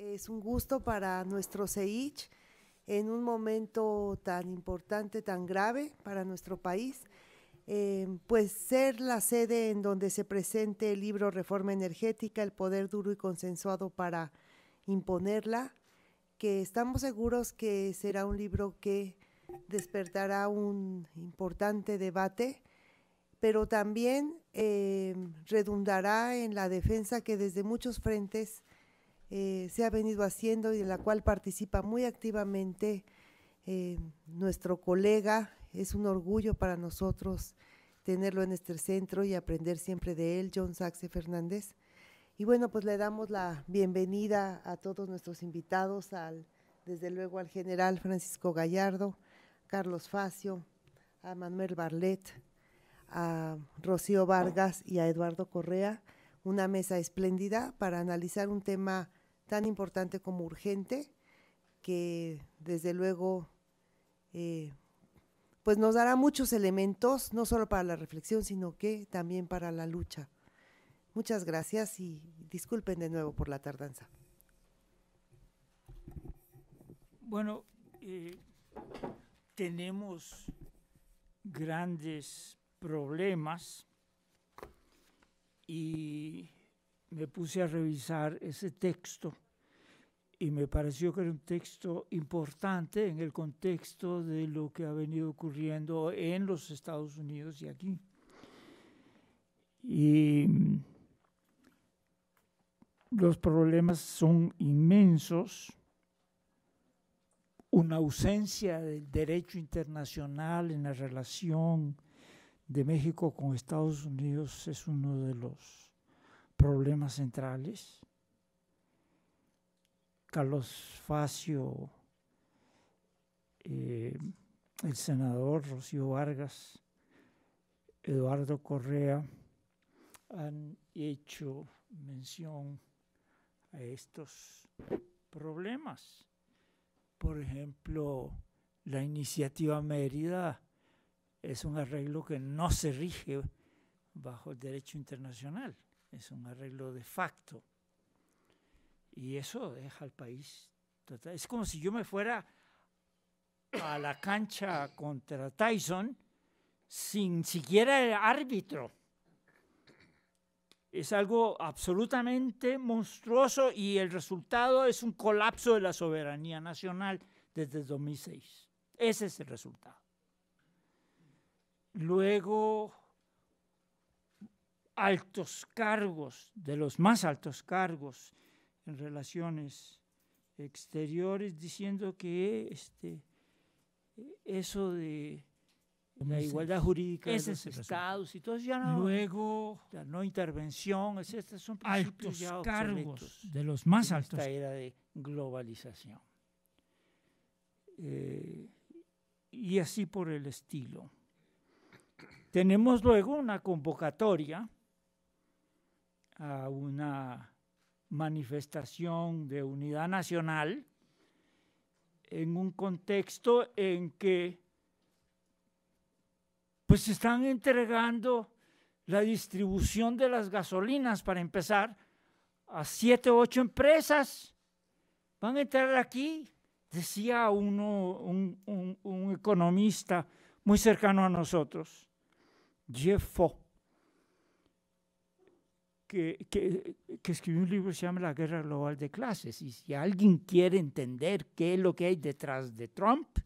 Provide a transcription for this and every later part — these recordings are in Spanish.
Es un gusto para nuestro CEICH en un momento tan importante, tan grave para nuestro país, eh, pues ser la sede en donde se presente el libro Reforma Energética, el poder duro y consensuado para imponerla, que estamos seguros que será un libro que despertará un importante debate, pero también eh, redundará en la defensa que desde muchos frentes eh, se ha venido haciendo y en la cual participa muy activamente eh, nuestro colega. Es un orgullo para nosotros tenerlo en este centro y aprender siempre de él, John Saxe Fernández. Y bueno, pues le damos la bienvenida a todos nuestros invitados, al, desde luego al general Francisco Gallardo, Carlos Facio, a Manuel Barlet, a Rocío Vargas y a Eduardo Correa, una mesa espléndida para analizar un tema tan importante como urgente, que desde luego eh, pues nos dará muchos elementos, no solo para la reflexión, sino que también para la lucha. Muchas gracias y disculpen de nuevo por la tardanza. Bueno, eh, tenemos grandes problemas y me puse a revisar ese texto y me pareció que era un texto importante en el contexto de lo que ha venido ocurriendo en los Estados Unidos y aquí. Y mm, los problemas son inmensos, una ausencia del derecho internacional en la relación de México con Estados Unidos es uno de los problemas centrales. Carlos Facio, eh, el senador Rocío Vargas, Eduardo Correa, han hecho mención a estos problemas. Por ejemplo, la iniciativa Mérida es un arreglo que no se rige bajo el derecho internacional es un arreglo de facto. Y eso deja al país Es como si yo me fuera a la cancha contra Tyson sin siquiera el árbitro. Es algo absolutamente monstruoso y el resultado es un colapso de la soberanía nacional desde 2006. Ese es el resultado. Luego altos cargos, de los más altos cargos en relaciones exteriores, diciendo que este, eso de la igualdad jurídica de los estados y todo eso ya no luego no intervención este, son altos ya cargos de los más altos esta era de globalización eh, y así por el estilo tenemos luego una convocatoria a una manifestación de unidad nacional en un contexto en que pues están entregando la distribución de las gasolinas para empezar a siete u ocho empresas. Van a entrar aquí, decía uno, un, economista muy cercano a nosotros, Jeff que, escribió un libro que se llama La Guerra Global de Clases. Y si alguien quiere entender qué es lo que hay detrás de Trump,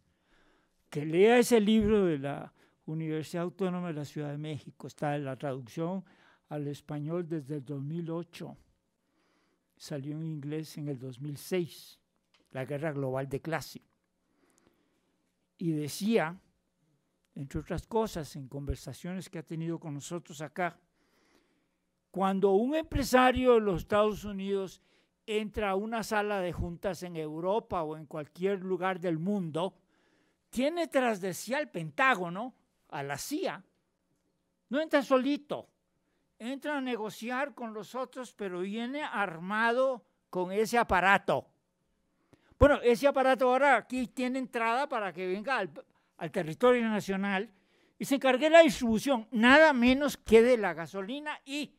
que lea ese libro de la Universidad Autónoma de la Ciudad de México. Está en la traducción al español desde el 2008. Salió en inglés en el 2006, La Guerra Global de Clases, Y decía, entre otras cosas, en conversaciones que ha tenido con nosotros acá, cuando un empresario de los Estados Unidos entra a una sala de juntas en Europa o en cualquier lugar del mundo, tiene tras de sí al Pentágono, a la CIA. No entra solito, entra a negociar con los otros, pero viene armado con ese aparato. Bueno, ese aparato ahora aquí tiene entrada para que venga al, territorio nacional y se encargue de la distribución, nada menos que de la gasolina y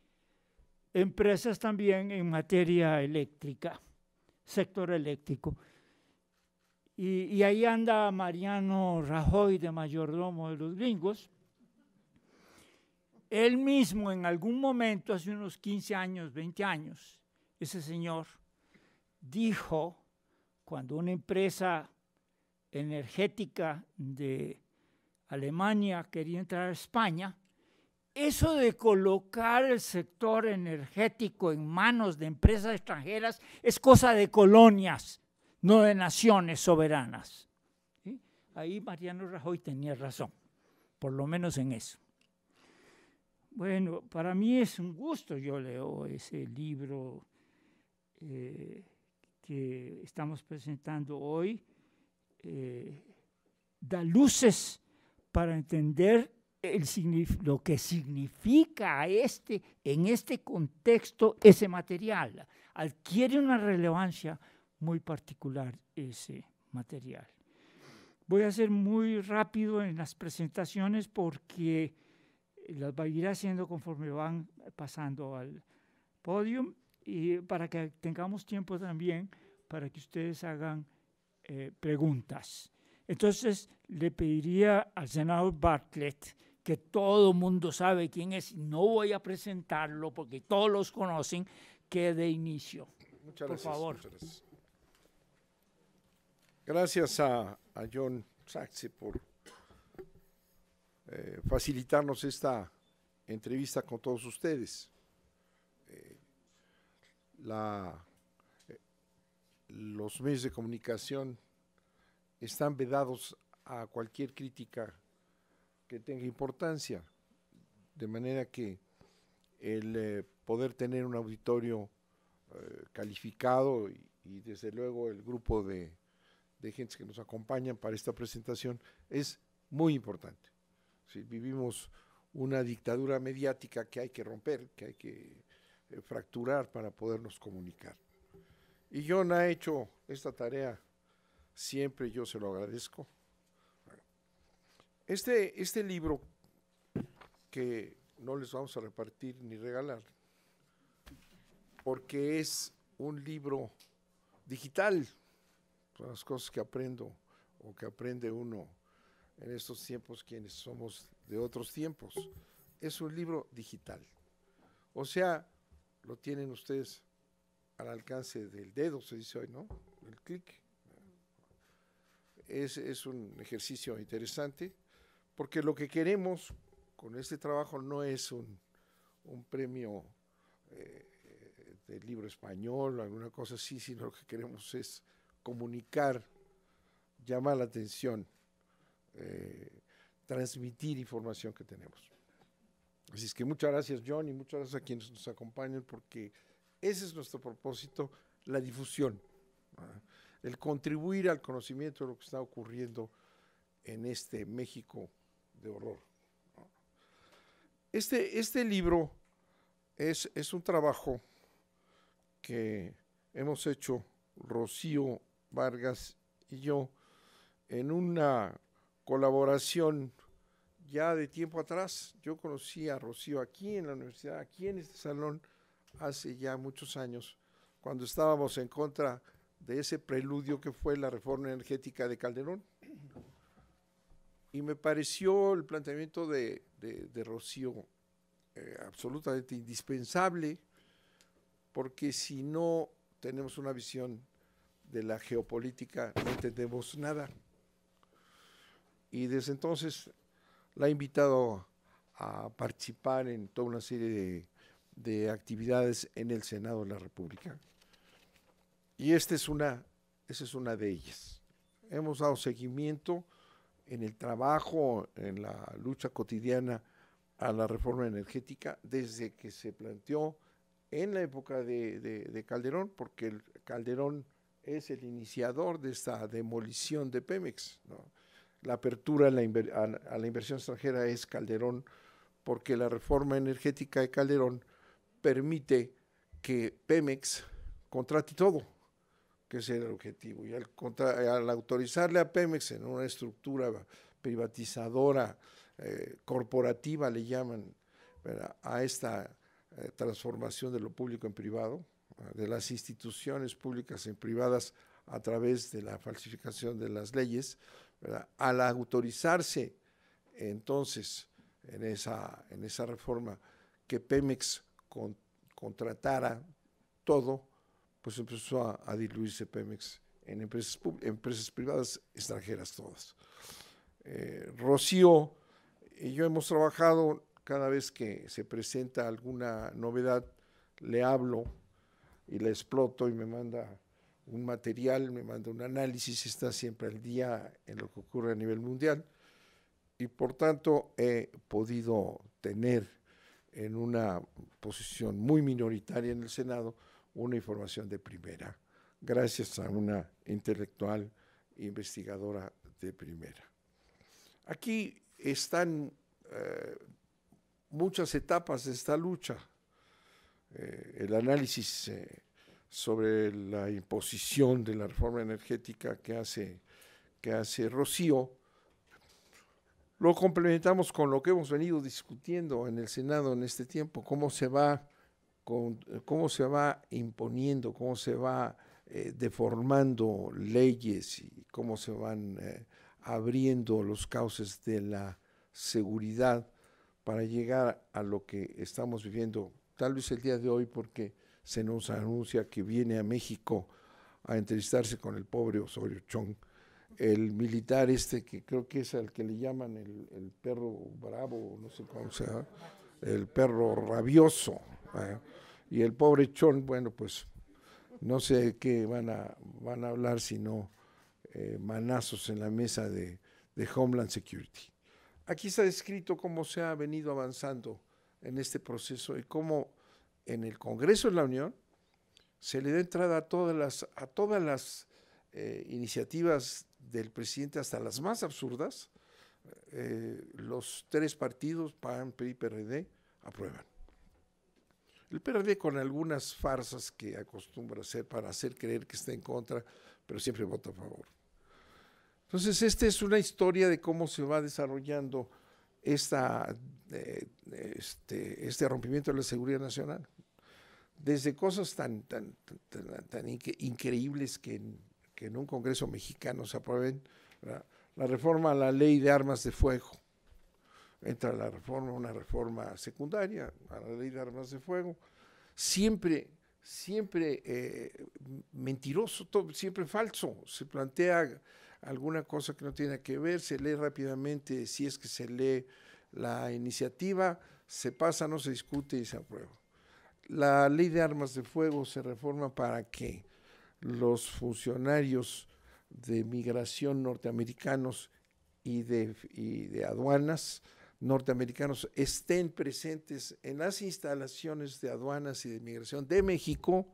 empresas también en materia eléctrica, sector eléctrico. Y, ahí anda Mariano Rajoy de mayordomo de los gringos. Él mismo en algún momento, hace unos 15 años, 20 años, ese señor dijo, cuando una empresa energética de Alemania quería entrar a España, eso de colocar el sector energético en manos de empresas extranjeras es cosa de colonias, no de naciones soberanas. Ahí Mariano Rajoy tenía razón, por lo menos en eso. Bueno, para mí es un gusto, yo leo ese libro eh, que estamos presentando hoy, eh, da luces para entender lo que significa este, en este contexto ese material. Adquiere una relevancia muy particular ese material. Voy a ser muy rápido en las presentaciones porque las va a ir haciendo conforme van pasando al podio y para que tengamos tiempo también para que ustedes hagan eh, preguntas. Entonces le pediría al senador Bartlett que todo el mundo sabe quién es. No voy a presentarlo porque todos los conocen, que de inicio. Muchas Por gracias, favor. gracias. a, John Saxe por eh, facilitarnos esta entrevista con todos ustedes. Eh, la, eh, los medios de comunicación están vedados a cualquier crítica que tenga importancia, de manera que el eh, poder tener un auditorio eh, calificado y, desde luego el grupo de, de gentes que nos acompañan para esta presentación es muy importante. Si vivimos una dictadura mediática que hay que romper, que hay que eh, fracturar para podernos comunicar. Y John ha hecho esta tarea siempre, yo se lo agradezco. Este, este libro que no les vamos a repartir ni regalar, porque es un libro digital, las cosas que aprendo o que aprende uno en estos tiempos quienes somos de otros tiempos. Es un libro digital. O sea, lo tienen ustedes al alcance del dedo, se dice hoy, ¿no? El clic. Es, es un ejercicio interesante porque lo que queremos con este trabajo no es un, premio eh, del libro español o alguna cosa así, sino lo que queremos es comunicar, llamar la atención, eh, transmitir información que tenemos. Así es que muchas gracias John y muchas gracias a quienes nos acompañan porque ese es nuestro propósito, la difusión, el contribuir al conocimiento de lo que está ocurriendo en este México horror. Este, este libro es, es un trabajo que hemos hecho Rocío Vargas y yo en una colaboración ya de tiempo atrás. Yo conocí a Rocío aquí en la universidad, aquí en este salón, hace ya muchos años, cuando estábamos en contra de ese preludio que fue la reforma energética de Calderón. Y me pareció el planteamiento de, Rocío eh, absolutamente indispensable, porque si no tenemos una visión de la geopolítica, no entendemos nada. Y desde entonces la he invitado a participar en toda una serie de, actividades en el Senado de la República. Y esta es una, es una de ellas. Hemos dado seguimiento en el trabajo, en la lucha cotidiana a la reforma energética desde que se planteó en la época de, Calderón, porque Calderón es el iniciador de esta demolición de Pemex. La apertura a la, inversión extranjera es Calderón, porque la reforma energética de Calderón permite que Pemex contrate todo que ese era el objetivo. Y al, autorizarle a Pemex en una estructura privatizadora, eh, corporativa, le llaman a esta eh, transformación de lo público en privado, de las instituciones públicas en privadas a través de la falsificación de las leyes, al autorizarse entonces en esa, en esa reforma que Pemex contratara todo, pues empezó a, diluirse Pemex en empresas, empresas privadas extranjeras todas. Eh, Rocío y yo hemos trabajado cada vez que se presenta alguna novedad, le hablo y le exploto y me manda un material, me manda un análisis, está siempre al día en lo que ocurre a nivel mundial y por tanto he podido tener en una posición muy minoritaria en el Senado una información de primera, gracias a una intelectual investigadora de primera. Aquí están eh, muchas etapas de esta lucha. Eh, el análisis eh, sobre la imposición de la reforma energética que hace, que hace Rocío, lo complementamos con lo que hemos venido discutiendo en el Senado en este tiempo, cómo se va cómo se va imponiendo, cómo se va eh, deformando leyes y cómo se van eh, abriendo los cauces de la seguridad para llegar a lo que estamos viviendo, tal vez el día de hoy, porque se nos anuncia que viene a México a entrevistarse con el pobre Osorio Chong, el militar este que creo que es al que le llaman el, el perro bravo, no sé cómo se llama, el perro rabioso, ¿eh? y el pobre Chon, bueno, pues no sé qué van a, van a hablar, sino eh, manazos en la mesa de, Homeland Security. Aquí está descrito cómo se ha venido avanzando en este proceso y cómo en el Congreso de la Unión se le da entrada a todas las, a todas las eh, iniciativas del presidente, hasta las más absurdas, los tres partidos, PAN, PRI, PRD, aprueban. El PRD con algunas farsas que acostumbra hacer para hacer creer que está en contra, pero siempre vota a favor. Entonces, esta es una historia de cómo se va desarrollando esta, eh, este, este, rompimiento de la seguridad nacional. Desde cosas tan, tan, tan, increíbles que en, un Congreso mexicano se aprueben, la reforma a la ley de armas de fuego, entra la reforma, una reforma secundaria a la ley de armas de fuego, siempre, siempre eh, mentiroso, siempre falso, se plantea alguna cosa que no tiene que ver, se lee rápidamente, si es que se lee la iniciativa, se pasa, no se discute y se aprueba. La ley de armas de fuego se reforma para que los funcionarios de migración norteamericanos y de aduanas norteamericanos estén presentes en las instalaciones de aduanas y de inmigración de México,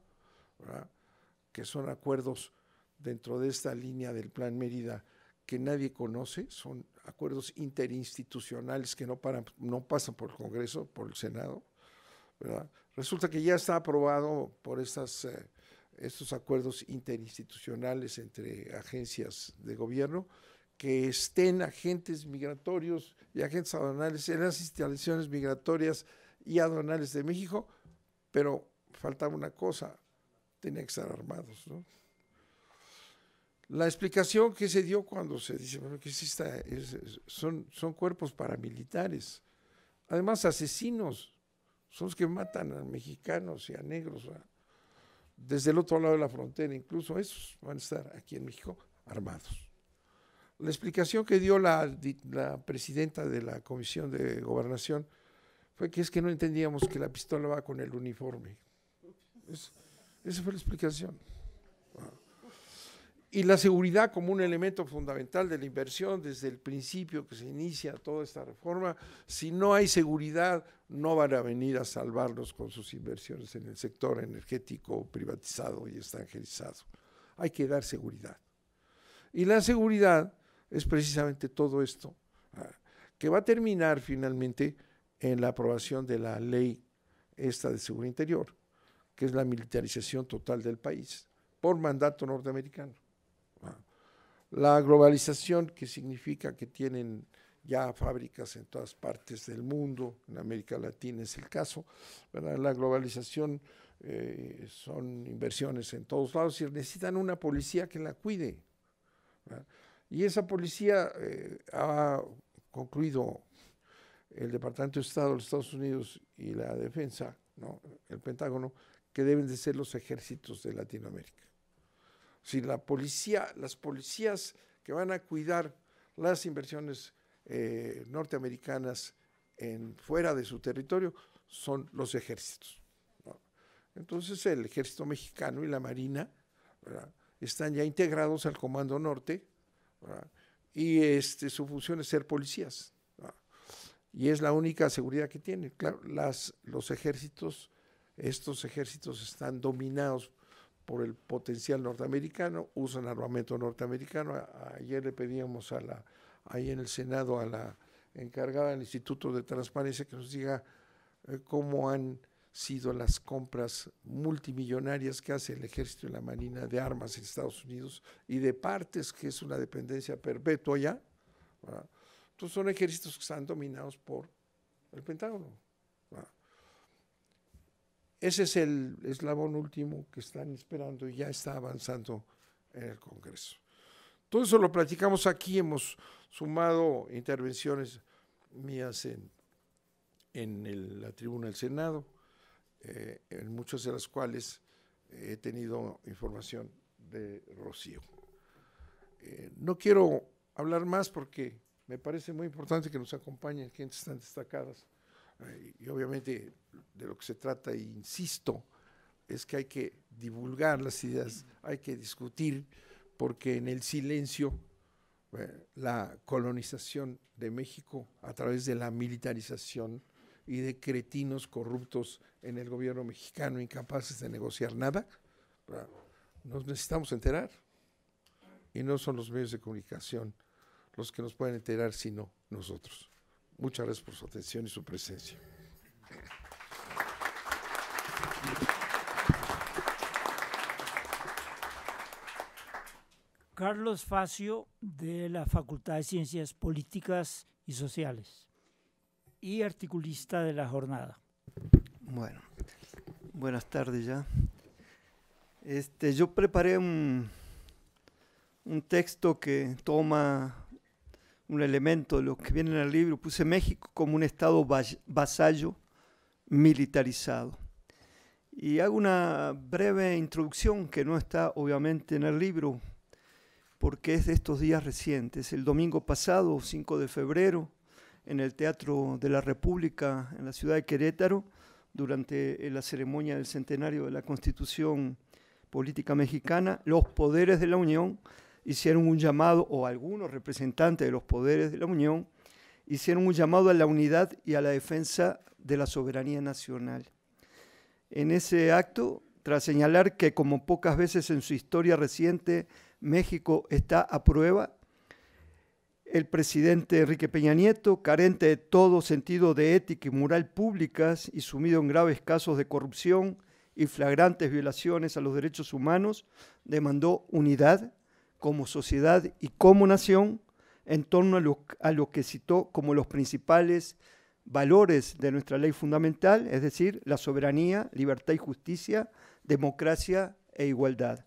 que son acuerdos dentro de esta línea del Plan Mérida que nadie conoce, son acuerdos interinstitucionales que no, pasan por el Congreso, por el Senado. Resulta que ya está aprobado por eh, estos acuerdos interinstitucionales entre agencias de gobierno que estén agentes migratorios y agentes aduanales en las instalaciones migratorias y aduanales de México, pero faltaba una cosa, tenían que estar armados. La explicación que se dio cuando se dice, bueno, que son, cuerpos paramilitares, además asesinos, son los que matan a mexicanos y a negros, desde el otro lado de la frontera incluso, esos van a estar aquí en México armados. La explicación que dio la, presidenta de la Comisión de Gobernación fue que es que no entendíamos que la pistola va con el uniforme. esa fue la explicación. Ah. Y la seguridad como un elemento fundamental de la inversión desde el principio que se inicia toda esta reforma, si no hay seguridad no van a venir a salvarnos con sus inversiones en el sector energético privatizado y extranjerizado. Hay que dar seguridad. Y la seguridad es precisamente todo esto, ah, que va a terminar finalmente en la aprobación de la ley esta de seguridad interior, que es la militarización total del país, por mandato norteamericano. Ah. La globalización, que significa que tienen ya fábricas en todas partes del mundo, en América Latina es el caso, la globalización eh, son inversiones en todos lados y necesitan una policía que la cuide. ¿verdad? Y esa policía eh, ha concluido el Departamento de Estado de los Estados Unidos y la Defensa, ¿no? el Pentágono, que deben de ser los ejércitos de Latinoamérica. Si la policía, las policías que van a cuidar las inversiones eh, norteamericanas en, fuera de su territorio son los ejércitos. Entonces el ejército mexicano y la marina están ya integrados al Comando Norte y este, su función es ser policías. Y es la única seguridad que tiene. Claro, las, los ejércitos, estos ejércitos están dominados por el potencial norteamericano, usan armamento norteamericano. ayer le pedíamos a la, ahí en el Senado a la encargada del Instituto de Transparencia que nos diga eh, cómo han sido las compras multimillonarias que hace el ejército y la marina de armas en Estados Unidos y de partes, que es una dependencia perpetua ya. Entonces son ejércitos que están dominados por el Pentágono. Ese es el eslabón último que están esperando y ya está avanzando en el Congreso. Todo eso lo platicamos aquí, hemos sumado intervenciones mías en, en la tribuna del Senado eh, en muchas de las cuales he tenido información de Rocío. Eh, no quiero hablar más porque me parece muy importante que nos acompañen gentes tan destacadas. Eh, y obviamente de lo que se trata, e insisto, es que hay que divulgar las ideas, hay que discutir, porque en el silencio la colonización de México a través de la militarización y de cretinos corruptos en el gobierno mexicano, incapaces de negociar nada, nos necesitamos enterar. Y no son los medios de comunicación los que nos pueden enterar, sino nosotros. Muchas gracias por su atención y su presencia. Carlos Facio de la Facultad de Ciencias Políticas y Sociales y articulista de la jornada. Bueno, buenas tardes ya. Este, yo preparé un, un texto que toma un elemento de lo que viene en el libro. Puse México como un estado vasallo militarizado. Y hago una breve introducción que no está obviamente en el libro, porque es de estos días recientes. El domingo pasado, 5 de febrero, en el Teatro de la República en la ciudad de Querétaro durante eh, la ceremonia del centenario de la Constitución Política Mexicana, los poderes de la Unión hicieron un llamado, o algunos representantes de los poderes de la Unión, hicieron un llamado a la unidad y a la defensa de la soberanía nacional. En ese acto, tras señalar que como pocas veces en su historia reciente, México está a prueba el presidente Enrique Peña Nieto, carente de todo sentido de ética y moral públicas y sumido en graves casos de corrupción y flagrantes violaciones a los derechos humanos, demandó unidad como sociedad y como nación en torno a lo, a lo que citó como los principales valores de nuestra ley fundamental, es decir, la soberanía, libertad y justicia, democracia e igualdad.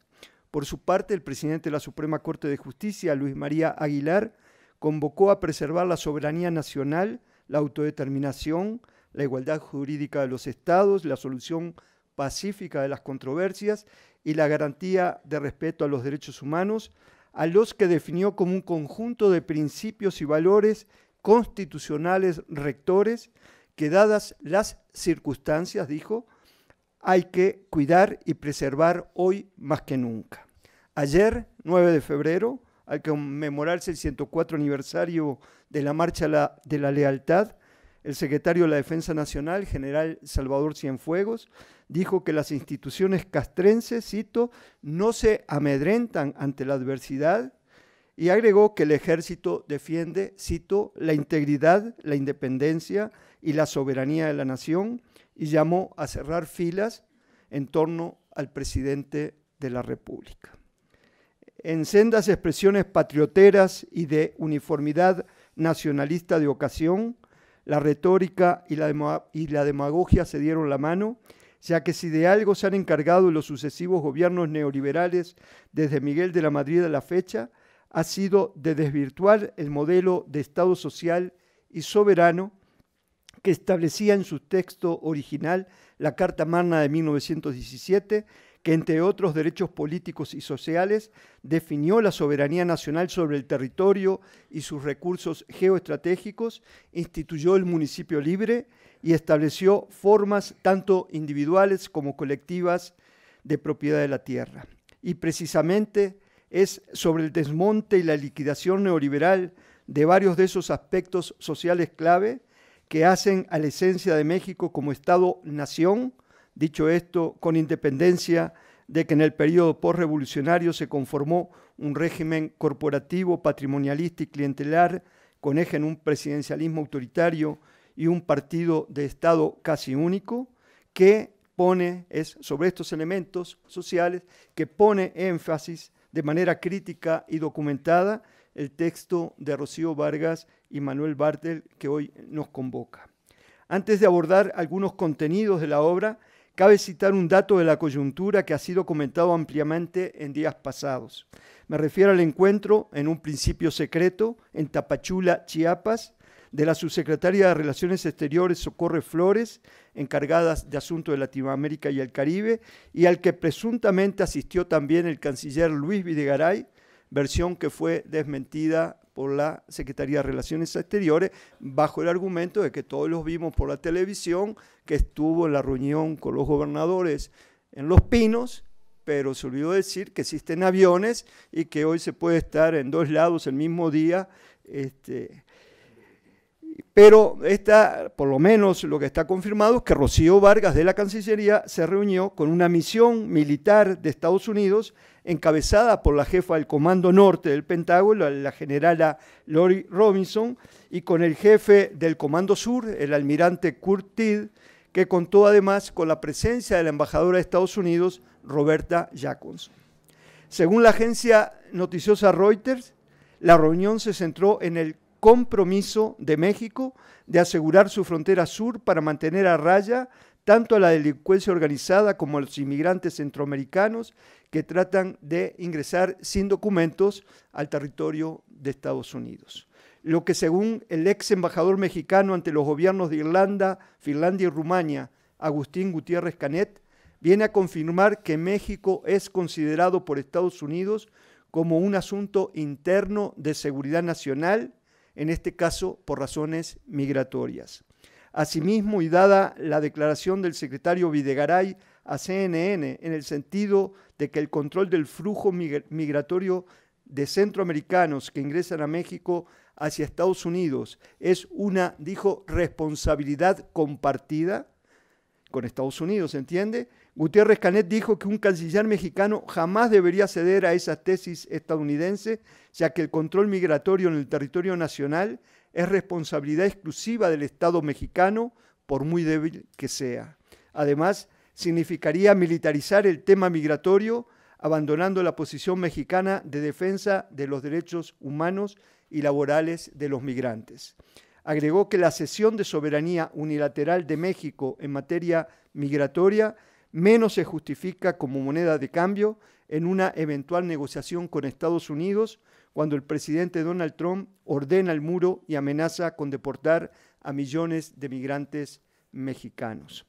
Por su parte, el presidente de la Suprema Corte de Justicia, Luis María Aguilar, convocó a preservar la soberanía nacional, la autodeterminación, la igualdad jurídica de los estados, la solución pacífica de las controversias y la garantía de respeto a los derechos humanos, a los que definió como un conjunto de principios y valores constitucionales rectores que dadas las circunstancias, dijo, hay que cuidar y preservar hoy más que nunca. Ayer, 9 de febrero, al conmemorarse el 104 aniversario de la Marcha de la Lealtad, el secretario de la Defensa Nacional, general Salvador Cienfuegos, dijo que las instituciones castrenses, cito, no se amedrentan ante la adversidad y agregó que el ejército defiende, cito, la integridad, la independencia y la soberanía de la nación y llamó a cerrar filas en torno al presidente de la República en sendas expresiones patrioteras y de uniformidad nacionalista de ocasión, la retórica y la, demagogia se dieron la mano, ya que si de algo se han encargado los sucesivos gobiernos neoliberales desde Miguel de la Madrid a la fecha, ha sido de desvirtuar el modelo de Estado social y soberano que establecía en su texto original la Carta Magna de 1917 que entre otros derechos políticos y sociales definió la soberanía nacional sobre el territorio y sus recursos geoestratégicos, instituyó el municipio libre y estableció formas tanto individuales como colectivas de propiedad de la tierra. Y precisamente es sobre el desmonte y la liquidación neoliberal de varios de esos aspectos sociales clave que hacen a la esencia de México como Estado-nación Dicho esto, con independencia de que en el periodo postrevolucionario se conformó un régimen corporativo, patrimonialista y clientelar, con eje en un presidencialismo autoritario y un partido de Estado casi único, que pone, es sobre estos elementos sociales, que pone énfasis de manera crítica y documentada el texto de Rocío Vargas y Manuel Bartel que hoy nos convoca. Antes de abordar algunos contenidos de la obra, Cabe citar un dato de la coyuntura que ha sido comentado ampliamente en días pasados. Me refiero al encuentro, en un principio secreto, en Tapachula, Chiapas, de la subsecretaria de Relaciones Exteriores Socorre Flores, encargada de asuntos de Latinoamérica y el Caribe, y al que presuntamente asistió también el canciller Luis Videgaray, versión que fue desmentida por la Secretaría de Relaciones Exteriores bajo el argumento de que todos los vimos por la televisión, que estuvo en la reunión con los gobernadores en Los Pinos, pero se olvidó decir que existen aviones y que hoy se puede estar en dos lados el mismo día. Este, pero está, por lo menos lo que está confirmado es que Rocío Vargas de la Cancillería se reunió con una misión militar de Estados Unidos encabezada por la jefa del Comando Norte del Pentágono, la generala Lori Robinson, y con el jefe del Comando Sur, el almirante Kurt Tidd, que contó además con la presencia de la embajadora de Estados Unidos, Roberta Jacobs. Según la agencia noticiosa Reuters, la reunión se centró en el compromiso de México de asegurar su frontera sur para mantener a raya tanto a la delincuencia organizada como a los inmigrantes centroamericanos que tratan de ingresar sin documentos al territorio de Estados Unidos. Lo que según el ex embajador mexicano ante los gobiernos de Irlanda, Finlandia y Rumania, Agustín Gutiérrez Canet, viene a confirmar que México es considerado por Estados Unidos como un asunto interno de seguridad nacional en este caso por razones migratorias. Asimismo, y dada la declaración del secretario Videgaray a CNN en el sentido de que el control del flujo migratorio de centroamericanos que ingresan a México hacia Estados Unidos es una, dijo, responsabilidad compartida con Estados Unidos, ¿entiende? Gutiérrez Canet dijo que un canciller mexicano jamás debería ceder a esa tesis estadounidense, ya que el control migratorio en el territorio nacional es responsabilidad exclusiva del Estado mexicano, por muy débil que sea. Además, significaría militarizar el tema migratorio, abandonando la posición mexicana de defensa de los derechos humanos y laborales de los migrantes. Agregó que la cesión de soberanía unilateral de México en materia migratoria menos se justifica como moneda de cambio en una eventual negociación con Estados Unidos cuando el presidente Donald Trump ordena el muro y amenaza con deportar a millones de migrantes mexicanos.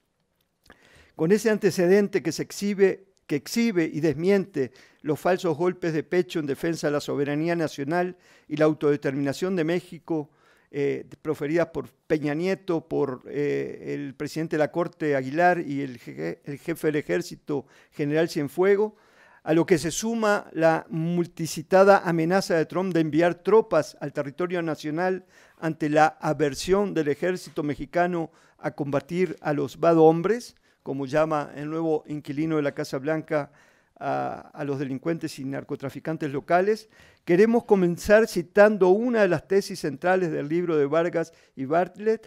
Con ese antecedente que se exhibe que exhibe y desmiente los falsos golpes de pecho en defensa de la soberanía nacional y la autodeterminación de México, eh, proferidas por Peña Nieto, por eh, el presidente de la Corte Aguilar y el, jefe del ejército general Cienfuego, a lo que se suma la multicitada amenaza de Trump de enviar tropas al territorio nacional ante la aversión del ejército mexicano a combatir a los bad hombres, como llama el nuevo inquilino de la Casa Blanca, a, los delincuentes y narcotraficantes locales, queremos comenzar citando una de las tesis centrales del libro de Vargas y Bartlett,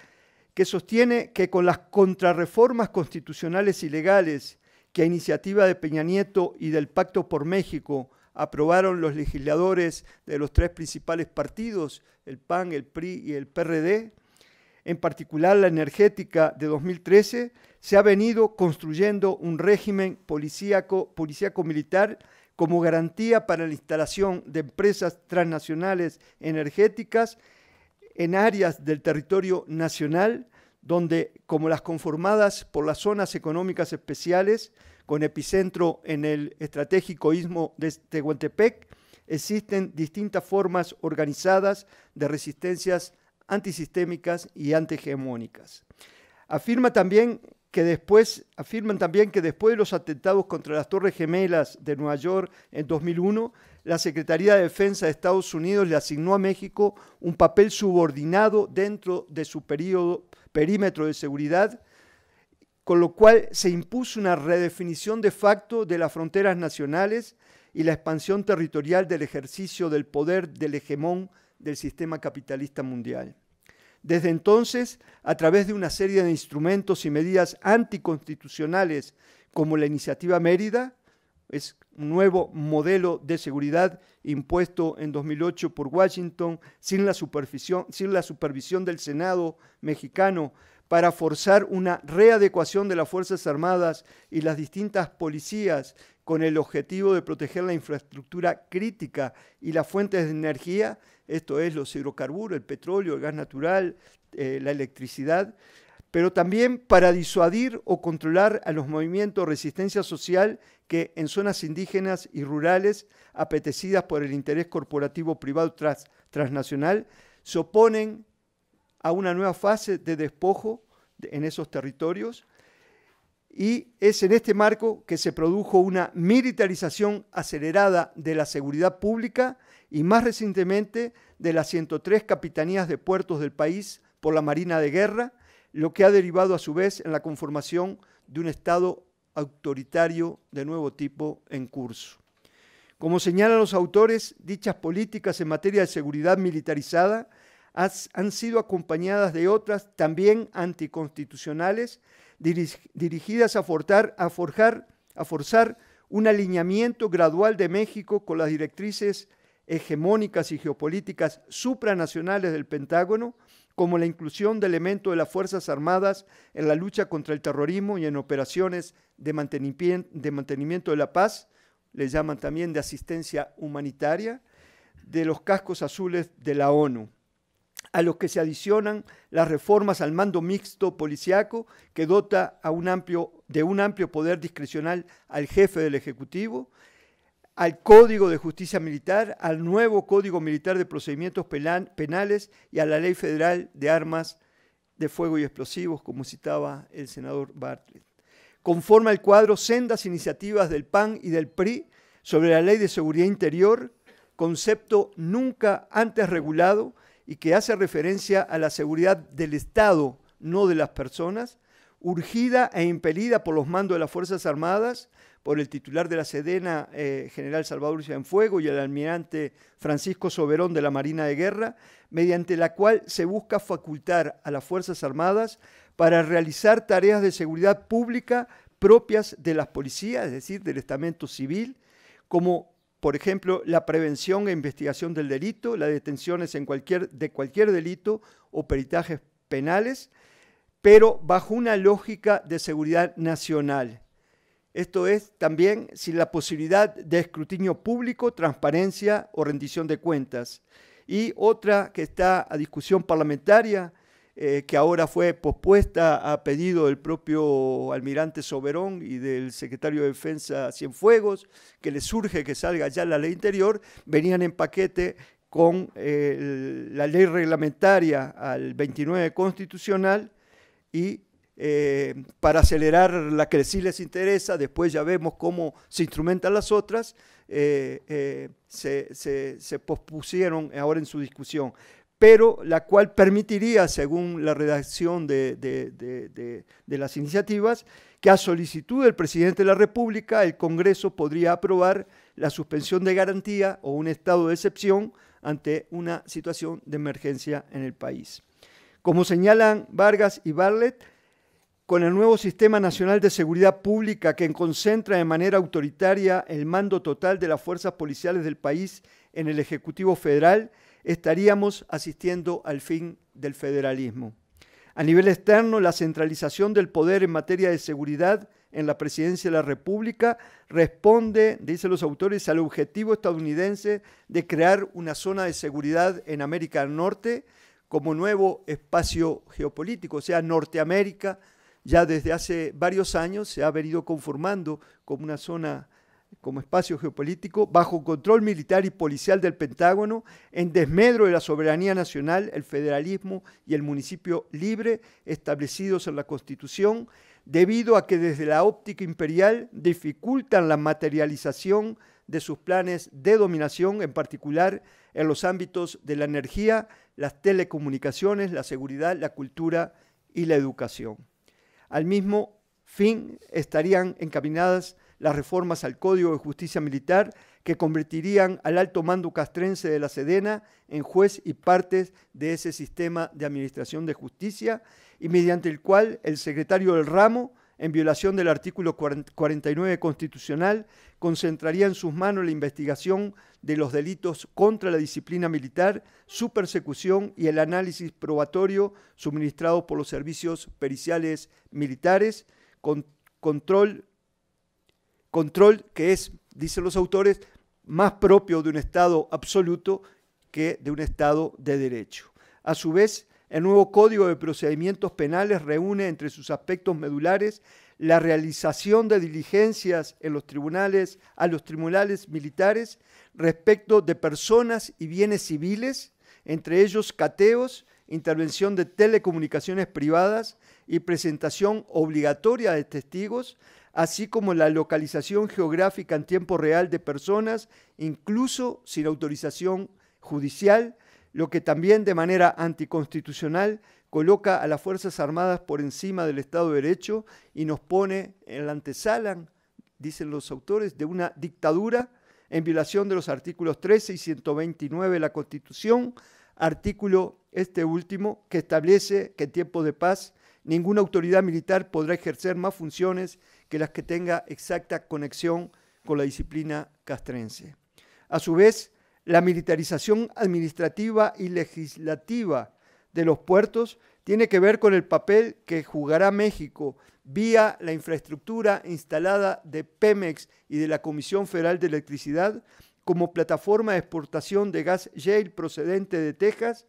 que sostiene que con las contrarreformas constitucionales y legales que a iniciativa de Peña Nieto y del Pacto por México aprobaron los legisladores de los tres principales partidos, el PAN, el PRI y el PRD, en particular la energética de 2013, se ha venido construyendo un régimen policíaco, policíaco militar como garantía para la instalación de empresas transnacionales energéticas en áreas del territorio nacional, donde, como las conformadas por las zonas económicas especiales, con epicentro en el estratégico istmo de Tehuantepec, existen distintas formas organizadas de resistencias antisistémicas y antihegemónicas. Afirma también que después, afirman también que después de los atentados contra las Torres Gemelas de Nueva York en 2001, la Secretaría de Defensa de Estados Unidos le asignó a México un papel subordinado dentro de su perímetro de seguridad, con lo cual se impuso una redefinición de facto de las fronteras nacionales y la expansión territorial del ejercicio del poder del hegemón del sistema capitalista mundial. Desde entonces, a través de una serie de instrumentos y medidas anticonstitucionales como la iniciativa Mérida, es un nuevo modelo de seguridad impuesto en 2008 por Washington sin la supervisión, sin la supervisión del Senado mexicano para forzar una readecuación de las Fuerzas Armadas y las distintas policías con el objetivo de proteger la infraestructura crítica y las fuentes de energía, esto es los hidrocarburos, el petróleo, el gas natural, eh, la electricidad, pero también para disuadir o controlar a los movimientos de resistencia social que en zonas indígenas y rurales, apetecidas por el interés corporativo privado transnacional, se oponen a una nueva fase de despojo en esos territorios. Y es en este marco que se produjo una militarización acelerada de la seguridad pública, y más recientemente de las 103 capitanías de puertos del país por la Marina de Guerra, lo que ha derivado a su vez en la conformación de un Estado autoritario de nuevo tipo en curso. Como señalan los autores, dichas políticas en materia de seguridad militarizada han sido acompañadas de otras también anticonstitucionales dirigidas a, a forzar un alineamiento gradual de México con las directrices hegemónicas y geopolíticas supranacionales del Pentágono, como la inclusión de elementos de las Fuerzas Armadas en la lucha contra el terrorismo y en operaciones de mantenimiento de la paz, le llaman también de asistencia humanitaria, de los cascos azules de la ONU, a los que se adicionan las reformas al mando mixto policiaco que dota de un amplio poder discrecional al jefe del Ejecutivo al Código de Justicia Militar, al nuevo Código Militar de Procedimientos Penales y a la Ley Federal de Armas de Fuego y Explosivos, como citaba el senador Bartlett. Conforma el cuadro sendas iniciativas del PAN y del PRI sobre la Ley de Seguridad Interior, concepto nunca antes regulado y que hace referencia a la seguridad del Estado, no de las personas, urgida e impelida por los mandos de las Fuerzas Armadas, por el titular de la Sedena, eh, general Salvador Cienfuego, y el almirante Francisco Soberón de la Marina de Guerra, mediante la cual se busca facultar a las Fuerzas Armadas para realizar tareas de seguridad pública propias de las policías, es decir, del estamento civil, como por ejemplo, la prevención e investigación del delito, las detenciones en cualquier, de cualquier delito o peritajes penales, pero bajo una lógica de seguridad nacional, esto es también sin la posibilidad de escrutinio público, transparencia o rendición de cuentas. Y otra que está a discusión parlamentaria, eh, que ahora fue pospuesta a pedido del propio almirante Soberón y del secretario de Defensa Cienfuegos, que le surge que salga ya la ley interior, venían en paquete con eh, la ley reglamentaria al 29 constitucional y eh, para acelerar la que sí les interesa, después ya vemos cómo se instrumentan las otras, eh, eh, se, pospusieron ahora en su discusión, pero la cual permitiría, según la redacción de, de, las iniciativas, que a solicitud del presidente de la República el Congreso podría aprobar la suspensión de garantía o un estado de excepción ante una situación de emergencia en el país. Como señalan Vargas y Barlett, con el nuevo Sistema Nacional de Seguridad Pública que concentra de manera autoritaria el mando total de las fuerzas policiales del país en el Ejecutivo Federal, estaríamos asistiendo al fin del federalismo. A nivel externo, la centralización del poder en materia de seguridad en la presidencia de la República responde, dicen los autores, al objetivo estadounidense de crear una zona de seguridad en América del Norte como nuevo espacio geopolítico, o sea, Norteamérica ya desde hace varios años se ha venido conformando como una zona, como espacio geopolítico, bajo control militar y policial del Pentágono, en desmedro de la soberanía nacional, el federalismo y el municipio libre establecidos en la Constitución, debido a que desde la óptica imperial dificultan la materialización de sus planes de dominación, en particular en los ámbitos de la energía, las telecomunicaciones, la seguridad, la cultura y la educación. Al mismo fin estarían encaminadas las reformas al Código de Justicia Militar que convertirían al alto mando castrense de la Sedena en juez y partes de ese sistema de administración de justicia y mediante el cual el secretario del ramo en violación del artículo 49 constitucional, concentraría en sus manos la investigación de los delitos contra la disciplina militar, su persecución y el análisis probatorio suministrado por los servicios periciales militares, con, control, control que es, dicen los autores, más propio de un Estado absoluto que de un Estado de derecho. A su vez, el nuevo Código de Procedimientos Penales reúne entre sus aspectos medulares la realización de diligencias en los tribunales a los tribunales militares respecto de personas y bienes civiles, entre ellos cateos, intervención de telecomunicaciones privadas y presentación obligatoria de testigos, así como la localización geográfica en tiempo real de personas, incluso sin autorización judicial, lo que también de manera anticonstitucional coloca a las Fuerzas Armadas por encima del Estado de Derecho y nos pone en la antesala, dicen los autores, de una dictadura en violación de los artículos 13 y 129 de la Constitución, artículo este último que establece que en tiempos de paz ninguna autoridad militar podrá ejercer más funciones que las que tenga exacta conexión con la disciplina castrense. A su vez, la militarización administrativa y legislativa de los puertos tiene que ver con el papel que jugará México vía la infraestructura instalada de Pemex y de la Comisión Federal de Electricidad como plataforma de exportación de gas Yale procedente de Texas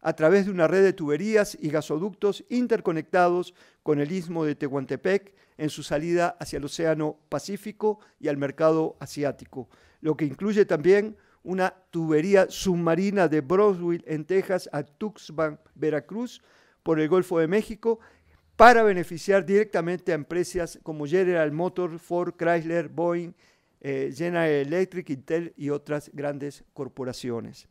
a través de una red de tuberías y gasoductos interconectados con el istmo de Tehuantepec en su salida hacia el Océano Pacífico y al mercado asiático, lo que incluye también una tubería submarina de Broswell en Texas a Tuxpan, Veracruz, por el Golfo de México, para beneficiar directamente a empresas como General Motors, Ford, Chrysler, Boeing, eh, General Electric, Intel y otras grandes corporaciones.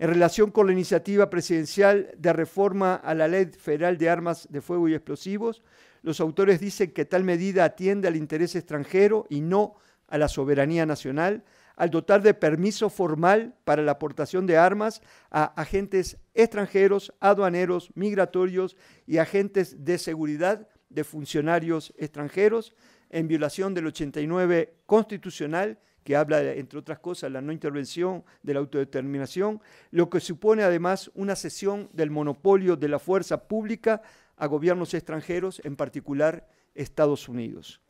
En relación con la iniciativa presidencial de reforma a la Ley Federal de Armas de Fuego y Explosivos, los autores dicen que tal medida atiende al interés extranjero y no a la soberanía nacional, al dotar de permiso formal para la aportación de armas a agentes extranjeros, aduaneros, migratorios y agentes de seguridad de funcionarios extranjeros en violación del 89 constitucional que habla, entre otras cosas, la no intervención de la autodeterminación, lo que supone además una cesión del monopolio de la fuerza pública a gobiernos extranjeros, en particular Estados Unidos.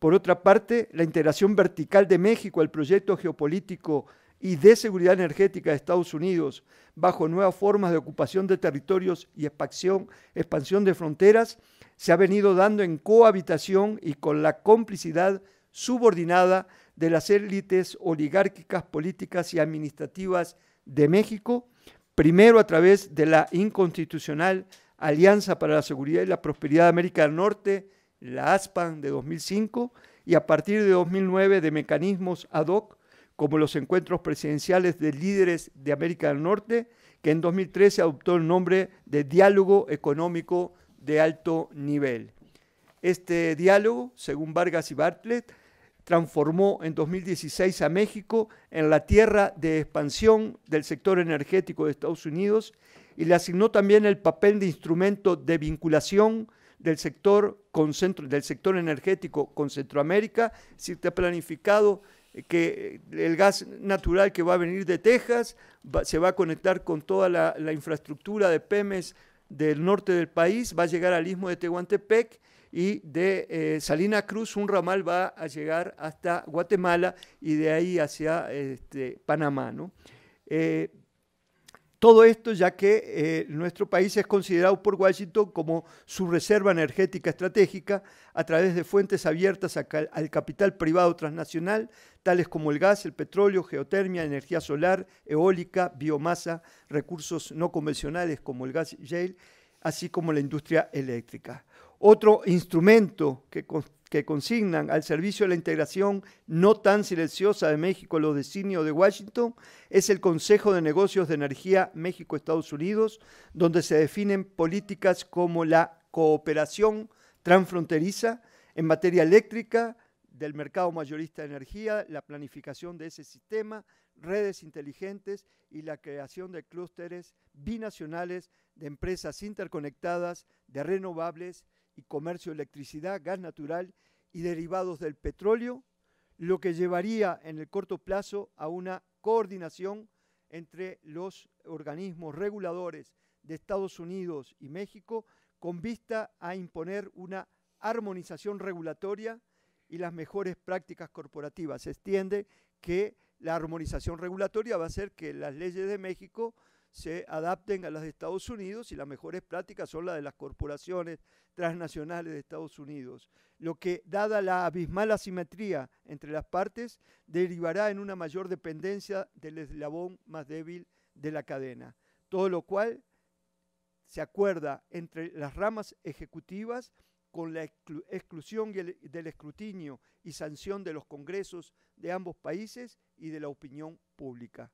Por otra parte, la integración vertical de México al proyecto geopolítico y de seguridad energética de Estados Unidos bajo nuevas formas de ocupación de territorios y expansión, de fronteras se ha venido dando en cohabitación y con la complicidad subordinada de las élites oligárquicas, políticas y administrativas de México, primero a través de la inconstitucional Alianza para la Seguridad y la Prosperidad de América del Norte, la ASPAN de 2005 y a partir de 2009 de mecanismos ad hoc como los encuentros presidenciales de líderes de América del Norte, que en 2013 adoptó el nombre de Diálogo Económico de Alto Nivel. Este diálogo, según Vargas y Bartlett, transformó en 2016 a México en la tierra de expansión del sector energético de Estados Unidos y le asignó también el papel de instrumento de vinculación del sector, con centro, del sector energético con Centroamérica, si ha planificado eh, que eh, el gas natural que va a venir de Texas se va a conectar con toda la, infraestructura de PEMES del norte del país, va a llegar al istmo de Tehuantepec y de eh, Salina Cruz un ramal va a llegar hasta Guatemala y de ahí hacia este, Panamá. ¿no? Todo esto ya que eh, nuestro país es considerado por Washington como su reserva energética estratégica a través de fuentes abiertas al capital privado transnacional, tales como el gas, el petróleo, geotermia, energía solar, eólica, biomasa, recursos no convencionales como el gas y shale, así como la industria eléctrica. Otro instrumento que, consignan al servicio de la integración no tan silenciosa de México los designios de Washington es el Consejo de Negocios de Energía México-Estados Unidos, donde se definen políticas como la cooperación transfronteriza en materia eléctrica, del mercado mayorista de energía, la planificación de ese sistema, redes inteligentes y la creación de clústeres binacionales de empresas interconectadas de renovables comercio de electricidad, gas natural y derivados del petróleo, lo que llevaría en el corto plazo a una coordinación entre los organismos reguladores de Estados Unidos y México con vista a imponer una armonización regulatoria y las mejores prácticas corporativas. Se extiende que la armonización regulatoria va a hacer que las leyes de México se adapten a las de Estados Unidos y las mejores prácticas son las de las corporaciones transnacionales de Estados Unidos, lo que, dada la abismal asimetría entre las partes, derivará en una mayor dependencia del eslabón más débil de la cadena, todo lo cual se acuerda entre las ramas ejecutivas con la exclusión del escrutinio y sanción de los congresos de ambos países y de la opinión pública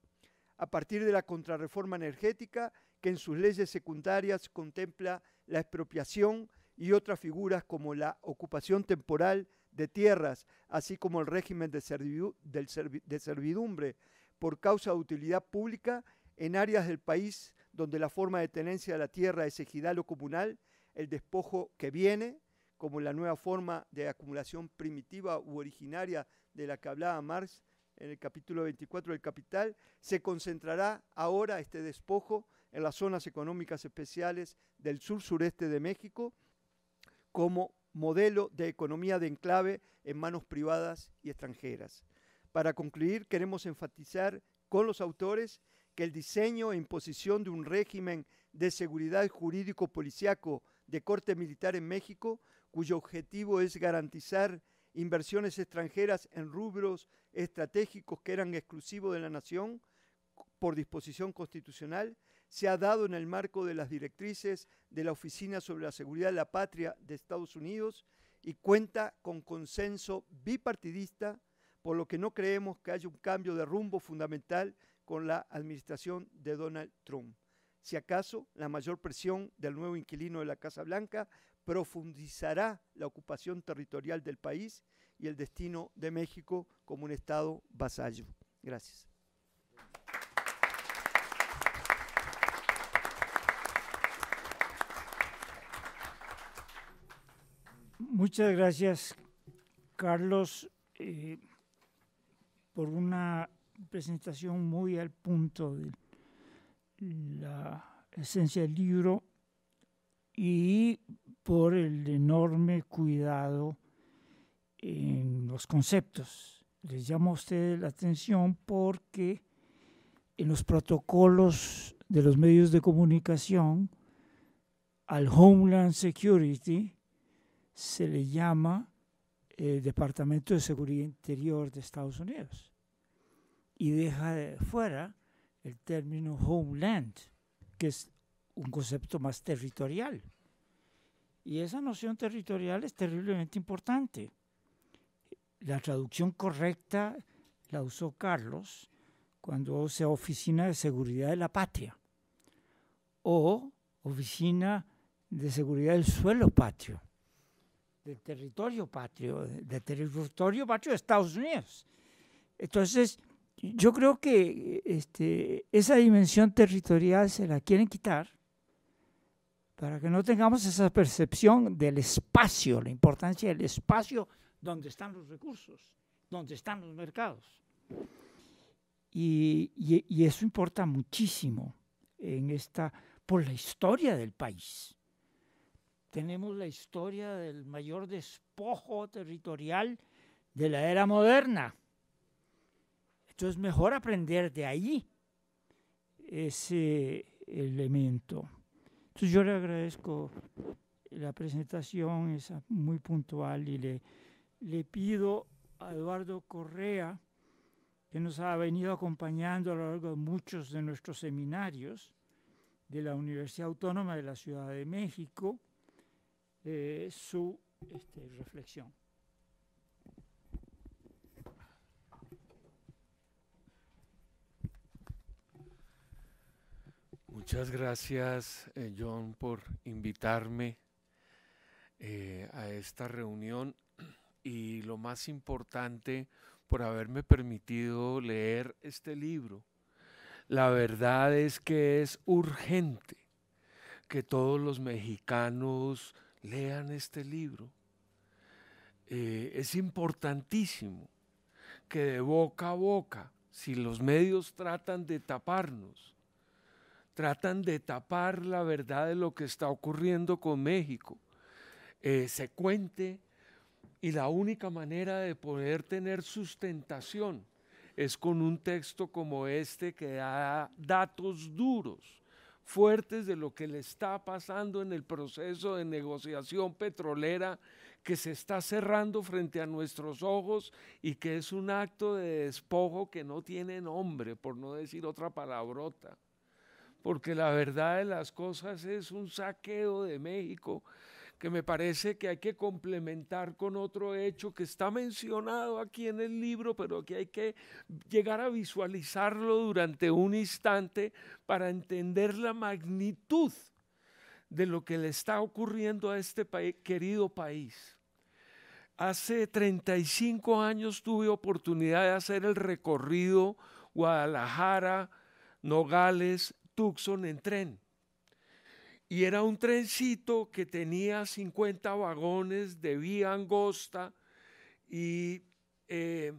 a partir de la contrarreforma energética que en sus leyes secundarias contempla la expropiación y otras figuras como la ocupación temporal de tierras, así como el régimen de, servidumbre por causa de utilidad pública en áreas del país donde la forma de tenencia de la tierra es ejidal o comunal, el despojo que viene, como la nueva forma de acumulación primitiva u originaria de la que hablaba Marx, en el capítulo 24 del Capital, se concentrará ahora este despojo en las zonas económicas especiales del sur-sureste de México como modelo de economía de enclave en manos privadas y extranjeras. Para concluir, queremos enfatizar con los autores que el diseño e imposición de un régimen de seguridad jurídico policiaco de corte militar en México, cuyo objetivo es garantizar inversiones extranjeras en rubros estratégicos que eran exclusivos de la nación por disposición constitucional, se ha dado en el marco de las directrices de la Oficina sobre la Seguridad de la Patria de Estados Unidos y cuenta con consenso bipartidista, por lo que no creemos que haya un cambio de rumbo fundamental con la administración de Donald Trump. Si acaso, la mayor presión del nuevo inquilino de la Casa Blanca profundizará la ocupación territorial del país y el destino de México como un Estado vasallo. Gracias. Muchas gracias, Carlos, eh, por una presentación muy al punto de la esencia del libro y por el enorme cuidado en los conceptos. Les llama a ustedes la atención porque en los protocolos de los medios de comunicación al Homeland Security se le llama el eh, Departamento de Seguridad Interior de Estados Unidos y deja fuera el término Homeland, que es un concepto más territorial. Y esa noción territorial es terriblemente importante. La traducción correcta la usó Carlos cuando se Oficina de Seguridad de la Patria o Oficina de Seguridad del Suelo Patrio, del territorio patrio, del territorio patrio de Estados Unidos. Entonces, yo creo que este, esa dimensión territorial se la quieren quitar para que no tengamos esa percepción del espacio, la importancia del espacio donde están los recursos, donde están los mercados. Y, eso importa muchísimo en esta, por la historia del país. Tenemos la historia del mayor despojo territorial de la era moderna. Entonces, mejor aprender de ahí ese elemento yo le agradezco la presentación, es muy puntual y le, pido a Eduardo Correa, que nos ha venido acompañando a lo largo de muchos de nuestros seminarios de la Universidad Autónoma de la Ciudad de México, eh, su este, reflexión. Muchas gracias, eh, John, por invitarme eh, a esta reunión y lo más importante, por haberme permitido leer este libro. La verdad es que es urgente que todos los mexicanos lean este libro. Eh, es importantísimo que de boca a boca, si los medios tratan de taparnos, tratan de tapar la verdad de lo que está ocurriendo con México. Eh, se cuente y la única manera de poder tener sustentación es con un texto como este que da datos duros, fuertes de lo que le está pasando en el proceso de negociación petrolera que se está cerrando frente a nuestros ojos y que es un acto de despojo que no tiene nombre, por no decir otra palabrota porque la verdad de las cosas es un saqueo de México que me parece que hay que complementar con otro hecho que está mencionado aquí en el libro, pero que hay que llegar a visualizarlo durante un instante para entender la magnitud de lo que le está ocurriendo a este querido país. Hace 35 años tuve oportunidad de hacer el recorrido Guadalajara, Nogales, Tucson en tren. Y era un trencito que tenía 50 vagones de vía angosta y eh,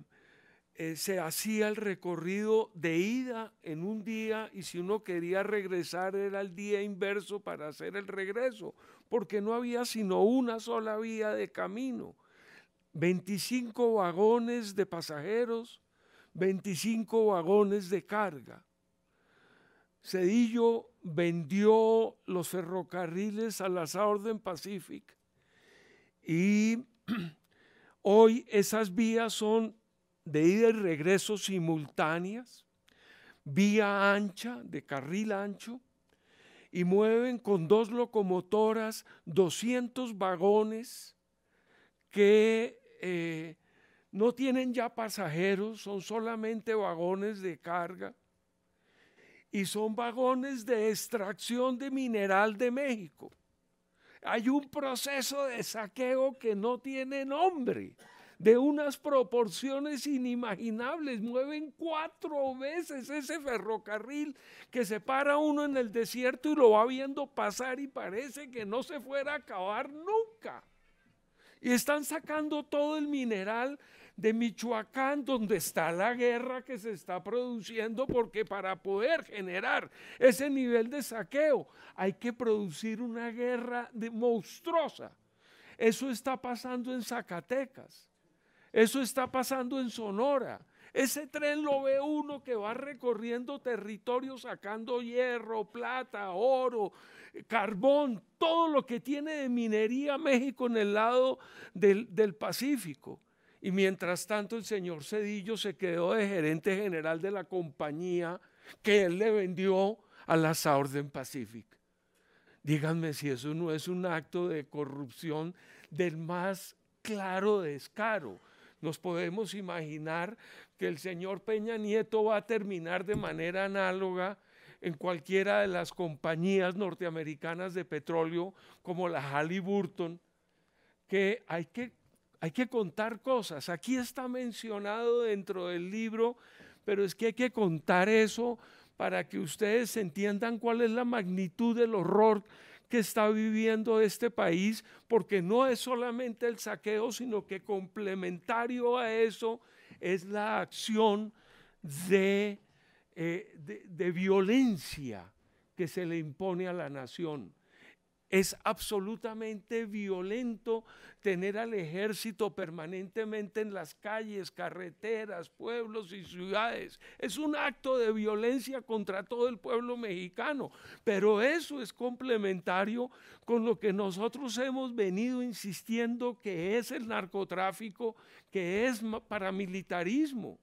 eh, se hacía el recorrido de ida en un día y si uno quería regresar era el día inverso para hacer el regreso, porque no había sino una sola vía de camino. 25 vagones de pasajeros, 25 vagones de carga. Cedillo vendió los ferrocarriles a la orden Pacific y hoy esas vías son de ida y regreso simultáneas, vía ancha, de carril ancho, y mueven con dos locomotoras 200 vagones que eh, no tienen ya pasajeros, son solamente vagones de carga y son vagones de extracción de mineral de México. Hay un proceso de saqueo que no tiene nombre, de unas proporciones inimaginables. Mueven cuatro veces ese ferrocarril que se para uno en el desierto y lo va viendo pasar y parece que no se fuera a acabar nunca. Y están sacando todo el mineral de Michoacán, donde está la guerra que se está produciendo, porque para poder generar ese nivel de saqueo hay que producir una guerra monstruosa. Eso está pasando en Zacatecas, eso está pasando en Sonora, ese tren lo ve uno que va recorriendo territorio sacando hierro, plata, oro, carbón, todo lo que tiene de minería México en el lado del, Pacífico. Y mientras tanto el señor Cedillo se quedó de gerente general de la compañía que él le vendió a la Southern Pacific. Díganme si eso no es un acto de corrupción del más claro descaro nos podemos imaginar que el señor Peña Nieto va a terminar de manera análoga en cualquiera de las compañías norteamericanas de petróleo como la Halliburton, que hay que, hay que contar cosas. Aquí está mencionado dentro del libro, pero es que hay que contar eso para que ustedes entiendan cuál es la magnitud del horror que está viviendo este país, porque no es solamente el saqueo, sino que complementario a eso es la acción de, eh, de violencia que se le impone a la nación. Es absolutamente violento tener al ejército permanentemente en las calles, carreteras, pueblos y ciudades. Es un acto de violencia contra todo el pueblo mexicano. Pero eso es complementario con lo que nosotros hemos venido insistiendo que es el narcotráfico, que es paramilitarismo.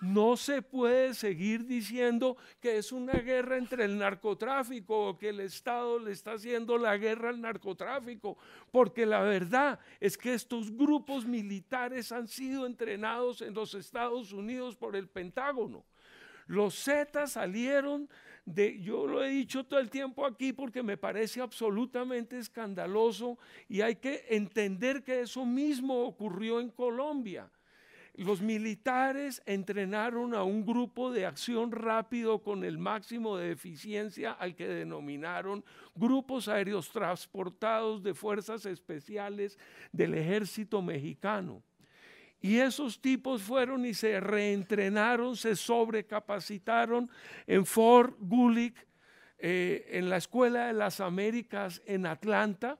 No se puede seguir diciendo que es una guerra entre el narcotráfico o que el Estado le está haciendo la guerra al narcotráfico, porque la verdad es que estos grupos militares han sido entrenados en los Estados Unidos por el Pentágono. Los Zetas salieron de, yo lo he dicho todo el tiempo aquí porque me parece absolutamente escandaloso y hay que entender que eso mismo ocurrió en Colombia. Los militares entrenaron a un grupo de acción rápido con el máximo de eficiencia al que denominaron grupos aéreos transportados de fuerzas especiales del ejército mexicano. Y esos tipos fueron y se reentrenaron, se sobrecapacitaron en Fort Gulick, eh, en la Escuela de las Américas en Atlanta,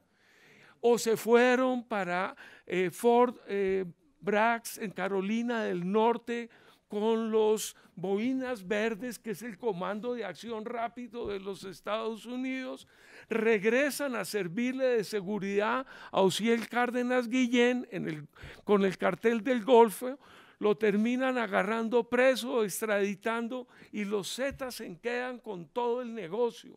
o se fueron para eh, Fort... Eh, Brax en Carolina del Norte con los Boinas Verdes, que es el Comando de Acción Rápido de los Estados Unidos, regresan a servirle de seguridad a Osiel Cárdenas Guillén con el cartel del Golfo, lo terminan agarrando preso, extraditando y los Zetas se quedan con todo el negocio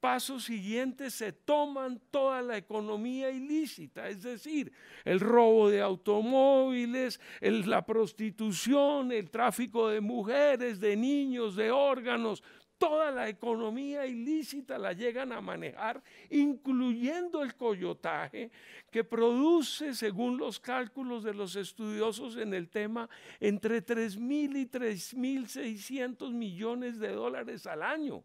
pasos siguientes se toman toda la economía ilícita, es decir, el robo de automóviles, la prostitución, el tráfico de mujeres, de niños, de órganos, toda la economía ilícita la llegan a manejar, incluyendo el coyotaje, que produce, según los cálculos de los estudiosos en el tema, entre 3.000 y 3.600 millones de dólares al año.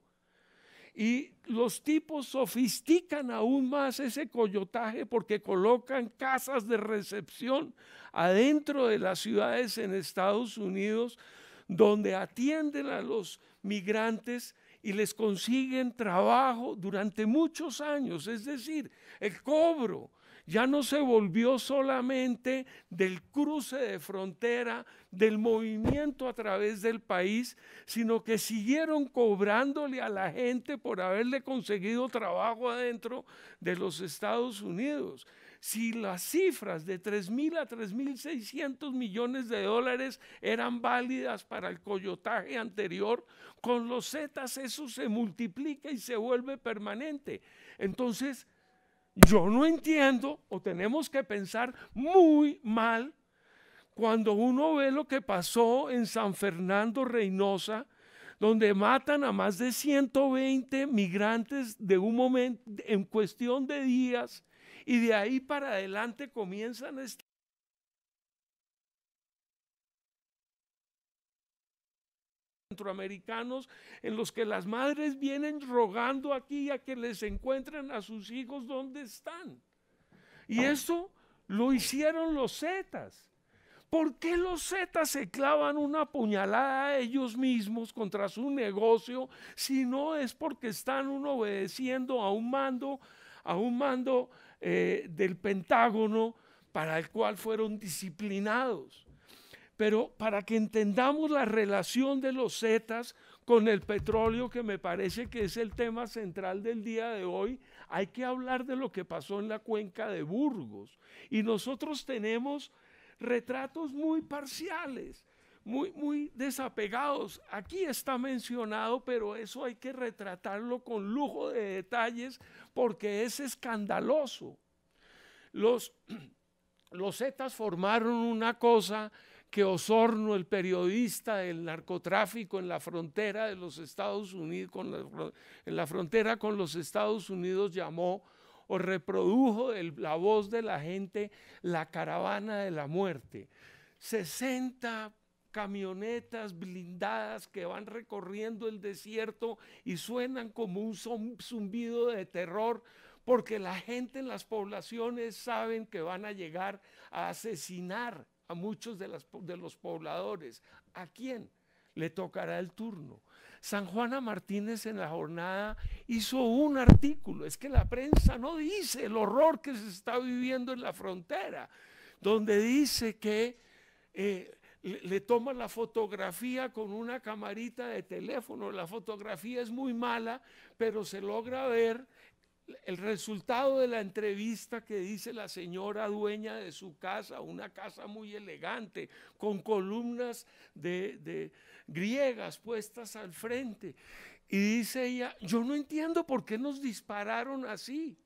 Y los tipos sofistican aún más ese coyotaje porque colocan casas de recepción adentro de las ciudades en Estados Unidos donde atienden a los migrantes y les consiguen trabajo durante muchos años. Es decir, el cobro ya no se volvió solamente del cruce de frontera, del movimiento a través del país, sino que siguieron cobrándole a la gente por haberle conseguido trabajo adentro de los Estados Unidos si las cifras de 3.000 a 3.600 millones de dólares eran válidas para el coyotaje anterior, con los zetas eso se multiplica y se vuelve permanente. Entonces, yo no entiendo o tenemos que pensar muy mal cuando uno ve lo que pasó en San Fernando Reynosa, donde matan a más de 120 migrantes de un momento en cuestión de días y de ahí para adelante comienzan centroamericanos en los que las madres vienen rogando aquí a que les encuentren a sus hijos donde están. Y eso lo hicieron los zetas. ¿Por qué los zetas se clavan una puñalada a ellos mismos contra su negocio si no es porque están uno obedeciendo a un mando, a un mando eh, del Pentágono para el cual fueron disciplinados? pero para que entendamos la relación de los zetas con el petróleo, que me parece que es el tema central del día de hoy, hay que hablar de lo que pasó en la cuenca de Burgos. Y nosotros tenemos retratos muy parciales, muy, muy desapegados. Aquí está mencionado, pero eso hay que retratarlo con lujo de detalles porque es escandaloso. Los, los zetas formaron una cosa que Osorno, el periodista del narcotráfico en la frontera de los Estados Unidos, con frontera con los Estados Unidos, llamó o reprodujo la voz de la gente la caravana de la muerte. 60 camionetas blindadas que van recorriendo el desierto y suenan como un zumbido de terror porque la gente en las poblaciones saben que van a llegar a asesinar a muchos de, los pobladores. ¿A quién? le tocará el turno. San Juana Martínez en la jornada hizo un artículo, es que la prensa no dice el horror que se está viviendo en la frontera, donde dice que eh, le, toma la fotografía con una camarita de teléfono, la fotografía es muy mala, pero se logra ver el resultado de la entrevista que dice la señora dueña de su casa, una casa muy elegante, con columnas de, griegas puestas al frente. Y dice ella, yo no entiendo por qué nos dispararon así.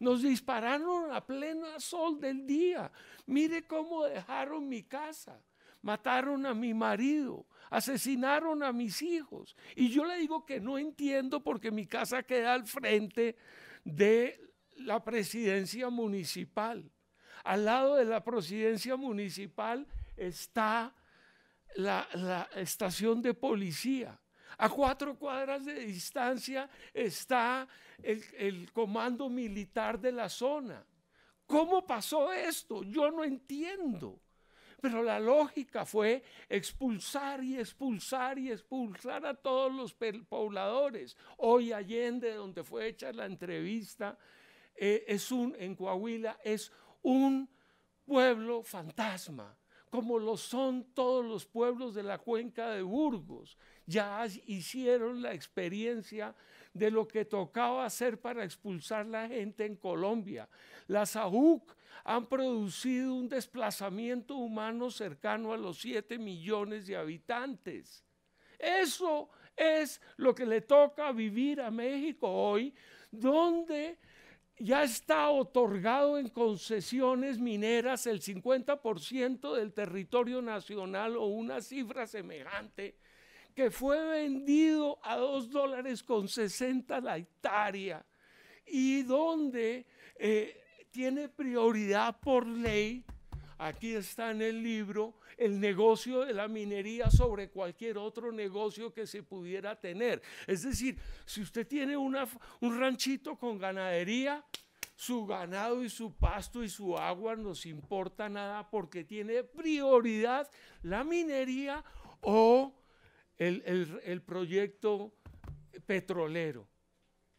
Nos dispararon a plena sol del día. Mire cómo dejaron mi casa. Mataron a mi marido, asesinaron a mis hijos. Y yo le digo que no entiendo porque mi casa queda al frente de la presidencia municipal. Al lado de la presidencia municipal está la, estación de policía. A cuatro cuadras de distancia está el, comando militar de la zona. ¿Cómo pasó esto? Yo no entiendo. Pero la lógica fue expulsar y expulsar y expulsar a todos los pobladores. Hoy Allende, donde fue hecha la entrevista, eh, es un, en Coahuila es un pueblo fantasma, como lo son todos los pueblos de la cuenca de Burgos. Ya hicieron la experiencia de lo que tocaba hacer para expulsar la gente en Colombia. Las AUC han producido un desplazamiento humano cercano a los 7 millones de habitantes. Eso es lo que le toca vivir a México hoy, donde ya está otorgado en concesiones mineras el 50% del territorio nacional o una cifra semejante que fue vendido a 2 dólares con 60 la hectárea y donde eh, tiene prioridad por ley, aquí está en el libro, el negocio de la minería sobre cualquier otro negocio que se pudiera tener. Es decir, si usted tiene una, un ranchito con ganadería, su ganado y su pasto y su agua no importa nada porque tiene prioridad la minería o el, proyecto petrolero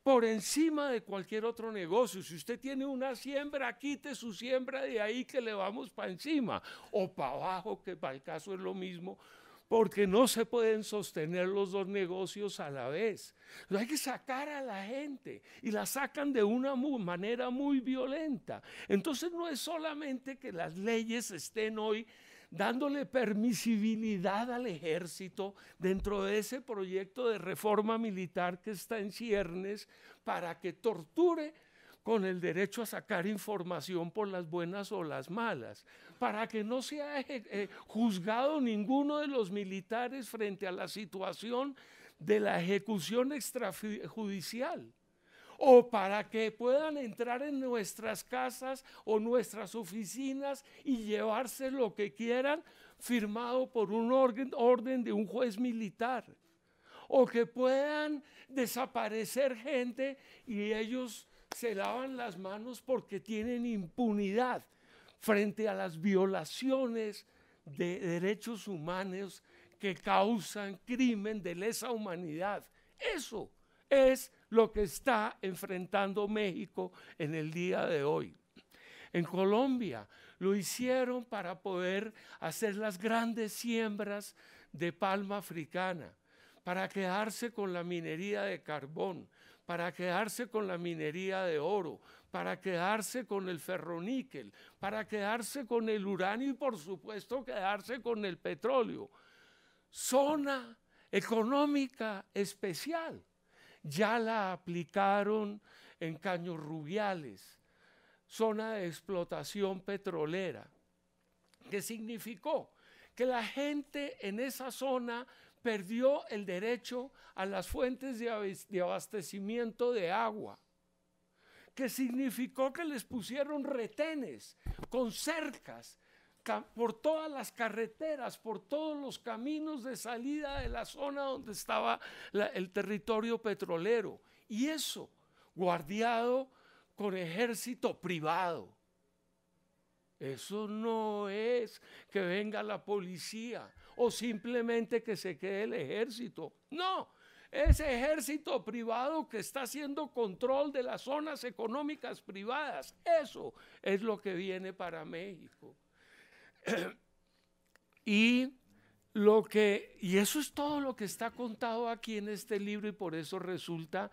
por encima de cualquier otro negocio. Si usted tiene una siembra, quite su siembra de ahí que le vamos para encima o para abajo, que para el caso es lo mismo, porque no se pueden sostener los dos negocios a la vez. hay que sacar a la gente y la sacan de una manera muy violenta. Entonces no es solamente que las leyes estén hoy dándole permisibilidad al ejército dentro de ese proyecto de reforma militar que está en ciernes para que torture con el derecho a sacar información por las buenas o las malas, para que no sea eh, juzgado ninguno de los militares frente a la situación de la ejecución extrajudicial o para que puedan entrar en nuestras casas o nuestras oficinas y llevarse lo que quieran firmado por un orden, de un juez militar. O que puedan desaparecer gente y ellos se lavan las manos porque tienen impunidad frente a las violaciones de derechos humanos que causan crimen de lesa humanidad. Eso es lo que está enfrentando México en el día de hoy. En Colombia lo hicieron para poder hacer las grandes siembras de palma africana, para quedarse con la minería de carbón, para quedarse con la minería de oro, para quedarse con el ferroníquel, para quedarse con el uranio y por supuesto quedarse con el petróleo. Zona económica especial ya la aplicaron en Caños Rubiales, zona de explotación petrolera, que significó que la gente en esa zona perdió el derecho a las fuentes de abastecimiento de agua, que significó que les pusieron retenes con cercas por todas las carreteras, por todos los caminos de salida de la zona donde estaba el territorio petrolero. Y eso, guardiado con ejército privado. Eso no es que venga la policía o simplemente que se quede el ejército. No, es ejército privado que está haciendo control de las zonas económicas privadas. Eso es lo que viene para México. y lo que y eso es todo lo que está contado aquí en este libro y por eso resulta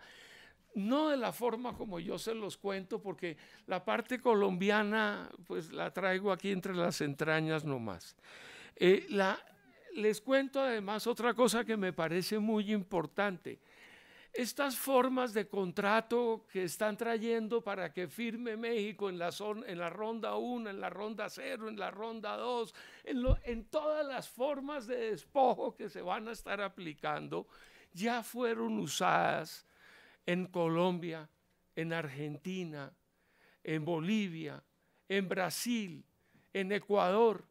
no de la forma como yo se los cuento porque la parte colombiana pues la traigo aquí entre las entrañas nomás. Eh, la, les cuento además otra cosa que me parece muy importante estas formas de contrato que están trayendo para que firme México en la, ronda 1, en la ronda 0, en la ronda 2, en, en todas las formas de despojo que se van a estar aplicando, ya fueron usadas en Colombia, en Argentina, en Bolivia, en Brasil, en Ecuador.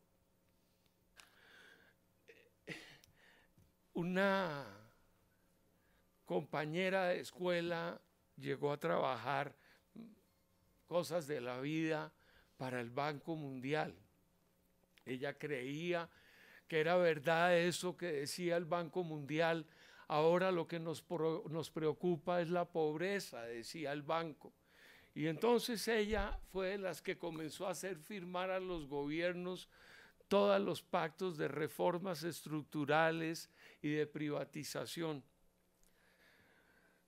Una compañera de escuela, llegó a trabajar cosas de la vida para el Banco Mundial. Ella creía que era verdad eso que decía el Banco Mundial. Ahora lo que nos, preocupa es la pobreza, decía el banco. Y entonces ella fue de las que comenzó a hacer firmar a los gobiernos todos los pactos de reformas estructurales y de privatización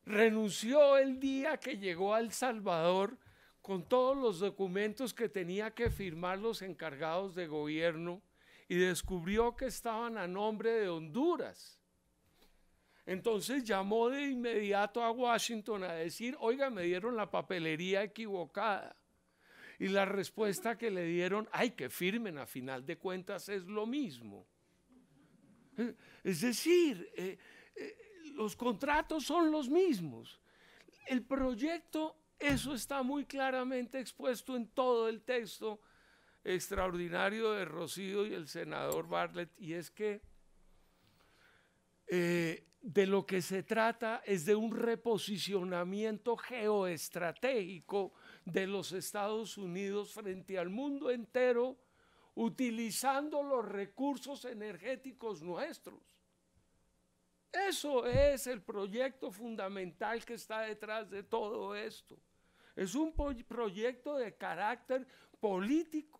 renunció el día que llegó al Salvador con todos los documentos que tenía que firmar los encargados de gobierno y descubrió que estaban a nombre de Honduras. Entonces llamó de inmediato a Washington a decir, oiga, me dieron la papelería equivocada. Y la respuesta que le dieron, ay, que firmen, a final de cuentas es lo mismo. Es decir, eh, eh, los contratos son los mismos. El proyecto, eso está muy claramente expuesto en todo el texto extraordinario de Rocío y el senador Bartlett, y es que eh, de lo que se trata es de un reposicionamiento geoestratégico de los Estados Unidos frente al mundo entero, utilizando los recursos energéticos nuestros. Eso es el proyecto fundamental que está detrás de todo esto. Es un proyecto de carácter político,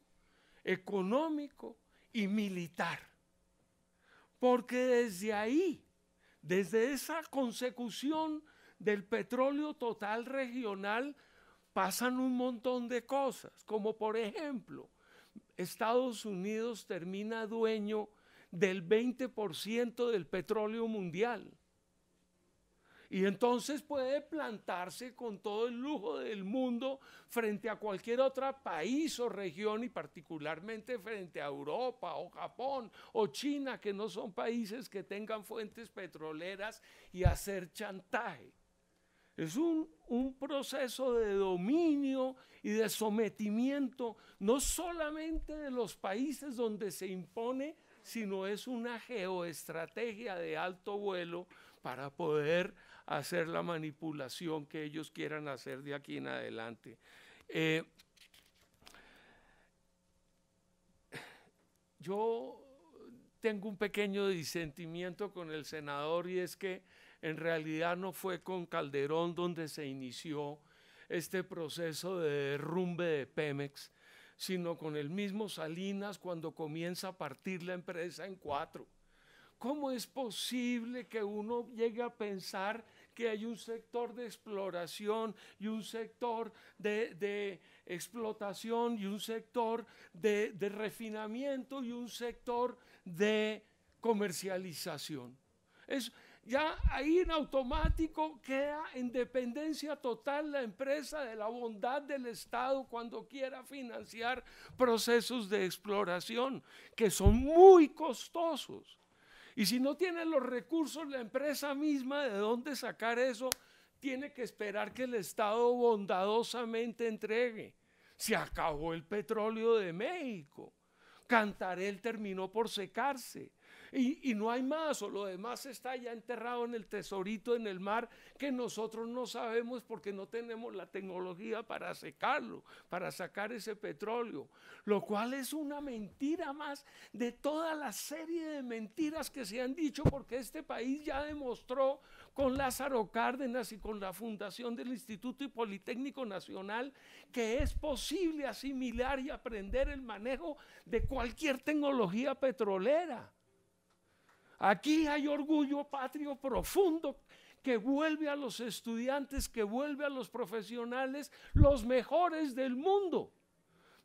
económico y militar. Porque desde ahí, desde esa consecución del petróleo total regional, pasan un montón de cosas, como por ejemplo, Estados Unidos termina dueño del 20% del petróleo mundial. Y entonces puede plantarse con todo el lujo del mundo frente a cualquier otro país o región y particularmente frente a Europa o Japón o China, que no son países que tengan fuentes petroleras y hacer chantaje. Es un, un proceso de dominio y de sometimiento, no solamente de los países donde se impone sino es una geoestrategia de alto vuelo para poder hacer la manipulación que ellos quieran hacer de aquí en adelante. Eh, yo tengo un pequeño disentimiento con el senador y es que en realidad no fue con Calderón donde se inició este proceso de derrumbe de Pemex, sino con el mismo Salinas cuando comienza a partir la empresa en cuatro. ¿Cómo es posible que uno llegue a pensar que hay un sector de exploración y un sector de, explotación y un sector de, refinamiento y un sector de comercialización? Es, ya ahí en automático queda en dependencia total la empresa de la bondad del Estado cuando quiera financiar procesos de exploración que son muy costosos. Y si no tiene los recursos la empresa misma de dónde sacar eso, tiene que esperar que el Estado bondadosamente entregue. Se acabó el petróleo de México. Cantarel terminó por secarse y, no hay más, o lo demás está ya enterrado en el tesorito, en el mar, que nosotros no sabemos porque no tenemos la tecnología para secarlo, para sacar ese petróleo, lo cual es una mentira más de toda la serie de mentiras que se han dicho porque este país ya demostró con Lázaro Cárdenas y con la fundación del Instituto y Politécnico Nacional que es posible asimilar y aprender el manejo de cualquier tecnología petrolera. Aquí hay orgullo patrio profundo que vuelve a los estudiantes, que vuelve a los profesionales, los mejores del mundo.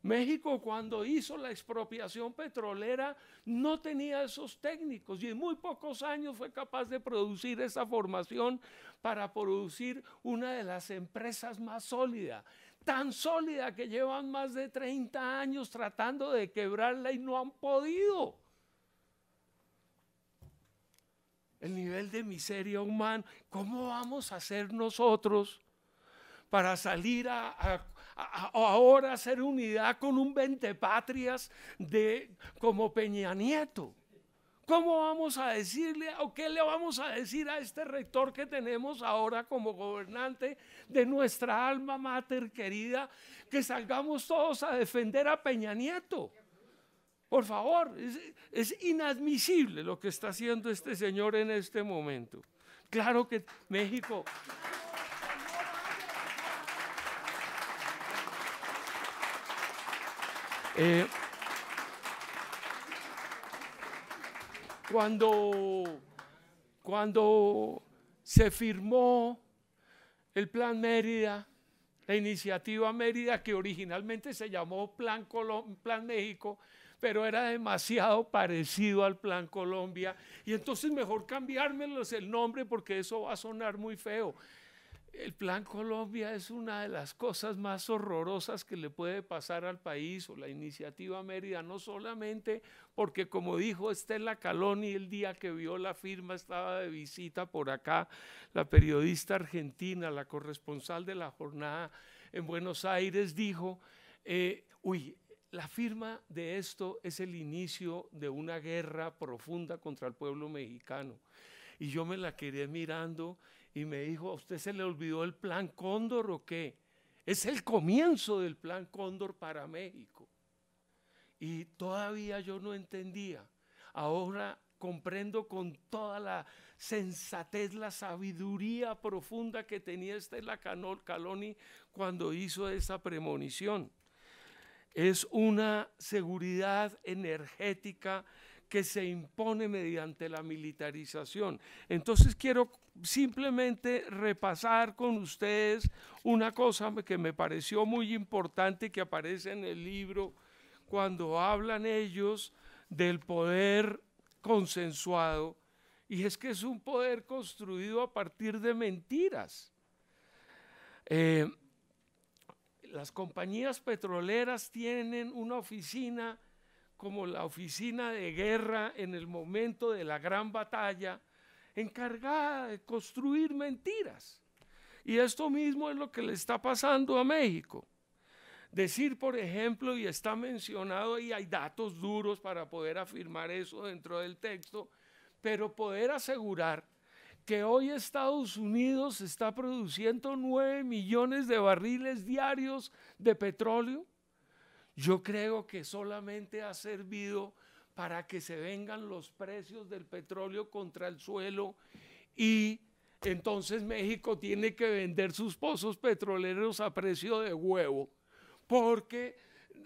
México cuando hizo la expropiación petrolera no tenía esos técnicos y en muy pocos años fue capaz de producir esa formación para producir una de las empresas más sólidas, tan sólida que llevan más de 30 años tratando de quebrarla y no han podido. el nivel de miseria humana, ¿cómo vamos a hacer nosotros para salir a, a, ahora hacer unidad con un ventepatrias de, como Peña Nieto? ¿Cómo vamos a decirle o qué le vamos a decir a este rector que tenemos ahora como gobernante de nuestra alma mater querida que salgamos todos a defender a Peña Nieto? Por favor, es, inadmisible lo que está haciendo este señor en este momento. Claro que México... Eh, cuando, cuando se firmó el Plan Mérida, la iniciativa Mérida, que originalmente se llamó Plan México, pero era demasiado parecido al Plan Colombia. Y entonces mejor cambiármelos el nombre porque eso va a sonar muy feo. El Plan Colombia es una de las cosas más horrorosas que le puede pasar al país o la iniciativa Mérida, no solamente porque, como dijo Estela Caloni el día que vio la firma, estaba de visita por acá, la periodista argentina, la corresponsal de la jornada en Buenos Aires, dijo, eh, uy, la firma de esto es el inicio de una guerra profunda contra el pueblo mexicano. Y yo me la quedé mirando y me dijo, ¿a usted se le olvidó el plan Cóndor o qué? Es el comienzo del plan Cóndor para México. Y todavía yo no entendía. Ahora comprendo con toda la sensatez, la sabiduría profunda que tenía este Canol Caloni cuando hizo esa premonición. Es una seguridad energética que se impone mediante la militarización. Entonces quiero simplemente repasar con ustedes una cosa que me pareció muy importante que aparece en el libro cuando hablan ellos del poder consensuado, y es que es un poder construido a partir de mentiras. Eh, las compañías petroleras tienen una oficina como la oficina de guerra en el momento de la gran batalla, encargada de construir mentiras. Y esto mismo es lo que le está pasando a México. Decir, por ejemplo, y está mencionado, y hay datos duros para poder afirmar eso dentro del texto, pero poder asegurar que hoy Estados Unidos está produciendo 9 millones de barriles diarios de petróleo, yo creo que solamente ha servido para que se vengan los precios del petróleo contra el suelo y entonces México tiene que vender sus pozos petroleros a precio de huevo, porque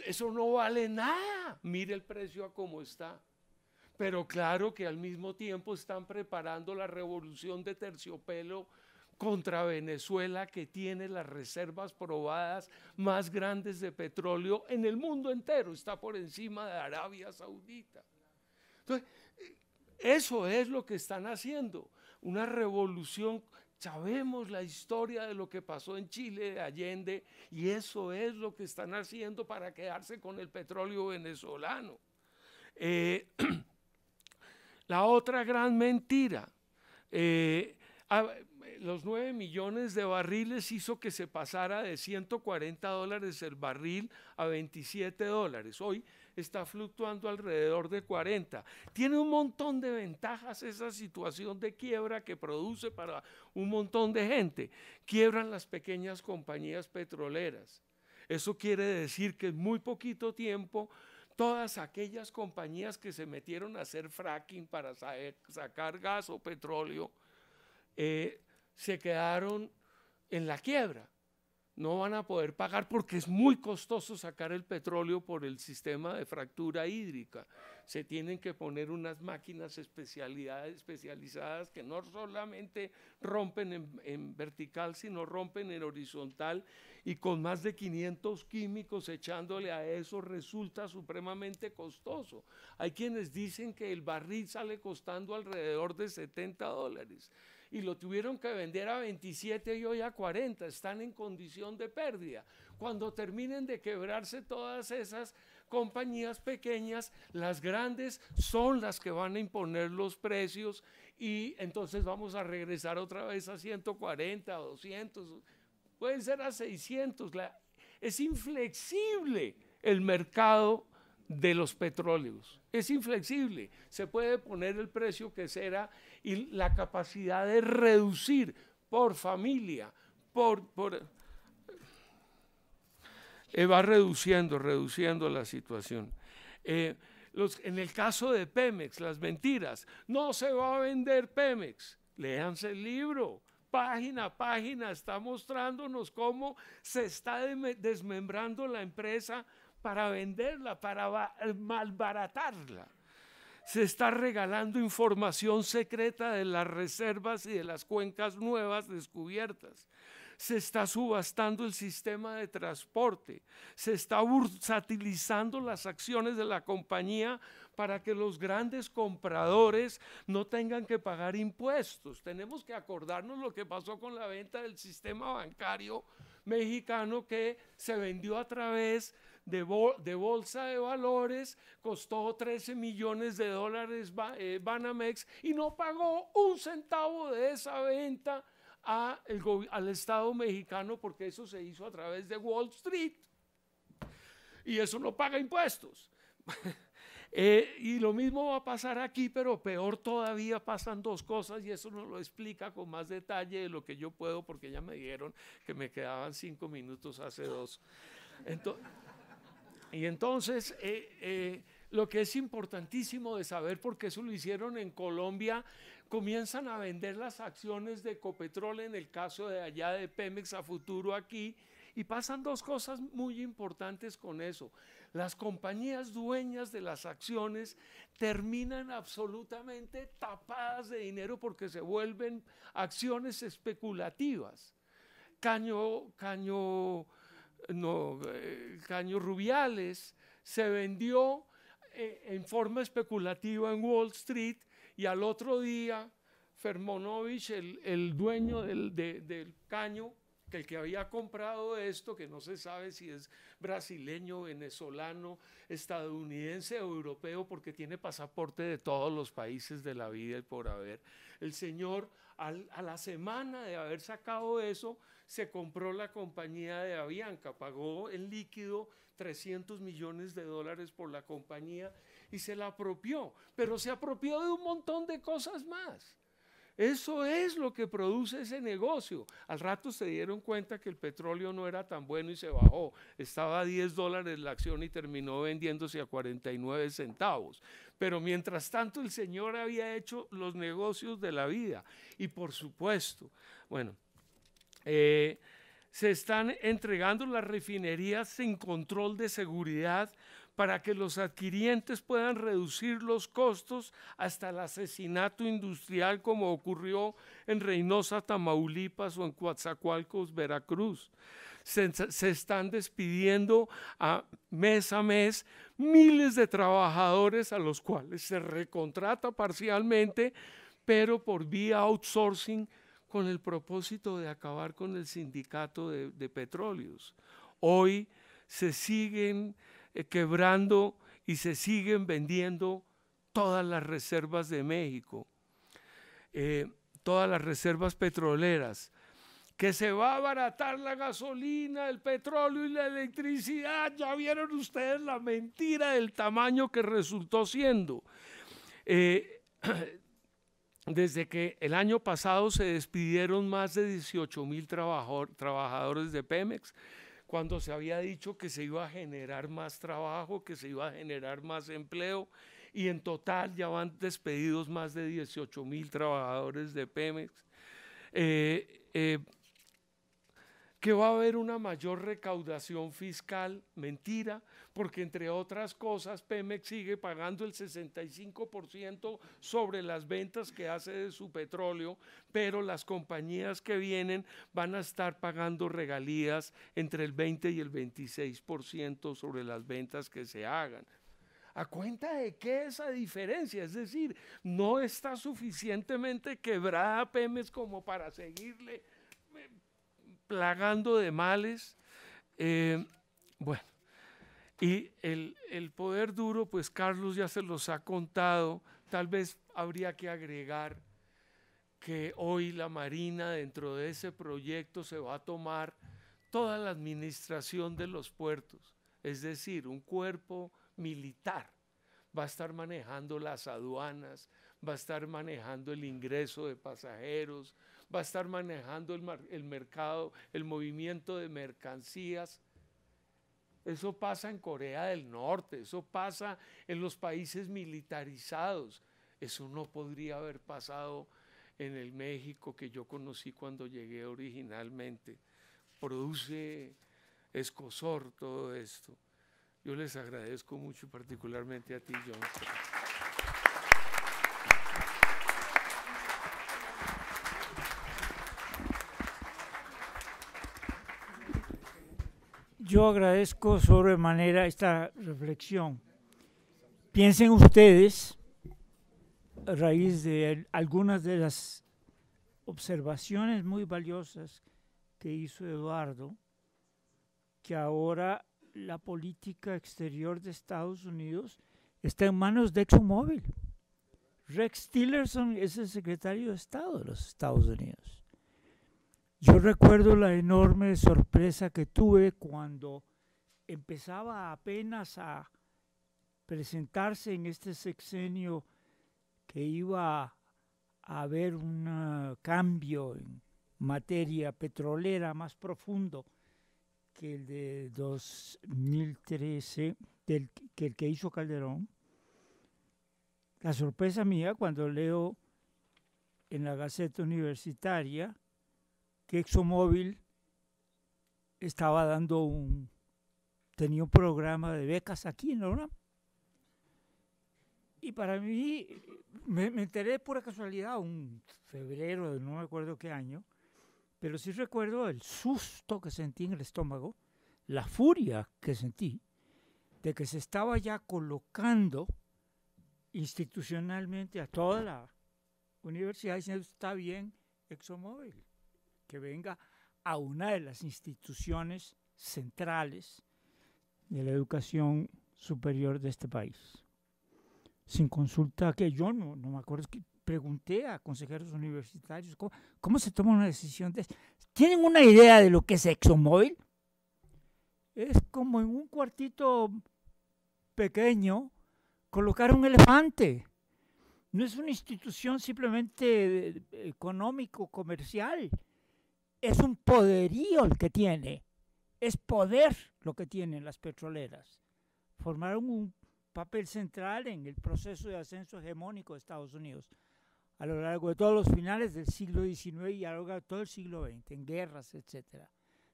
eso no vale nada. Mire el precio a cómo está pero claro que al mismo tiempo están preparando la revolución de terciopelo contra Venezuela, que tiene las reservas probadas más grandes de petróleo en el mundo entero, está por encima de Arabia Saudita. Entonces, eso es lo que están haciendo, una revolución. Sabemos la historia de lo que pasó en Chile de Allende y eso es lo que están haciendo para quedarse con el petróleo venezolano. Eh, La otra gran mentira, eh, ah, los 9 millones de barriles hizo que se pasara de 140 dólares el barril a 27 dólares. Hoy está fluctuando alrededor de 40. Tiene un montón de ventajas esa situación de quiebra que produce para un montón de gente. Quiebran las pequeñas compañías petroleras. Eso quiere decir que en muy poquito tiempo todas aquellas compañías que se metieron a hacer fracking para eh, sacar gas o petróleo, eh, se quedaron en la quiebra no van a poder pagar porque es muy costoso sacar el petróleo por el sistema de fractura hídrica. Se tienen que poner unas máquinas especializadas que no solamente rompen en, en, vertical, sino rompen en horizontal y con más de 500 químicos echándole a eso resulta supremamente costoso. Hay quienes dicen que el barril sale costando alrededor de 70 dólares y lo tuvieron que vender a 27 y hoy a 40, están en condición de pérdida. Cuando terminen de quebrarse todas esas compañías pequeñas, las grandes son las que van a imponer los precios y entonces vamos a regresar otra vez a 140, 200, pueden ser a 600. es inflexible el mercado de los petróleos. Es inflexible. Se puede poner el precio que será y la capacidad de reducir por familia, por, eh, va reduciendo, reduciendo la situación. Eh, en el caso de Pemex, las mentiras, no se va a vender Pemex. Léanse el libro, página a página, está mostrándonos cómo se está desmembrando la empresa para venderla, para malbaratarla se está regalando información secreta de las reservas y de las cuencas nuevas descubiertas. Se está subastando el sistema de transporte, se está bursatilizando las acciones de la compañía para que los grandes compradores no tengan que pagar impuestos. Tenemos que acordarnos lo que pasó con la venta del sistema bancario mexicano que se vendió a través de, bolsa de valores, costó 13 millones de dólares eh, Banamex y no pagó un centavo de esa venta a al Estado mexicano porque eso se hizo a través de Wall Street. Y eso no paga impuestos. Eh, y lo mismo va a pasar aquí, pero peor todavía pasan dos cosas y eso no lo explica con más detalle de lo que yo puedo porque ya me dijeron que me quedaban cinco minutos hace dos. Entonces, y entonces, eh, eh, lo que es importantísimo de saber, porque eso lo hicieron en Colombia, comienzan a vender las acciones de Ecopetrol en el caso de allá de Pemex a futuro aquí, y pasan dos cosas muy importantes con eso. Las compañías dueñas de las acciones terminan absolutamente tapadas de dinero porque se vuelven acciones especulativas. Caño, caño no, eh, Caño Rubiales, se vendió eh, en forma especulativa en Wall Street y al otro día Fermonovich, el, dueño del, Caño, que el que había comprado esto, que no se sabe si es brasileño, venezolano, estadounidense o europeo, porque tiene pasaporte de todos los países de la vida por haber. El señor, a la semana de haber sacado eso, se compró la compañía de Avianca, pagó en líquido 300 millones de dólares por la compañía y se la apropió, pero se apropió de un montón de cosas más. Eso es lo que produce ese negocio. Al rato se dieron cuenta que el petróleo no era tan bueno y se bajó. Estaba a 10 dólares la acción y terminó vendiéndose a 49 centavos. Pero mientras tanto el Señor había hecho los negocios de la vida. Y por supuesto, bueno, eh, se están entregando las refinerías sin control de seguridad para que los adquirientes puedan reducir los costos hasta el asesinato industrial como ocurrió en Reynosa, Tamaulipas o en Coatzacoalcos, Veracruz. Se, están despidiendo a mes a mes miles de trabajadores a los cuales se recontrata parcialmente, pero por vía outsourcing con el propósito de acabar con el sindicato de, petróleos. Hoy se siguen eh, quebrando y se siguen vendiendo todas las reservas de México, eh, todas las reservas petroleras, que se va a abaratar la gasolina, el petróleo y la electricidad. Ya vieron ustedes la mentira del tamaño que resultó siendo. Eh, desde que el año pasado se despidieron más de 18 mil trabajadores de Pemex, cuando se había dicho que se iba a generar más trabajo, que se iba a generar más empleo, y en total ya van despedidos más de 18 mil trabajadores de Pemex. Eh, eh, que va a haber una mayor recaudación fiscal, mentira, porque entre otras cosas Pemex sigue pagando el 65% sobre las ventas que hace de su petróleo, pero las compañías que vienen van a estar pagando regalías entre el 20 y el 26% sobre las ventas que se hagan. ¿A cuenta de qué esa diferencia? Es decir, no está suficientemente quebrada Pemex como para seguirle plagando de males. Eh, bueno, y el poder duro, pues Carlos ya se los ha contado, tal vez habría que agregar que hoy la Marina dentro de ese proyecto se va a tomar toda la administración de los puertos, es decir, un cuerpo militar va a estar manejando las aduanas, va a estar manejando el ingreso de pasajeros, va a estar manejando el, mercado, el movimiento de mercancías. Eso pasa en Corea del Norte, eso pasa en los países militarizados. Eso no podría haber pasado en el México que yo conocí cuando llegué originalmente. Produce escosor todo esto. Yo les agradezco mucho, particularmente a ti, John. Yo agradezco sobremanera esta reflexión. Piensen ustedes, a raíz de algunas de las observaciones muy valiosas que hizo Eduardo, que ahora la política exterior de Estados Unidos está en manos de ExxonMobil. Rex Tillerson es el secretario de Estado de los Estados Unidos. Yo recuerdo la enorme sorpresa que tuve cuando empezaba apenas a presentarse en este sexenio que iba a haber un eh, cambio en materia petrolera más profundo que el de 2013, que el que hizo Calderón. La sorpresa mía cuando leo en la Gaceta Universitaria que ExxonMobil estaba dando un, tenía un programa de becas aquí en la UNAM. Y para mí, me, enteré por pura casualidad, un febrero de no me acuerdo qué año, pero sí recuerdo el susto que sentí en el estómago, la furia que sentí de que se estaba ya colocando institucionalmente a toda la universidad diciendo está bien ExxonMobil que venga a una de las instituciones centrales de la educación superior de este país. Sin consulta que yo no, me acuerdo, que pregunté a consejeros universitarios ¿cómo, se toma una decisión de ¿Tienen una idea de lo que es ExxonMobil? Es como en un cuartito pequeño colocar un elefante. No es una institución simplemente eh, económico, comercial es un poderío el que tiene, es poder lo que tienen las petroleras. Formaron un papel central en el proceso de ascenso hegemónico de Estados Unidos a lo largo de todos los finales del siglo XIX y a lo largo de todo el siglo XX, en guerras, etc.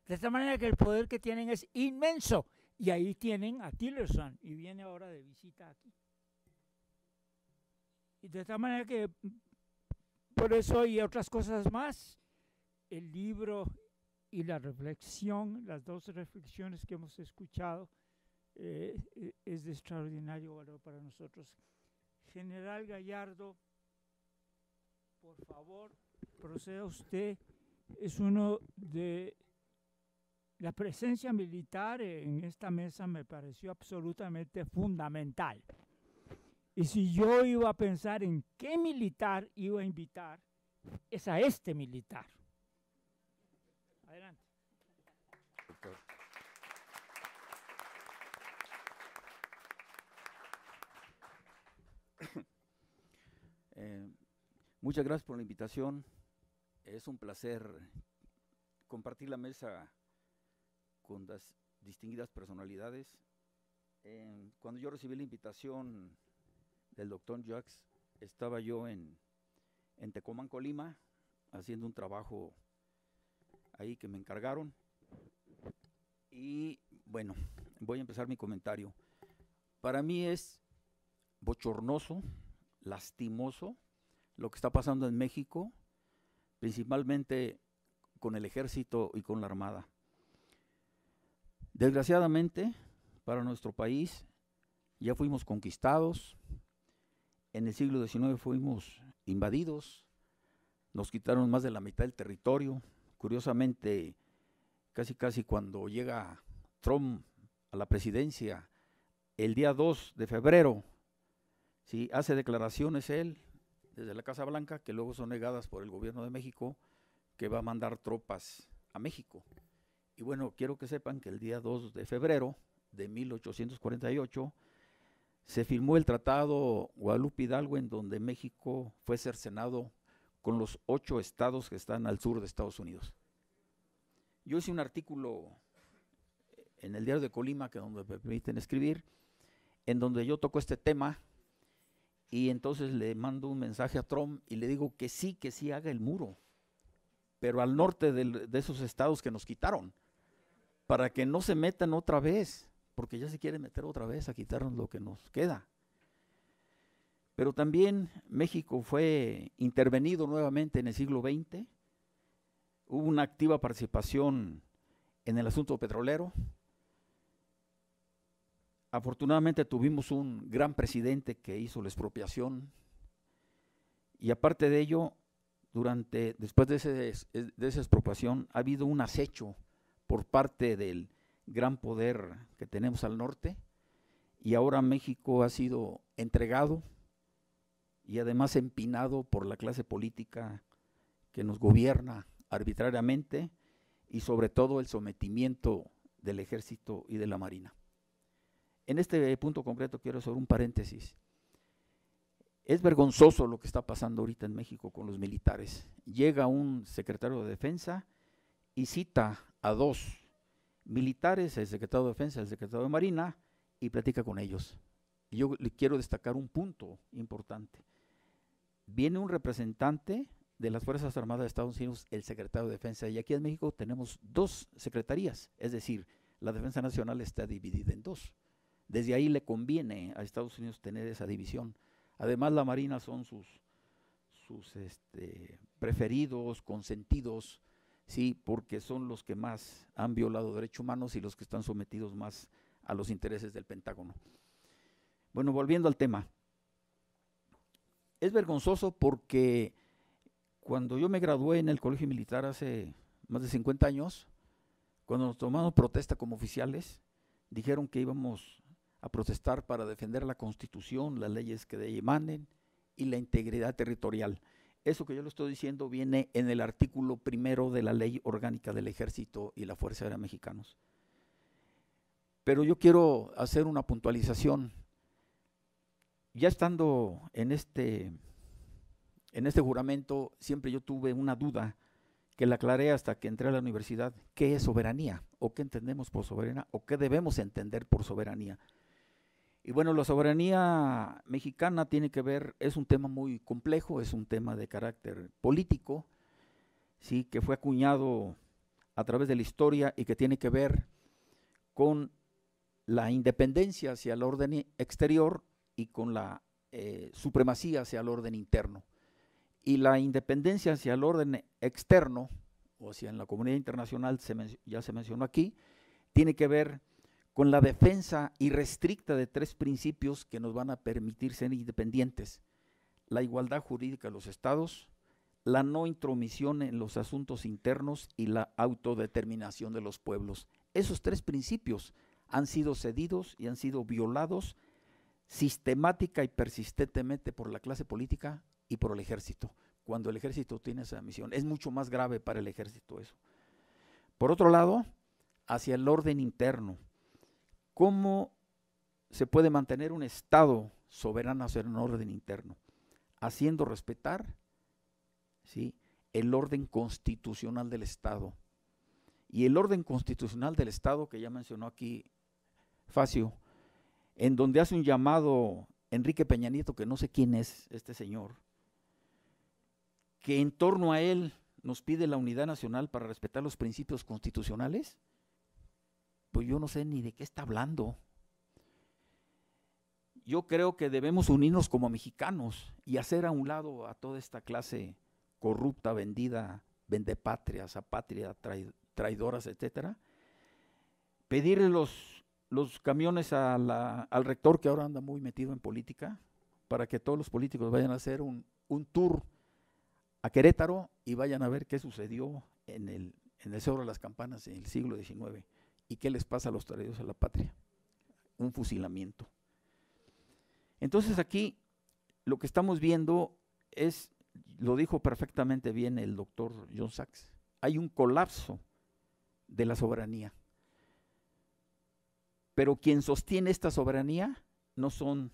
De esta manera que el poder que tienen es inmenso. Y ahí tienen a Tillerson y viene ahora de visita aquí. Y de esta manera que mm, por eso y otras cosas más el libro y la reflexión, las dos reflexiones que hemos escuchado, eh, eh, es de extraordinario valor para nosotros. General Gallardo, por favor, proceda usted. Es uno de... La presencia militar en esta mesa me pareció absolutamente fundamental. Y si yo iba a pensar en qué militar iba a invitar, es a este militar. Eh, muchas gracias por la invitación. Es un placer compartir la mesa con las distinguidas personalidades. Eh, cuando yo recibí la invitación del doctor Jax, estaba yo en, en Tecomán, Colima, haciendo un trabajo ahí que me encargaron. Y bueno, voy a empezar mi comentario. Para mí es bochornoso, lastimoso lo que está pasando en México, principalmente con el ejército y con la armada. Desgraciadamente, para nuestro país, ya fuimos conquistados, en el siglo XIX fuimos invadidos, nos quitaron más de la mitad del territorio, Curiosamente, casi casi cuando llega Trump a la presidencia, el día 2 de febrero, ¿sí? hace declaraciones él desde la Casa Blanca, que luego son negadas por el gobierno de México, que va a mandar tropas a México. Y bueno, quiero que sepan que el día 2 de febrero de 1848 se firmó el Tratado Guadalupe Hidalgo en donde México fue cercenado con los ocho estados que están al sur de Estados Unidos. Yo hice un artículo eh, en el diario de Colima, que donde me permiten escribir, en donde yo toco este tema y entonces le mando un mensaje a Trump y le digo que sí, que sí haga el muro, pero al norte de esos estados que nos quitaron, para que no se metan otra vez, porque ya se quieren meter otra vez a quitarnos lo que nos queda. Pero también México fue intervenido nuevamente en el siglo XX, hubo una activa participación en el asunto petrolero. Afortunadamente tuvimos un gran presidente que hizo la expropiación y aparte de ello, durante, después de, de esa expropiación ha habido un acecho por parte del gran poder que tenemos al norte y ahora México ha sido entregado y además empinado por la clase política que nos gobierna arbitrariamente y sobre todo el sometimiento del ejército y de la marina. En este punto concreto quiero hacer un paréntesis. Es vergonzoso lo que está pasando ahorita en México con los militares. Llega un secretario de defensa y cita a dos militares, el secretario de defensa, y el secretario de marina, y platica con ellos. yo le quiero destacar un punto importante viene un representante de las Fuerzas Armadas de Estados Unidos, el secretario de Defensa, y aquí en México tenemos dos secretarías, es decir, la Defensa Nacional está dividida en dos. Desde ahí le conviene a Estados Unidos tener esa división. Además, la Marina son sus, sus este, preferidos, consentidos, sí, porque son los que más han violado derechos humanos y los que están sometidos más a los intereses del Pentágono. Bueno, volviendo al tema, es vergonzoso porque cuando yo me gradué en el colegio militar hace más de 50 años, cuando nos tomamos protesta como oficiales, dijeron que íbamos a protestar para defender la constitución, las leyes que de ahí emanen y la integridad territorial. Eso que yo le estoy diciendo viene en el artículo primero de la ley orgánica del ejército y la Fuerza Aérea Mexicanos. Pero yo quiero hacer una puntualización ya estando en este, en este juramento, siempre yo tuve una duda que la aclaré hasta que entré a la universidad, ¿qué es soberanía? ¿O qué entendemos por soberana? ¿O qué debemos entender por soberanía? Y bueno, la soberanía mexicana tiene que ver, es un tema muy complejo, es un tema de carácter político, sí, que fue acuñado a través de la historia y que tiene que ver con la independencia hacia el orden exterior y con la eh, supremacía hacia el orden interno. Y la independencia hacia el orden externo, o sea, en la comunidad internacional, ya se mencionó aquí, tiene que ver con la defensa irrestricta de tres principios que nos van a permitir ser independientes. La igualdad jurídica de los estados, la no intromisión en los asuntos internos y la autodeterminación de los pueblos. Esos tres principios han sido cedidos y han sido violados sistemática y persistentemente por la clase política y por el ejército, cuando el ejército tiene esa misión. Es mucho más grave para el ejército eso. Por otro lado, hacia el orden interno, ¿cómo se puede mantener un Estado soberano hacer un orden interno? Haciendo respetar ¿sí? el orden constitucional del Estado. Y el orden constitucional del Estado, que ya mencionó aquí Facio, en donde hace un llamado Enrique Peña Nieto, que no sé quién es este señor, que en torno a él nos pide la unidad nacional para respetar los principios constitucionales, pues yo no sé ni de qué está hablando. Yo creo que debemos unirnos como mexicanos y hacer a un lado a toda esta clase corrupta, vendida, vendepatrias, patria traidoras, etcétera. Pedirle los los camiones al rector, que ahora anda muy metido en política, para que todos los políticos vayan a hacer un, tour a Querétaro y vayan a ver qué sucedió en el, en de las Campanas en el siglo XIX y qué les pasa a los traidores a la patria. Un fusilamiento. Entonces aquí lo que estamos viendo es, lo dijo perfectamente bien el doctor John Sachs, hay un colapso de la soberanía. Pero quien sostiene esta soberanía no son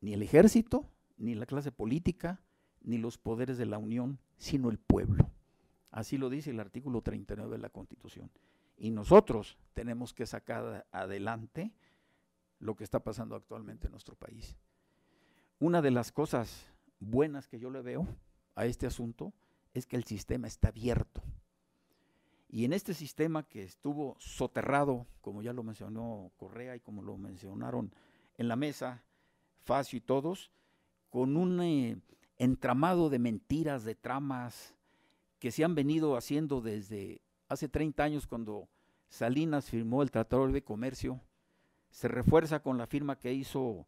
ni el ejército, ni la clase política, ni los poderes de la Unión, sino el pueblo. Así lo dice el artículo 39 de la Constitución. Y nosotros tenemos que sacar adelante lo que está pasando actualmente en nuestro país. Una de las cosas buenas que yo le veo a este asunto es que el sistema está abierto. Y en este sistema que estuvo soterrado, como ya lo mencionó Correa y como lo mencionaron en la mesa, Facio y todos, con un eh, entramado de mentiras, de tramas que se han venido haciendo desde hace 30 años cuando Salinas firmó el Tratado de Comercio, se refuerza con la firma que hizo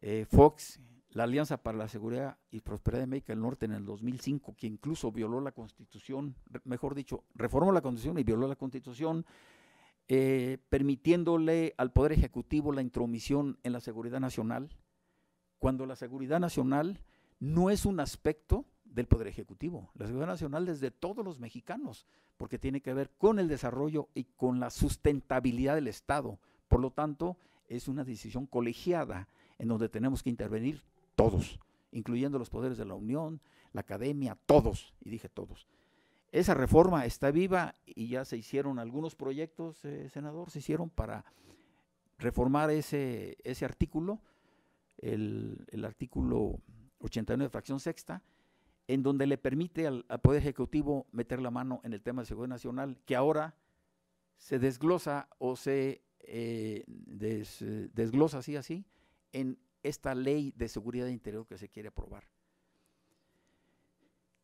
eh, Fox la Alianza para la Seguridad y Prosperidad de América del Norte en el 2005, que incluso violó la Constitución, mejor dicho, reformó la Constitución y violó la Constitución, eh, permitiéndole al Poder Ejecutivo la intromisión en la seguridad nacional, cuando la seguridad nacional no es un aspecto del Poder Ejecutivo. La seguridad nacional es de todos los mexicanos, porque tiene que ver con el desarrollo y con la sustentabilidad del Estado. Por lo tanto, es una decisión colegiada en donde tenemos que intervenir todos, incluyendo los poderes de la Unión, la academia, todos, y dije todos. Esa reforma está viva y ya se hicieron algunos proyectos, eh, senador, se hicieron para reformar ese, ese artículo, el, artículo 89, fracción sexta, en donde le permite al, Poder Ejecutivo meter la mano en el tema de seguridad nacional, que ahora se desglosa o se eh, eh, desglosa así, así, en esta ley de seguridad interior que se quiere aprobar.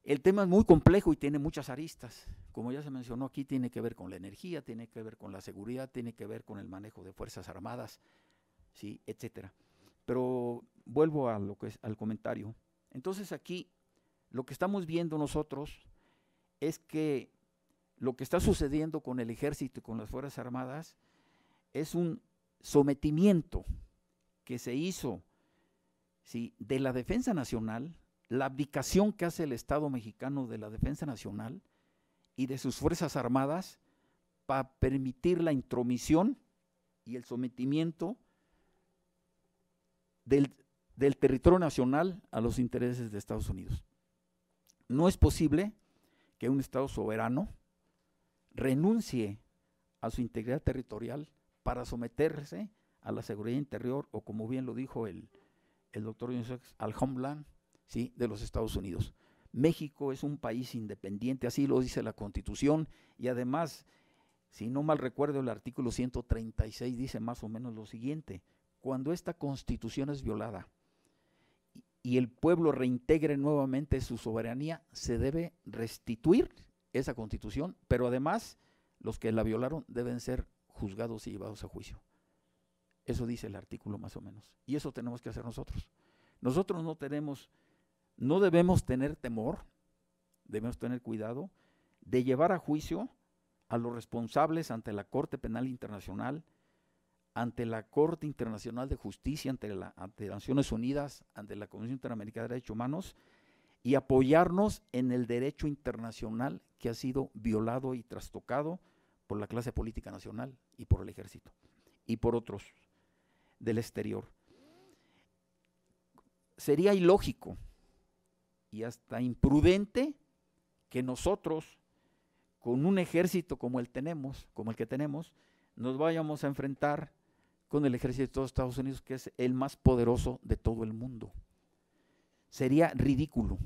El tema es muy complejo y tiene muchas aristas. Como ya se mencionó aquí, tiene que ver con la energía, tiene que ver con la seguridad, tiene que ver con el manejo de fuerzas armadas, sí, etcétera. Pero vuelvo a lo que al comentario. Entonces aquí lo que estamos viendo nosotros es que lo que está sucediendo con el ejército y con las fuerzas armadas es un sometimiento que se hizo de la defensa nacional, la abdicación que hace el Estado mexicano de la defensa nacional y de sus Fuerzas Armadas para permitir la intromisión y el sometimiento del, del territorio nacional a los intereses de Estados Unidos. No es posible que un Estado soberano renuncie a su integridad territorial para someterse a la seguridad interior o como bien lo dijo el, el doctor al ¿sí? de los Estados Unidos. México es un país independiente, así lo dice la Constitución, y además, si no mal recuerdo, el artículo 136 dice más o menos lo siguiente, cuando esta Constitución es violada y el pueblo reintegre nuevamente su soberanía, se debe restituir esa Constitución, pero además los que la violaron deben ser juzgados y llevados a juicio. Eso dice el artículo más o menos. Y eso tenemos que hacer nosotros. Nosotros no tenemos, no debemos tener temor, debemos tener cuidado de llevar a juicio a los responsables ante la Corte Penal Internacional, ante la Corte Internacional de Justicia, ante, la, ante Naciones Unidas, ante la Comisión Interamericana de Derechos Humanos, y apoyarnos en el derecho internacional que ha sido violado y trastocado por la clase política nacional y por el ejército y por otros del exterior. Sería ilógico y hasta imprudente que nosotros, con un ejército como el, tenemos, como el que tenemos, nos vayamos a enfrentar con el ejército de Estados Unidos, que es el más poderoso de todo el mundo. Sería ridículo.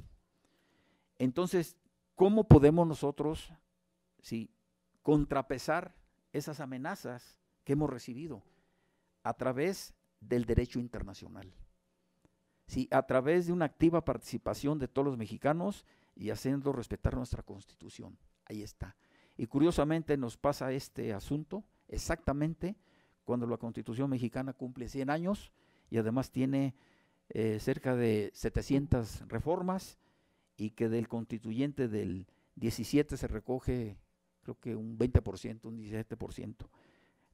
Entonces, ¿cómo podemos nosotros si, contrapesar esas amenazas que hemos recibido? a través del derecho internacional. Sí, a través de una activa participación de todos los mexicanos y haciendo respetar nuestra constitución. Ahí está. Y curiosamente nos pasa este asunto exactamente cuando la constitución mexicana cumple 100 años y además tiene eh, cerca de 700 reformas y que del constituyente del 17 se recoge creo que un 20%, un 17%.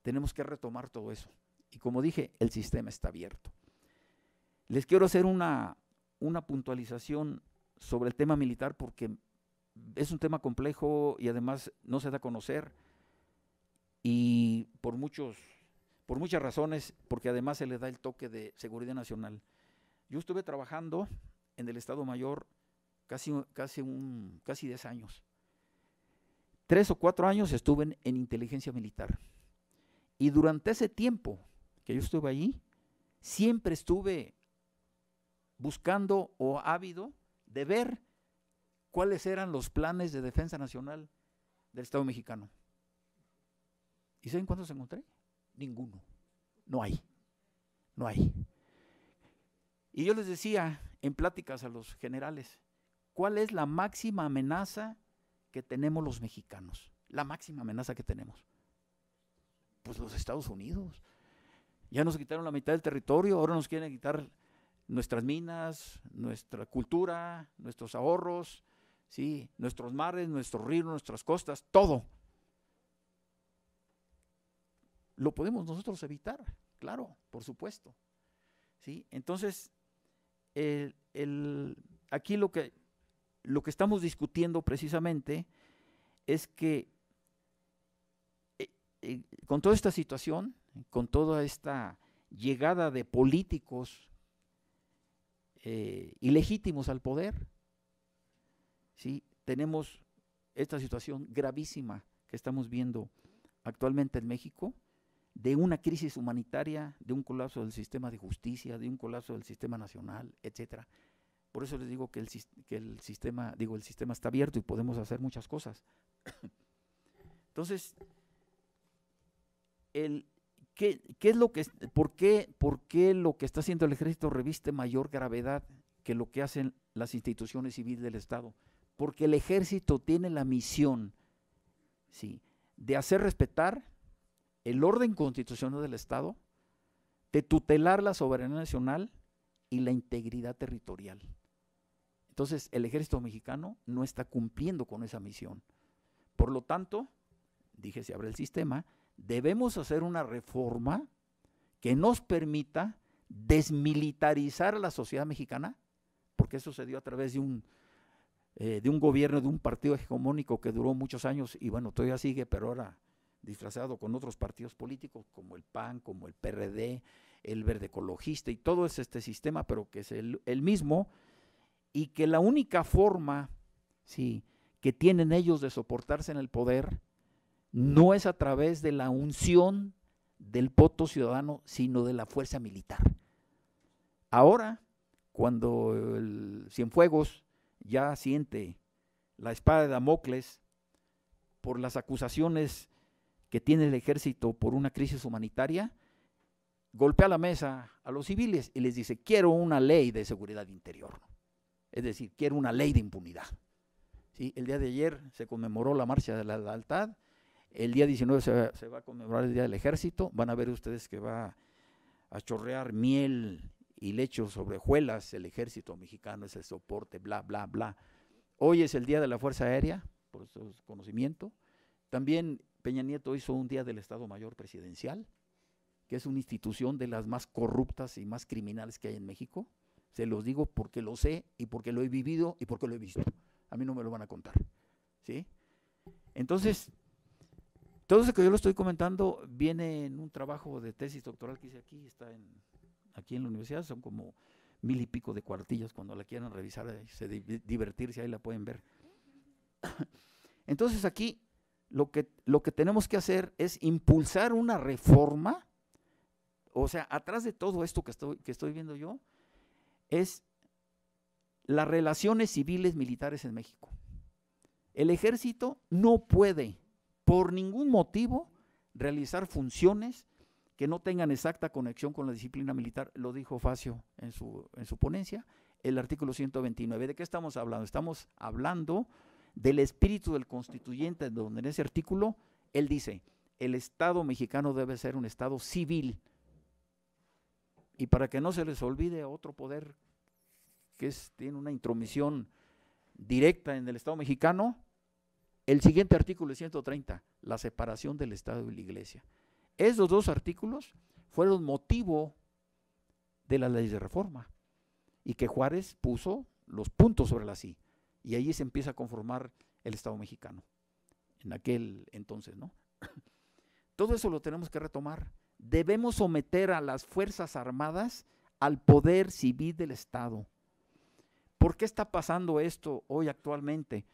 Tenemos que retomar todo eso. Y como dije, el sistema está abierto. Les quiero hacer una, una puntualización sobre el tema militar porque es un tema complejo y además no se da a conocer y por muchos por muchas razones, porque además se le da el toque de seguridad nacional. Yo estuve trabajando en el Estado Mayor casi, casi, un, casi 10 años. Tres o cuatro años estuve en inteligencia militar. Y durante ese tiempo yo estuve allí, siempre estuve buscando o ávido de ver cuáles eran los planes de defensa nacional del Estado mexicano. ¿Y saben cuántos encontré? Ninguno. No hay. No hay. Y yo les decía en pláticas a los generales, ¿cuál es la máxima amenaza que tenemos los mexicanos? La máxima amenaza que tenemos. Pues los Estados Unidos. Ya nos quitaron la mitad del territorio, ahora nos quieren quitar nuestras minas, nuestra cultura, nuestros ahorros, ¿sí? nuestros mares, nuestros ríos, nuestras costas, todo. Lo podemos nosotros evitar, claro, por supuesto. ¿sí? Entonces, aquí lo que, lo que estamos discutiendo precisamente es que eh, eh, con toda esta situación, con toda esta llegada de políticos eh, ilegítimos al poder. ¿sí? Tenemos esta situación gravísima que estamos viendo actualmente en México, de una crisis humanitaria, de un colapso del sistema de justicia, de un colapso del sistema nacional, etcétera. Por eso les digo que el, que el sistema, digo, el sistema está abierto y podemos hacer muchas cosas. Entonces, el, ¿Qué, es lo que, por, qué, ¿Por qué lo que está haciendo el ejército reviste mayor gravedad que lo que hacen las instituciones civiles del Estado? Porque el ejército tiene la misión ¿sí? de hacer respetar el orden constitucional del Estado, de tutelar la soberanía nacional y la integridad territorial. Entonces, el ejército mexicano no está cumpliendo con esa misión. Por lo tanto, dije, se abre el sistema, debemos hacer una reforma que nos permita desmilitarizar a la sociedad mexicana, porque eso se dio a través de un, eh, de un gobierno, de un partido hegemónico que duró muchos años y bueno, todavía sigue, pero ahora disfrazado con otros partidos políticos como el PAN, como el PRD, el Verde Ecologista y todo es este sistema, pero que es el, el mismo, y que la única forma sí, que tienen ellos de soportarse en el poder no es a través de la unción del poto ciudadano, sino de la fuerza militar. Ahora, cuando el Cienfuegos ya siente la espada de Damocles por las acusaciones que tiene el ejército por una crisis humanitaria, golpea la mesa a los civiles y les dice, quiero una ley de seguridad interior. Es decir, quiero una ley de impunidad. El día de ayer se conmemoró la Marcha de la Lealtad el día 19 se va, a conmemorar el Día del Ejército. Van a ver ustedes que va a chorrear miel y lecho sobre juelas. El ejército mexicano es el soporte, bla, bla, bla. Hoy es el Día de la Fuerza Aérea, por su conocimiento. También Peña Nieto hizo un Día del Estado Mayor Presidencial, que es una institución de las más corruptas y más criminales que hay en México. Se los digo porque lo sé y porque lo he vivido y porque lo he visto. A mí no me lo van a contar. ¿Sí? Entonces, todo eso que yo lo estoy comentando viene en un trabajo de tesis doctoral que hice aquí, está aquí en la universidad, son como mil y pico de cuartillas, cuando la quieran revisar, se divertirse, ahí la pueden ver. Entonces aquí lo que, lo que tenemos que hacer es impulsar una reforma, o sea, atrás de todo esto que estoy, que estoy viendo yo, es las relaciones civiles militares en México. El ejército no puede por ningún motivo realizar funciones que no tengan exacta conexión con la disciplina militar, lo dijo Facio en su, en su ponencia, el artículo 129. ¿De qué estamos hablando? Estamos hablando del espíritu del constituyente, donde en ese artículo él dice, el Estado mexicano debe ser un Estado civil. Y para que no se les olvide otro poder que tiene una intromisión directa en el Estado mexicano, el siguiente artículo, es 130, la separación del Estado y la Iglesia. Esos dos artículos fueron motivo de la ley de reforma y que Juárez puso los puntos sobre la sí. Y ahí se empieza a conformar el Estado mexicano, en aquel entonces, ¿no? Todo eso lo tenemos que retomar. Debemos someter a las Fuerzas Armadas al poder civil del Estado. ¿Por qué está pasando esto hoy actualmente?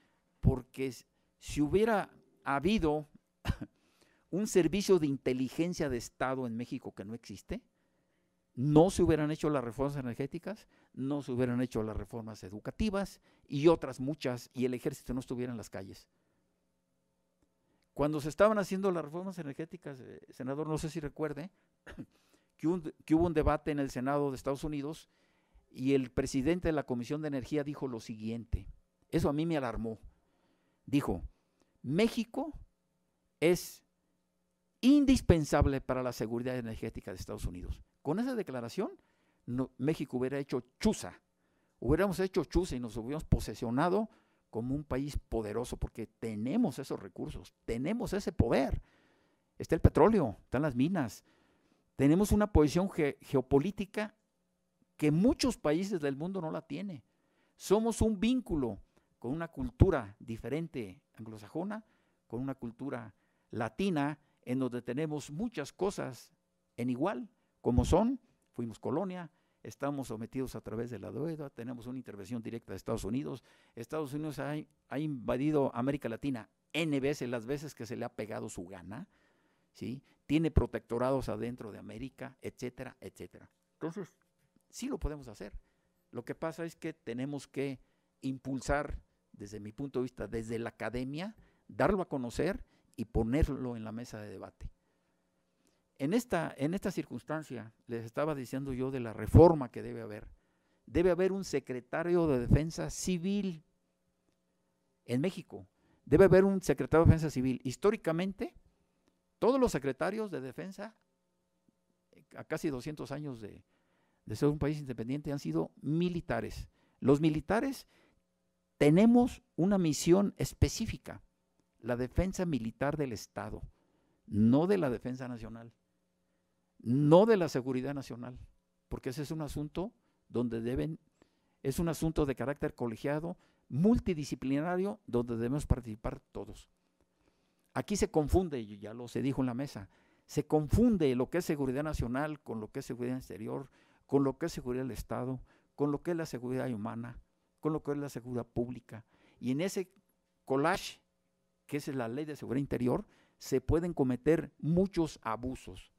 Porque si hubiera habido un servicio de inteligencia de Estado en México que no existe, no se hubieran hecho las reformas energéticas, no se hubieran hecho las reformas educativas y otras muchas, y el ejército no estuviera en las calles. Cuando se estaban haciendo las reformas energéticas, eh, senador, no sé si recuerde, que hubo un debate en el Senado de Estados Unidos y el presidente de la Comisión de Energía dijo lo siguiente, eso a mí me alarmó, dijo, México es indispensable para la seguridad energética de Estados Unidos. Con esa declaración, México hubiera hecho chuza, hubiéramos hecho chuza y nos hubiéramos posesionado como un país poderoso, porque tenemos esos recursos, tenemos ese poder. Está el petróleo, están las minas, tenemos una posición geopolítica que muchos países del mundo no la tiene. Somos un vínculo con una cultura diferente anglosajona, con una cultura latina, en donde tenemos muchas cosas en igual, como son, fuimos colonia, estamos sometidos a través de la deuda, tenemos una intervención directa de Estados Unidos, Estados Unidos ha, invadido América Latina N veces, las veces que se le ha pegado su gana, ¿sí? tiene protectorados adentro de América, etcétera, etcétera. Entonces, sí lo podemos hacer. Lo que pasa es que tenemos que impulsar desde mi punto de vista, desde la academia, darlo a conocer y ponerlo en la mesa de debate. En esta, en esta circunstancia, les estaba diciendo yo de la reforma que debe haber. Debe haber un secretario de defensa civil en México. Debe haber un secretario de defensa civil. Históricamente, todos los secretarios de defensa, eh, a casi 200 años de, de ser un país independiente, han sido militares. Los militares tenemos una misión específica, la defensa militar del Estado, no de la defensa nacional, no de la seguridad nacional, porque ese es un asunto donde deben, es un asunto de carácter colegiado, multidisciplinario, donde debemos participar todos. Aquí se confunde, y ya lo se dijo en la mesa, se confunde lo que es seguridad nacional con lo que es seguridad exterior, con lo que es seguridad del Estado, con lo que es la seguridad humana, con lo que es la seguridad pública. Y en ese collage, que es la ley de seguridad interior, se pueden cometer muchos abusos.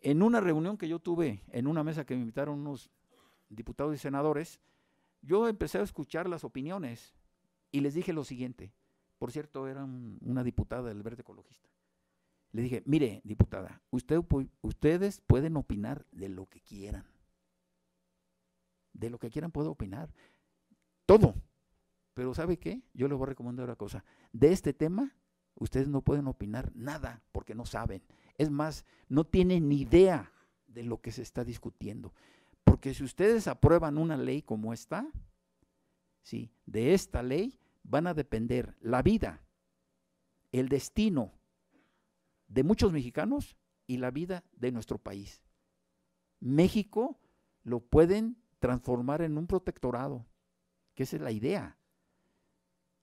En una reunión que yo tuve, en una mesa que me invitaron unos diputados y senadores, yo empecé a escuchar las opiniones y les dije lo siguiente. Por cierto, era una diputada del Verde Ecologista. Le dije, mire, diputada, ustedes pueden opinar de lo que quieran de lo que quieran puedo opinar. Todo. Pero ¿sabe qué? Yo les voy a recomendar una cosa. De este tema, ustedes no pueden opinar nada porque no saben. Es más, no tienen ni idea de lo que se está discutiendo. Porque si ustedes aprueban una ley como esta, ¿sí? de esta ley van a depender la vida, el destino de muchos mexicanos y la vida de nuestro país. México lo pueden transformar en un protectorado, que esa es la idea.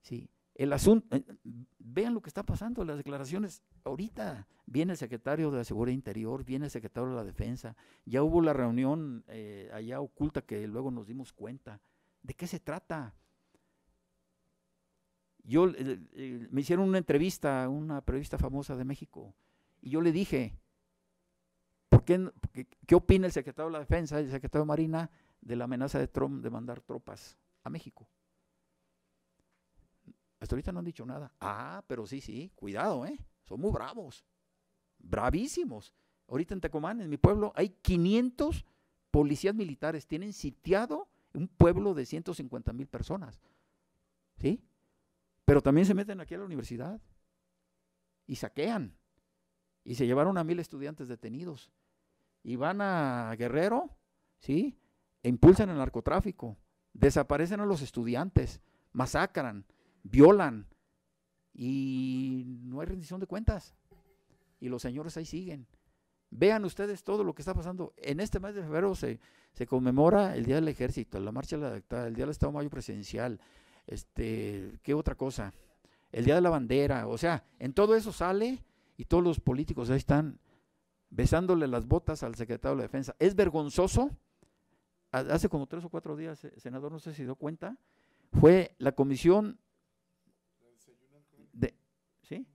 Sí. El asunto, eh, vean lo que está pasando, las declaraciones ahorita. Viene el secretario de la Seguridad Interior, viene el secretario de la Defensa, ya hubo la reunión eh, allá oculta que luego nos dimos cuenta. ¿De qué se trata? Yo eh, me hicieron una entrevista, una periodista famosa de México, y yo le dije, ¿por qué, qué, qué opina el secretario de la Defensa, el secretario de Marina, de la amenaza de Trump de mandar tropas a México. Hasta ahorita no han dicho nada. Ah, pero sí, sí, cuidado, ¿eh? Son muy bravos, bravísimos. Ahorita en Tacomán, en mi pueblo, hay 500 policías militares. Tienen sitiado un pueblo de 150 mil personas. ¿Sí? Pero también se meten aquí a la universidad y saquean. Y se llevaron a mil estudiantes detenidos. Y van a Guerrero, ¿sí? E impulsan el narcotráfico, desaparecen a los estudiantes, masacran, violan y no hay rendición de cuentas. Y los señores ahí siguen. Vean ustedes todo lo que está pasando. En este mes de febrero se, conmemora el Día del Ejército, la Marcha de la el Día del Estado Mayo Presidencial, este, ¿qué otra cosa? El Día de la Bandera, o sea, en todo eso sale y todos los políticos ahí están besándole las botas al secretario de la Defensa. Es vergonzoso hace como tres o cuatro días, eh, senador, no sé si dio cuenta, fue la comisión de, ¿sí?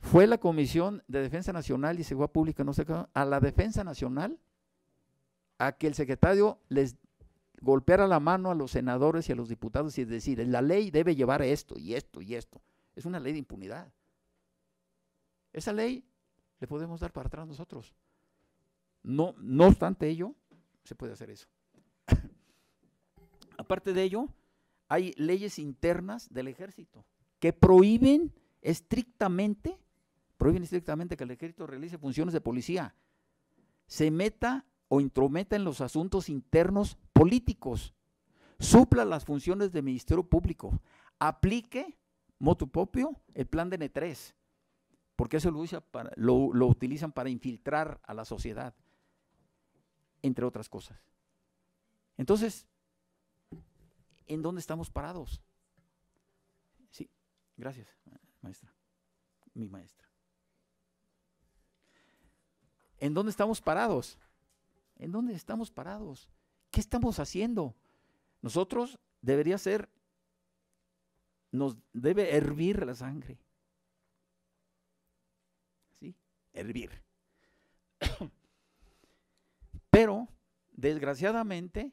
Fue la comisión de Defensa Nacional y Seguridad Pública, no sé a la Defensa Nacional, a que el secretario les golpeara la mano a los senadores y a los diputados y decir, la ley debe llevar esto y esto y esto. Es una ley de impunidad. Esa ley le podemos dar para atrás nosotros. No, no obstante ello, se puede hacer eso aparte de ello, hay leyes internas del ejército que prohíben estrictamente, prohíben estrictamente que el ejército realice funciones de policía, se meta o intrometa en los asuntos internos políticos, supla las funciones de Ministerio Público, aplique motu propio el plan de N3, porque eso lo, lo utilizan para infiltrar a la sociedad, entre otras cosas. Entonces, en dónde estamos parados. Sí, gracias, maestra, mi maestra. ¿En dónde estamos parados? ¿En dónde estamos parados? ¿Qué estamos haciendo? Nosotros debería ser, nos debe hervir la sangre. ¿Sí? Hervir. Pero, desgraciadamente,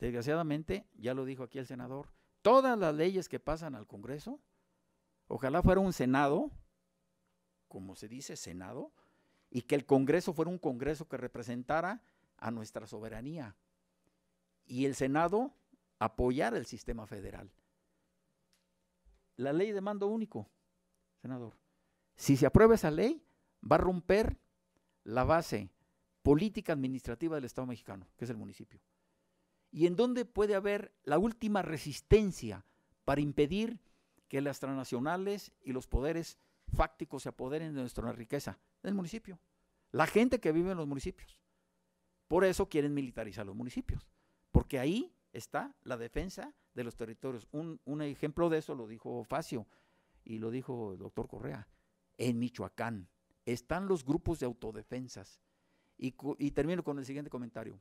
Desgraciadamente, ya lo dijo aquí el senador, todas las leyes que pasan al Congreso, ojalá fuera un Senado, como se dice, Senado, y que el Congreso fuera un Congreso que representara a nuestra soberanía y el Senado apoyara el sistema federal. La ley de mando único, senador, si se aprueba esa ley, va a romper la base política administrativa del Estado mexicano, que es el municipio y en dónde puede haber la última resistencia para impedir que las transnacionales y los poderes fácticos se apoderen de nuestra riqueza, del municipio, la gente que vive en los municipios. Por eso quieren militarizar los municipios, porque ahí está la defensa de los territorios. Un, ejemplo de eso lo dijo Facio y lo dijo el doctor Correa. En Michoacán están los grupos de autodefensas. y termino con el siguiente comentario.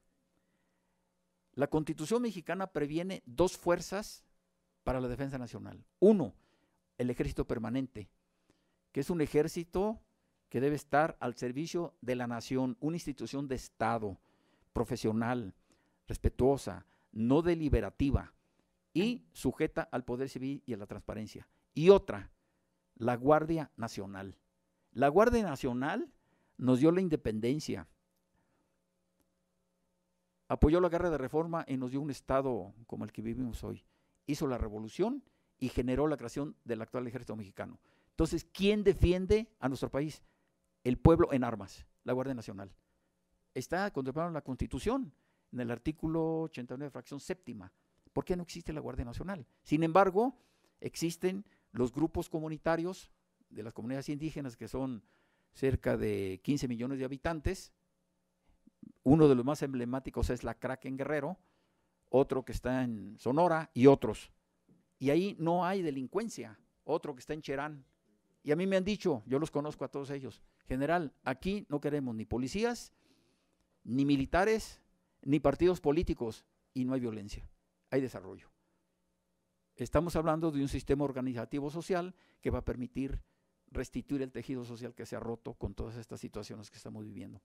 La Constitución mexicana previene dos fuerzas para la defensa nacional. Uno, el ejército permanente, que es un ejército que debe estar al servicio de la nación, una institución de Estado, profesional, respetuosa, no deliberativa y sujeta al poder civil y a la transparencia. Y otra, la Guardia Nacional. La Guardia Nacional nos dio la independencia, apoyó la guerra de reforma y nos dio un Estado como el que vivimos hoy. Hizo la revolución y generó la creación del actual ejército mexicano. Entonces, ¿quién defiende a nuestro país? El pueblo en armas, la Guardia Nacional. Está contemplado en la Constitución, en el artículo 89, fracción séptima. ¿Por qué no existe la Guardia Nacional? Sin embargo, existen los grupos comunitarios de las comunidades indígenas, que son cerca de 15 millones de habitantes, uno de los más emblemáticos es la en Guerrero, otro que está en Sonora y otros. Y ahí no hay delincuencia, otro que está en Cherán. Y a mí me han dicho, yo los conozco a todos ellos, general, aquí no queremos ni policías, ni militares, ni partidos políticos, y no hay violencia, hay desarrollo. Estamos hablando de un sistema organizativo social que va a permitir restituir el tejido social que se ha roto con todas estas situaciones que estamos viviendo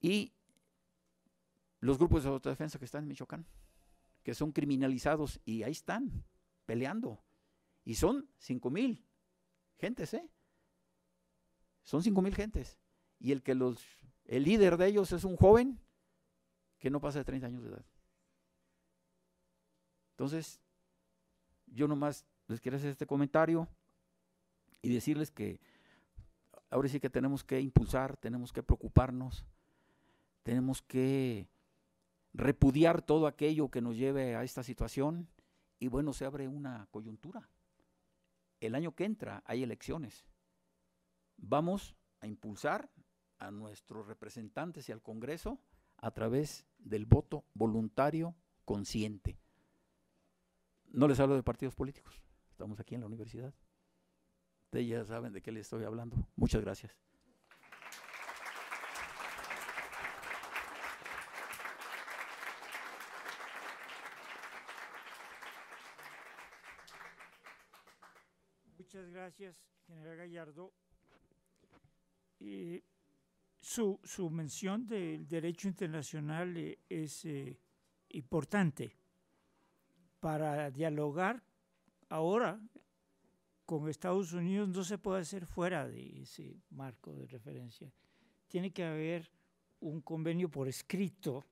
y los grupos de autodefensa que están en Michoacán, que son criminalizados y ahí están peleando. Y son cinco mil gentes, ¿eh? Son cinco mil gentes. Y el que los, el líder de ellos es un joven que no pasa de 30 años de edad. Entonces, yo nomás les quiero hacer este comentario y decirles que ahora sí que tenemos que impulsar, tenemos que preocuparnos tenemos que repudiar todo aquello que nos lleve a esta situación y bueno, se abre una coyuntura. El año que entra hay elecciones. Vamos a impulsar a nuestros representantes y al Congreso a través del voto voluntario consciente. No les hablo de partidos políticos, estamos aquí en la universidad. Ustedes ya saben de qué les estoy hablando. Muchas gracias. gracias, general Gallardo. su, mención del derecho internacional eh, es eh, importante para dialogar ahora con Estados Unidos no se puede hacer fuera de ese marco de referencia. Tiene que haber un convenio por escrito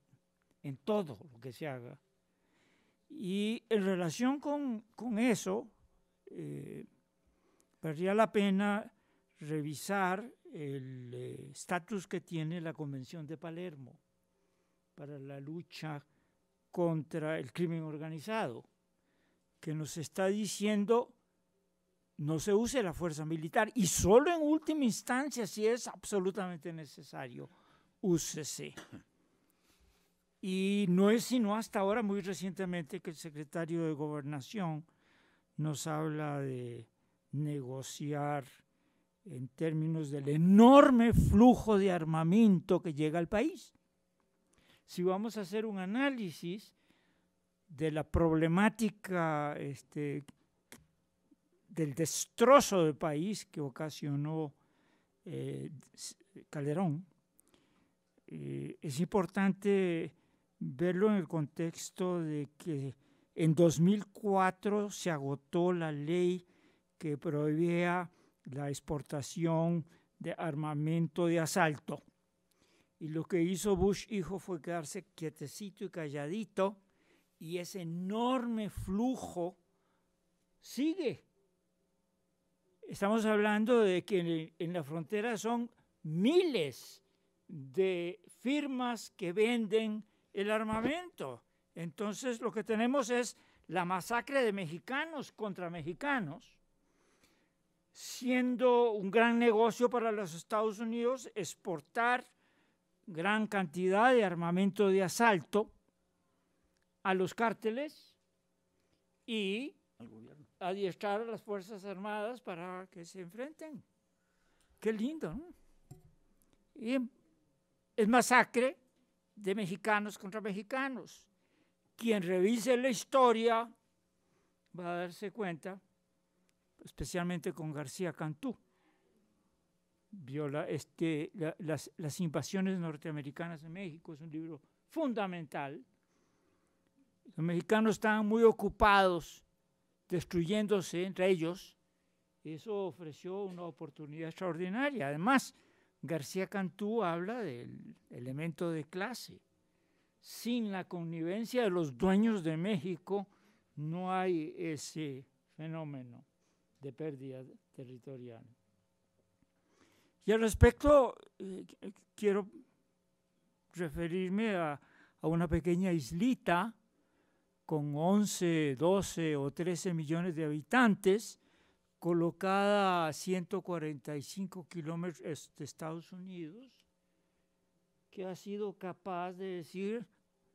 en todo lo que se haga. Y en relación con, eso, eh, valdría la pena revisar el eh, estatus que tiene la Convención de Palermo para la lucha contra el crimen organizado, que nos está diciendo no se use la fuerza militar y solo en última instancia, si es absolutamente necesario, úsese. Y no es sino hasta ahora, muy recientemente, que el secretario de Gobernación nos habla de negociar en términos del enorme flujo de armamento que llega al país. Si vamos a hacer un análisis de la problemática este, del destrozo del país que ocasionó eh, Calderón, eh, es importante verlo en el contexto de que en 2004 se agotó la ley que prohibía la exportación de armamento de asalto. Y lo que hizo Bush hijo fue quedarse quietecito y calladito y ese enorme flujo sigue. Estamos hablando de que en, la frontera son miles de firmas que venden el armamento. Entonces lo que tenemos es la masacre de mexicanos contra mexicanos siendo un gran negocio para los Estados Unidos exportar gran cantidad de armamento de asalto a los cárteles y adiestrar a las Fuerzas Armadas para que se enfrenten. Qué lindo, ¿no? Y es masacre de mexicanos contra mexicanos. Quien revise la historia va a darse cuenta especialmente con García Cantú. Vio este, las, las, invasiones norteamericanas en México, es un libro fundamental. Los mexicanos estaban muy ocupados destruyéndose entre ellos. Eso ofreció una oportunidad extraordinaria. Además, García Cantú habla del elemento de clase. Sin la connivencia de los dueños de México no hay ese fenómeno de pérdida territorial. Y al respecto, eh, quiero referirme a, a, una pequeña islita con 11, 12 o 13 millones de habitantes, colocada a 145 kilómetros de este, Estados Unidos, que ha sido capaz de decir,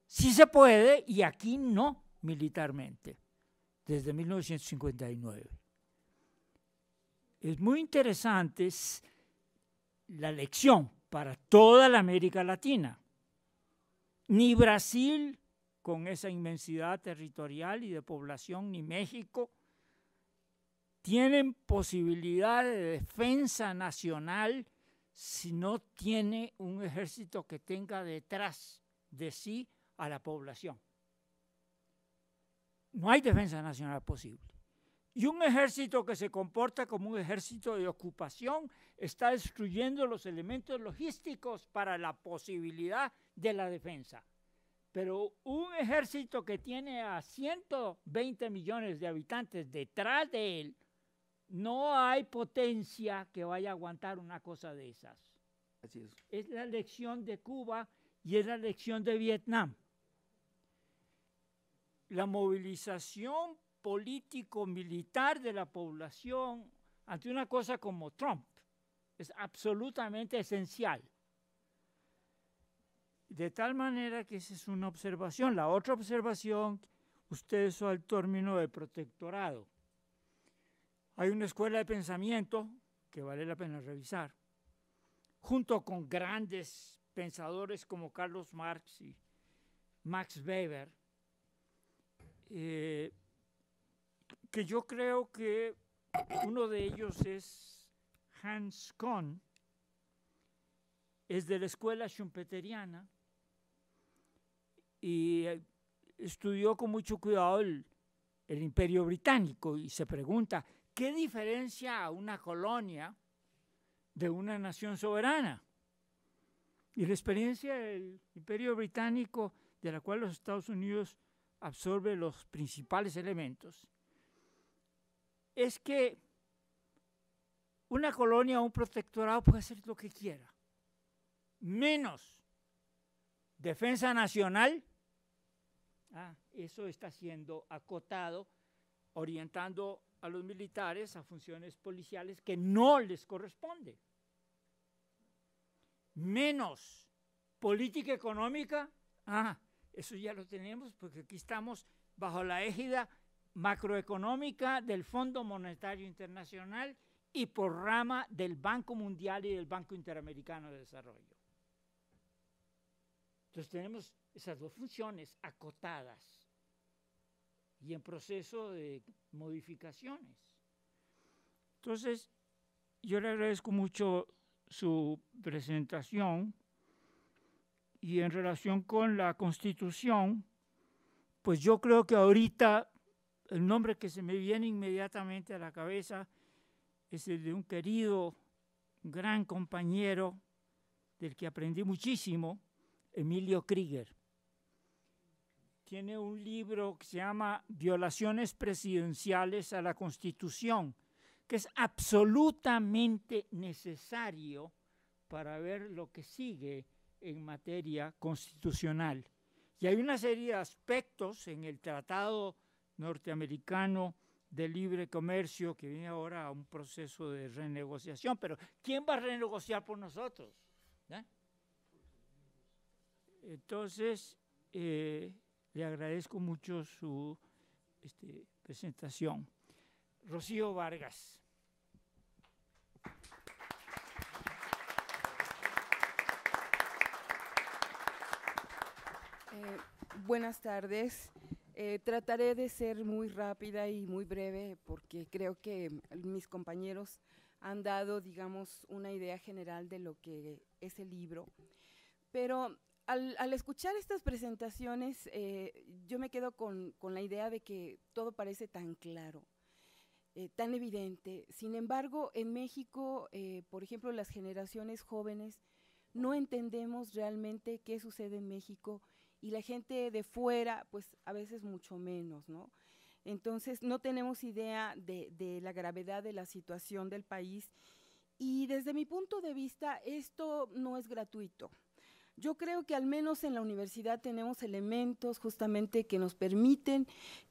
sí se puede y aquí no militarmente, desde 1959. Es muy interesante la lección para toda la América Latina. Ni Brasil, con esa inmensidad territorial y de población, ni México, tienen posibilidad de defensa nacional si no tiene un ejército que tenga detrás de sí a la población. No hay defensa nacional posible. Y un ejército que se comporta como un ejército de ocupación está destruyendo los elementos logísticos para la posibilidad de la defensa. Pero un ejército que tiene a 120 millones de habitantes detrás de él, no hay potencia que vaya a aguantar una cosa de esas. Así es. es la lección de Cuba y es la lección de Vietnam. La movilización político-militar de la población ante una cosa como Trump es absolutamente esencial. De tal manera que esa es una observación. La otra observación, ustedes son el término de protectorado. Hay una escuela de pensamiento que vale la pena revisar, junto con grandes pensadores como Carlos Marx y Max Weber, eh, que yo creo que uno de ellos es Hans Kohn, es de la escuela schumpeteriana y eh, estudió con mucho cuidado el, imperio británico y se pregunta, ¿qué diferencia a una colonia de una nación soberana? Y la experiencia del imperio británico, de la cual los Estados Unidos absorbe los principales elementos, es que una colonia o un protectorado puede hacer lo que quiera, menos defensa nacional. Ah, eso está siendo acotado, orientando a los militares a funciones policiales que no les corresponde. Menos política económica. Ah, eso ya lo tenemos porque aquí estamos bajo la égida macroeconómica del Fondo Monetario Internacional y por rama del Banco Mundial y del Banco Interamericano de Desarrollo. Entonces tenemos esas dos funciones acotadas y en proceso de modificaciones. Entonces, yo le agradezco mucho su presentación y en relación con la constitución, pues yo creo que ahorita el nombre que se me viene inmediatamente a la cabeza es el de un querido, gran compañero del que aprendí muchísimo, Emilio Krieger. Tiene un libro que se llama Violaciones presidenciales a la Constitución, que es absolutamente necesario para ver lo que sigue en materia constitucional. Y hay una serie de aspectos en el Tratado norteamericano de libre comercio que viene ahora a un proceso de renegociación. Pero ¿quién va a renegociar por nosotros? Entonces, eh, le agradezco mucho su este, presentación. Rocío Vargas. Eh, buenas tardes. Eh, trataré de ser muy rápida y muy breve porque creo que mis compañeros han dado, digamos, una idea general de lo que es el libro. Pero al, escuchar estas presentaciones, eh, yo me quedo con, con, la idea de que todo parece tan claro, eh, tan evidente. Sin embargo, en México, por ejemplo, las generaciones jóvenes no entendemos realmente qué sucede en México y la gente de fuera, pues a veces mucho menos, ¿no? Entonces no tenemos idea de, la gravedad de la situación del país y desde mi punto de vista esto no es gratuito. Yo creo que al menos en la universidad tenemos elementos justamente que nos permiten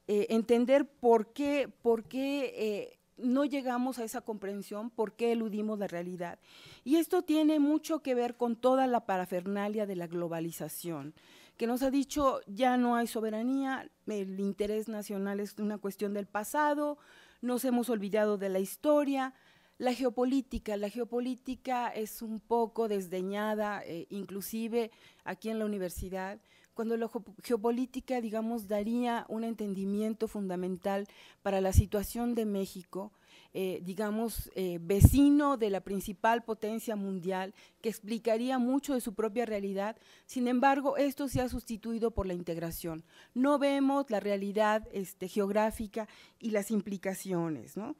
eh, entender por qué, por qué eh, no llegamos a esa comprensión, por qué eludimos la realidad. Y esto tiene mucho que ver con toda la parafernalia de la globalización que nos ha dicho ya no hay soberanía, el interés nacional es una cuestión del pasado, nos hemos olvidado de la historia, la geopolítica. La geopolítica es un poco desdeñada, eh, inclusive aquí en la universidad, cuando la geopolítica, digamos, daría un entendimiento fundamental para la situación de México, eh, digamos, eh, vecino de la principal potencia mundial, que explicaría mucho de su propia realidad. Sin embargo, esto se ha sustituido por la integración. No vemos la realidad este, geográfica y las implicaciones, ¿no?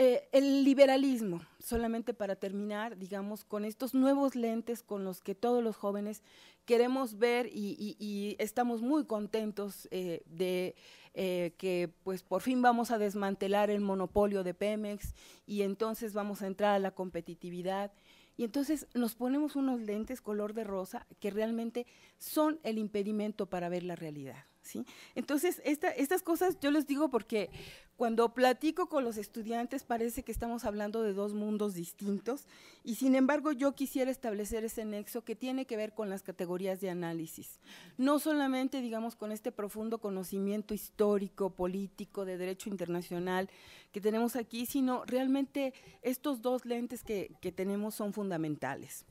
Eh, el liberalismo, solamente para terminar, digamos, con estos nuevos lentes con los que todos los jóvenes queremos ver y, estamos muy contentos eh, de eh, que pues por fin vamos a desmantelar el monopolio de Pemex y entonces vamos a entrar a la competitividad. Y entonces nos ponemos unos lentes color de rosa que realmente son el impedimento para ver la realidad. ¿sí? Entonces, estas cosas yo les digo porque, cuando platico con los estudiantes parece que estamos hablando de dos mundos distintos y sin embargo yo quisiera establecer ese nexo que tiene que ver con las categorías de análisis. No solamente, digamos, con este profundo conocimiento histórico, político, de derecho internacional que tenemos aquí, sino realmente estos dos lentes que, tenemos son fundamentales.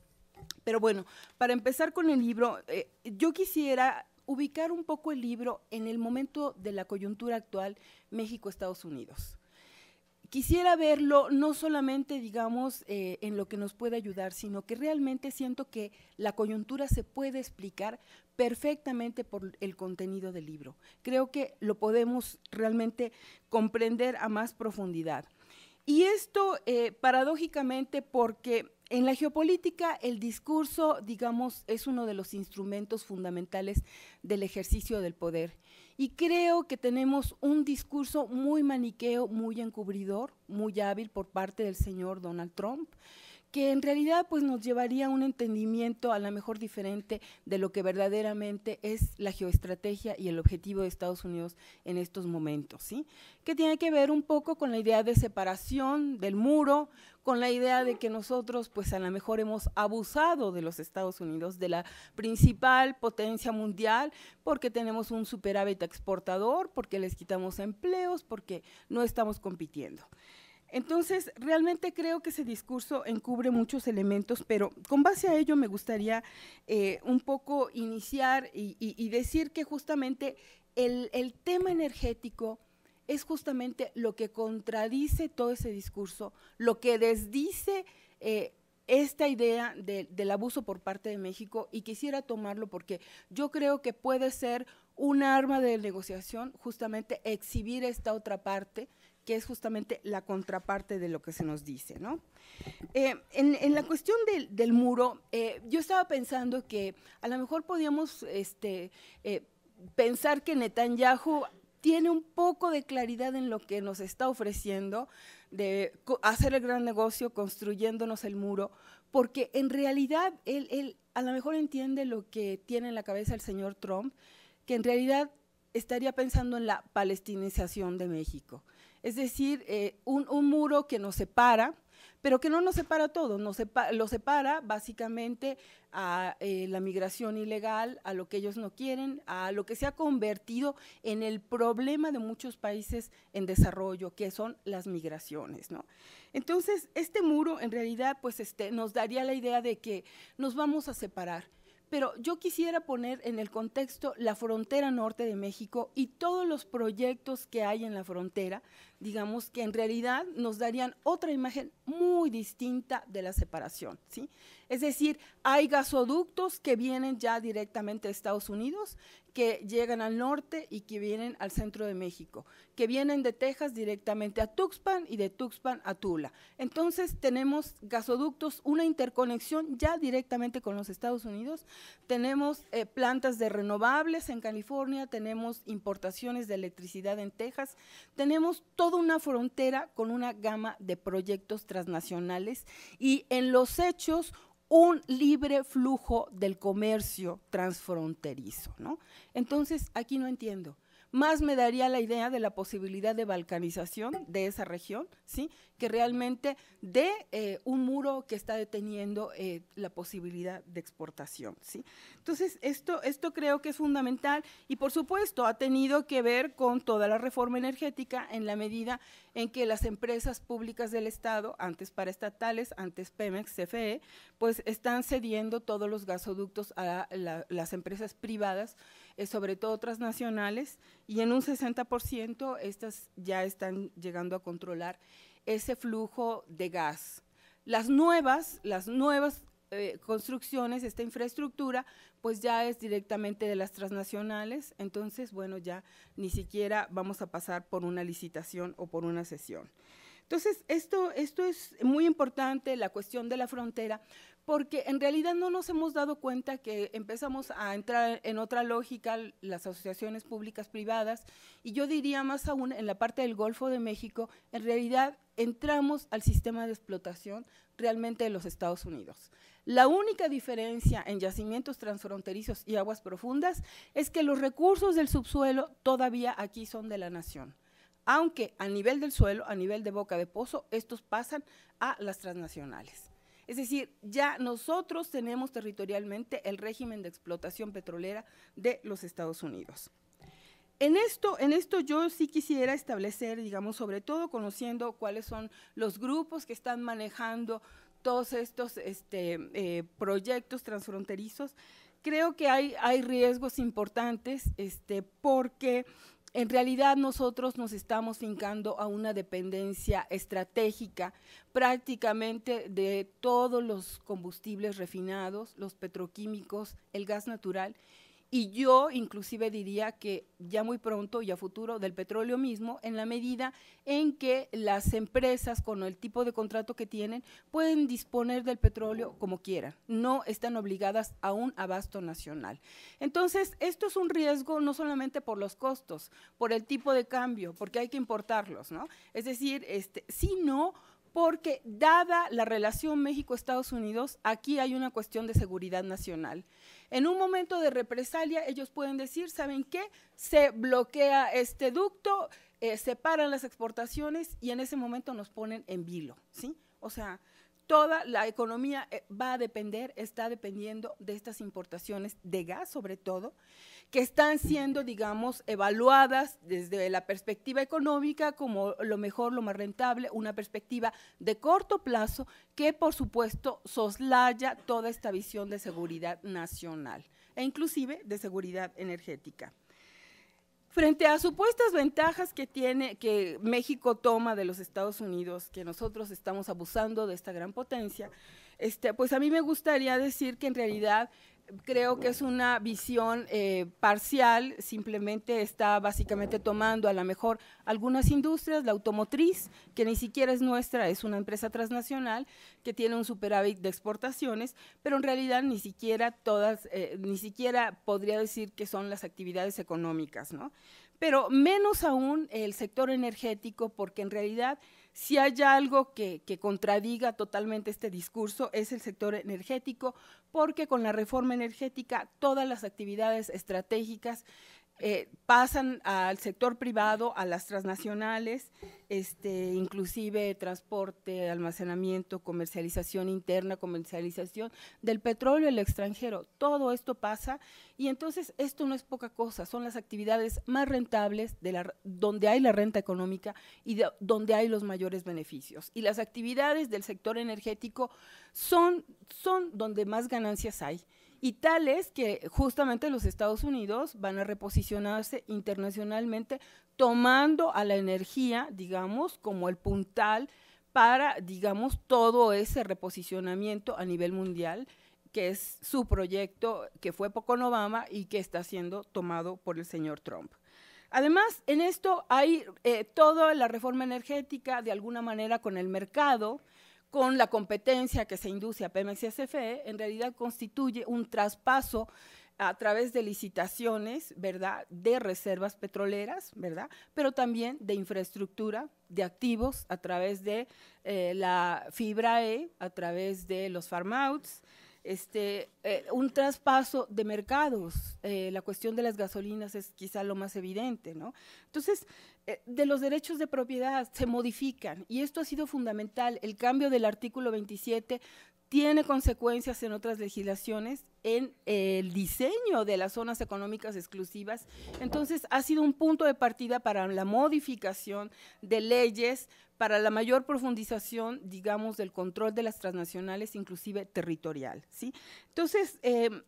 Pero bueno, para empezar con el libro, eh, yo quisiera ubicar un poco el libro en el momento de la coyuntura actual México-Estados Unidos. Quisiera verlo no solamente, digamos, eh, en lo que nos puede ayudar, sino que realmente siento que la coyuntura se puede explicar perfectamente por el contenido del libro. Creo que lo podemos realmente comprender a más profundidad. Y esto, eh, paradójicamente, porque en la geopolítica, el discurso, digamos, es uno de los instrumentos fundamentales del ejercicio del poder. Y creo que tenemos un discurso muy maniqueo, muy encubridor, muy hábil por parte del señor Donald Trump que en realidad pues nos llevaría a un entendimiento a lo mejor diferente de lo que verdaderamente es la geoestrategia y el objetivo de Estados Unidos en estos momentos, ¿sí? Que tiene que ver un poco con la idea de separación del muro, con la idea de que nosotros pues a lo mejor hemos abusado de los Estados Unidos, de la principal potencia mundial, porque tenemos un superávit exportador, porque les quitamos empleos, porque no estamos compitiendo. Entonces, realmente creo que ese discurso encubre muchos elementos, pero con base a ello me gustaría eh, un poco iniciar y, decir que justamente el, el tema energético es justamente lo que contradice todo ese discurso, lo que desdice eh, esta idea del abuso por parte de México y quisiera tomarlo porque yo creo que puede ser un arma de negociación justamente exhibir esta otra parte que es justamente la contraparte de lo que se nos dice, ¿no? Eh, en, la cuestión del, muro, eh, yo estaba pensando que a lo mejor podíamos este, pensar que Netanyahu tiene un poco de claridad en lo que nos está ofreciendo, de hacer el gran negocio construyéndonos el muro, porque en realidad él, a lo mejor entiende lo que tiene en la cabeza el señor Trump, que en realidad estaría pensando en la palestinización de México. Es decir, eh, un muro que nos separa, pero que no nos separa todo, todos, lo separa básicamente a eh, la migración ilegal, a lo que ellos no quieren, a lo que se ha convertido en el problema de muchos países en desarrollo, que son las migraciones. ¿no? Entonces, este muro en realidad pues, este, nos daría la idea de que nos vamos a separar pero yo quisiera poner en el contexto la frontera norte de México y todos los proyectos que hay en la frontera, digamos que en realidad nos darían otra imagen muy distinta de la separación, ¿sí? Es decir, hay gasoductos que vienen ya directamente de Estados Unidos que llegan al norte y que vienen al centro de México, que vienen de Texas directamente a Tuxpan y de Tuxpan a Tula. Entonces tenemos gasoductos, una interconexión ya directamente con los Estados Unidos, tenemos eh, plantas de renovables en California, tenemos importaciones de electricidad en Texas, tenemos toda una frontera con una gama de proyectos transnacionales y en los hechos un libre flujo del comercio transfronterizo. ¿no? Entonces, aquí no entiendo más me daría la idea de la posibilidad de balcanización de esa región, ¿sí? que realmente de eh, un muro que está deteniendo eh, la posibilidad de exportación. ¿sí? Entonces, esto, esto creo que es fundamental y, por supuesto, ha tenido que ver con toda la reforma energética en la medida en que las empresas públicas del Estado, antes paraestatales, antes Pemex, CFE, pues están cediendo todos los gasoductos a las empresas privadas eh, sobre todo transnacionales, y en un 60% estas ya están llegando a controlar ese flujo de gas. Las nuevas, las nuevas eh, construcciones, esta infraestructura, pues ya es directamente de las transnacionales, entonces, bueno, ya ni siquiera vamos a pasar por una licitación o por una sesión. Entonces, esto, esto es muy importante, la cuestión de la frontera, porque en realidad no nos hemos dado cuenta que empezamos a entrar en otra lógica las asociaciones públicas privadas y yo diría más aún en la parte del Golfo de México, en realidad entramos al sistema de explotación realmente de los Estados Unidos. La única diferencia en yacimientos transfronterizos y aguas profundas es que los recursos del subsuelo todavía aquí son de la nación aunque a nivel del suelo, a nivel de boca de pozo, estos pasan a las transnacionales. Es decir, ya nosotros tenemos territorialmente el régimen de explotación petrolera de los Estados Unidos. En esto, en esto yo sí quisiera establecer, digamos, sobre todo conociendo cuáles son los grupos que están manejando todos estos este, eh, proyectos transfronterizos, creo que hay, hay riesgos importantes este, porque en realidad nosotros nos estamos fincando a una dependencia estratégica prácticamente de todos los combustibles refinados, los petroquímicos, el gas natural y yo inclusive diría que ya muy pronto y a futuro del petróleo mismo, en la medida en que las empresas con el tipo de contrato que tienen pueden disponer del petróleo como quieran, no están obligadas a un abasto nacional. Entonces, esto es un riesgo no solamente por los costos, por el tipo de cambio, porque hay que importarlos, ¿no? Es decir, este, sino porque dada la relación México-Estados Unidos, aquí hay una cuestión de seguridad nacional. En un momento de represalia, ellos pueden decir, ¿saben qué? Se bloquea este ducto, eh, se paran las exportaciones y en ese momento nos ponen en vilo, ¿sí? O sea, toda la economía eh, va a depender, está dependiendo de estas importaciones de gas sobre todo, que están siendo, digamos, evaluadas desde la perspectiva económica como lo mejor, lo más rentable, una perspectiva de corto plazo que, por supuesto, soslaya toda esta visión de seguridad nacional e inclusive de seguridad energética. Frente a supuestas ventajas que tiene, que México toma de los Estados Unidos, que nosotros estamos abusando de esta gran potencia, este, pues a mí me gustaría decir que en realidad creo que es una visión eh, parcial, simplemente está básicamente tomando a lo mejor algunas industrias, la automotriz, que ni siquiera es nuestra, es una empresa transnacional que tiene un superávit de exportaciones, pero en realidad ni siquiera todas, eh, ni siquiera podría decir que son las actividades económicas, ¿no? Pero menos aún el sector energético, porque en realidad si hay algo que, que, contradiga totalmente este discurso es el sector energético, porque con la reforma energética todas las actividades estratégicas eh, pasan al sector privado, a las transnacionales, este, inclusive transporte, almacenamiento, comercialización interna, comercialización del petróleo el extranjero. Todo esto pasa y entonces esto no es poca cosa, son las actividades más rentables de la, donde hay la renta económica y donde hay los mayores beneficios. Y las actividades del sector energético son, son donde más ganancias hay y tales que justamente los Estados Unidos van a reposicionarse internacionalmente tomando a la energía, digamos, como el puntal para, digamos, todo ese reposicionamiento a nivel mundial, que es su proyecto que fue con Obama y que está siendo tomado por el señor Trump. Además, en esto hay eh, toda la reforma energética de alguna manera con el mercado, con la competencia que se induce a PMCSFE, en realidad constituye un traspaso a través de licitaciones, ¿verdad?, de reservas petroleras, ¿verdad?, pero también de infraestructura, de activos a través de eh, la fibra E, a través de los farmouts, este, eh, un traspaso de mercados. Eh, la cuestión de las gasolinas es quizá lo más evidente, ¿no? Entonces, eh, de los derechos de propiedad se modifican y esto ha sido fundamental. El cambio del artículo 27 tiene consecuencias en otras legislaciones, en el diseño de las zonas económicas exclusivas. Entonces, ha sido un punto de partida para la modificación de leyes para la mayor profundización, digamos, del control de las transnacionales, inclusive territorial. ¿sí? Entonces, em,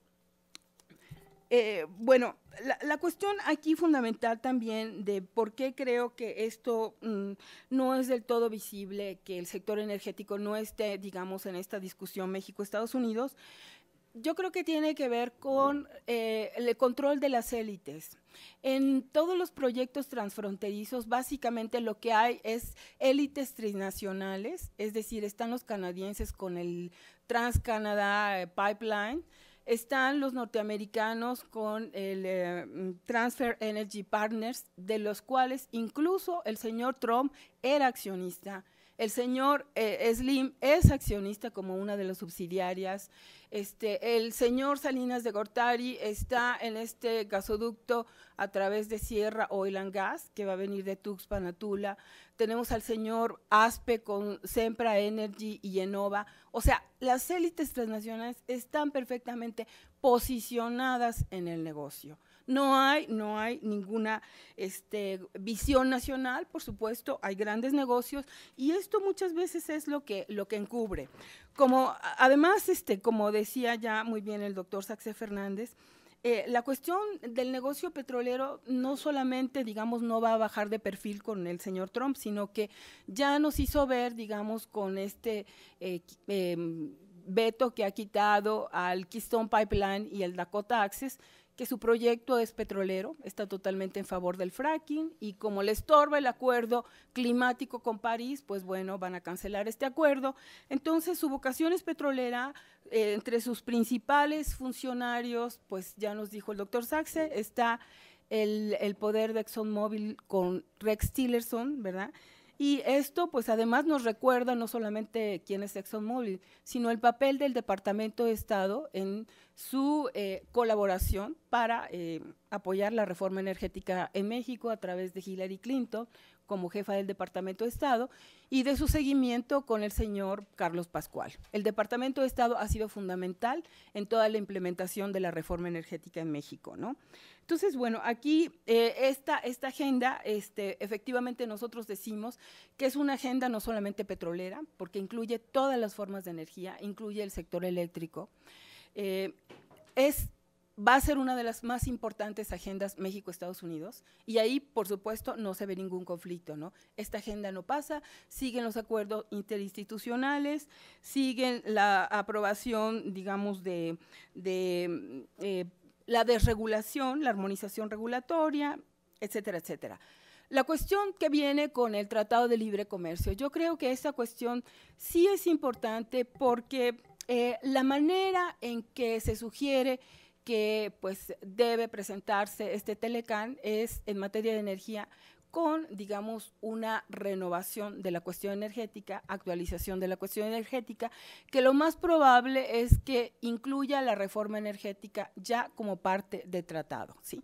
eh, bueno, la, cuestión aquí fundamental también de por qué creo que esto mm, no es del todo visible, que el sector energético no esté, digamos, en esta discusión México-Estados Unidos, yo creo que tiene que ver con eh, el control de las élites. En todos los proyectos transfronterizos, básicamente lo que hay es élites trinacionales, es decir, están los canadienses con el TransCanada eh, Pipeline, están los norteamericanos con el eh, Transfer Energy Partners, de los cuales incluso el señor Trump era accionista. El señor eh, Slim es accionista como una de las subsidiarias. Este, el señor Salinas de Gortari está en este gasoducto a través de Sierra Oil and Gas, que va a venir de Tuxpan a Tula. Tenemos al señor Aspe con Sempra Energy y Enova. O sea, las élites transnacionales están perfectamente posicionadas en el negocio. No hay, no hay ninguna este, visión nacional, por supuesto, hay grandes negocios y esto muchas veces es lo que, lo que encubre. Como, además, este, como decía ya muy bien el doctor Saxe Fernández, eh, la cuestión del negocio petrolero no solamente, digamos, no va a bajar de perfil con el señor Trump, sino que ya nos hizo ver, digamos, con este eh, em, veto que ha quitado al Keystone Pipeline y el Dakota Access, que su proyecto es petrolero, está totalmente en favor del fracking y como le estorba el acuerdo climático con París, pues bueno, van a cancelar este acuerdo. Entonces su vocación es petrolera, eh, entre sus principales funcionarios, pues ya nos dijo el doctor Saxe, está el, el poder de ExxonMobil con Rex Tillerson, ¿verdad? Y esto, pues además nos recuerda no solamente quién es ExxonMobil, sino el papel del Departamento de Estado en su eh, colaboración para eh, apoyar la reforma energética en México a través de Hillary Clinton como jefa del Departamento de Estado y de su seguimiento con el señor Carlos Pascual. El Departamento de Estado ha sido fundamental en toda la implementación de la reforma energética en México. ¿no? Entonces, bueno, aquí eh, esta, agenda, este, efectivamente nosotros decimos que es una agenda no solamente petrolera, porque incluye todas las formas de energía, incluye el sector eléctrico, eh, es, va a ser una de las más importantes agendas México-Estados Unidos y ahí, por supuesto, no se ve ningún conflicto. ¿no? Esta agenda no pasa, siguen los acuerdos interinstitucionales, siguen la aprobación, digamos, de, de eh, la desregulación, la armonización regulatoria, etcétera, etcétera. La cuestión que viene con el Tratado de Libre Comercio, yo creo que esa cuestión sí es importante porque eh, la manera en que se sugiere que pues, debe presentarse este Telecan es en materia de energía con, digamos, una renovación de la cuestión energética, actualización de la cuestión energética, que lo más probable es que incluya la reforma energética ya como parte del tratado, ¿sí?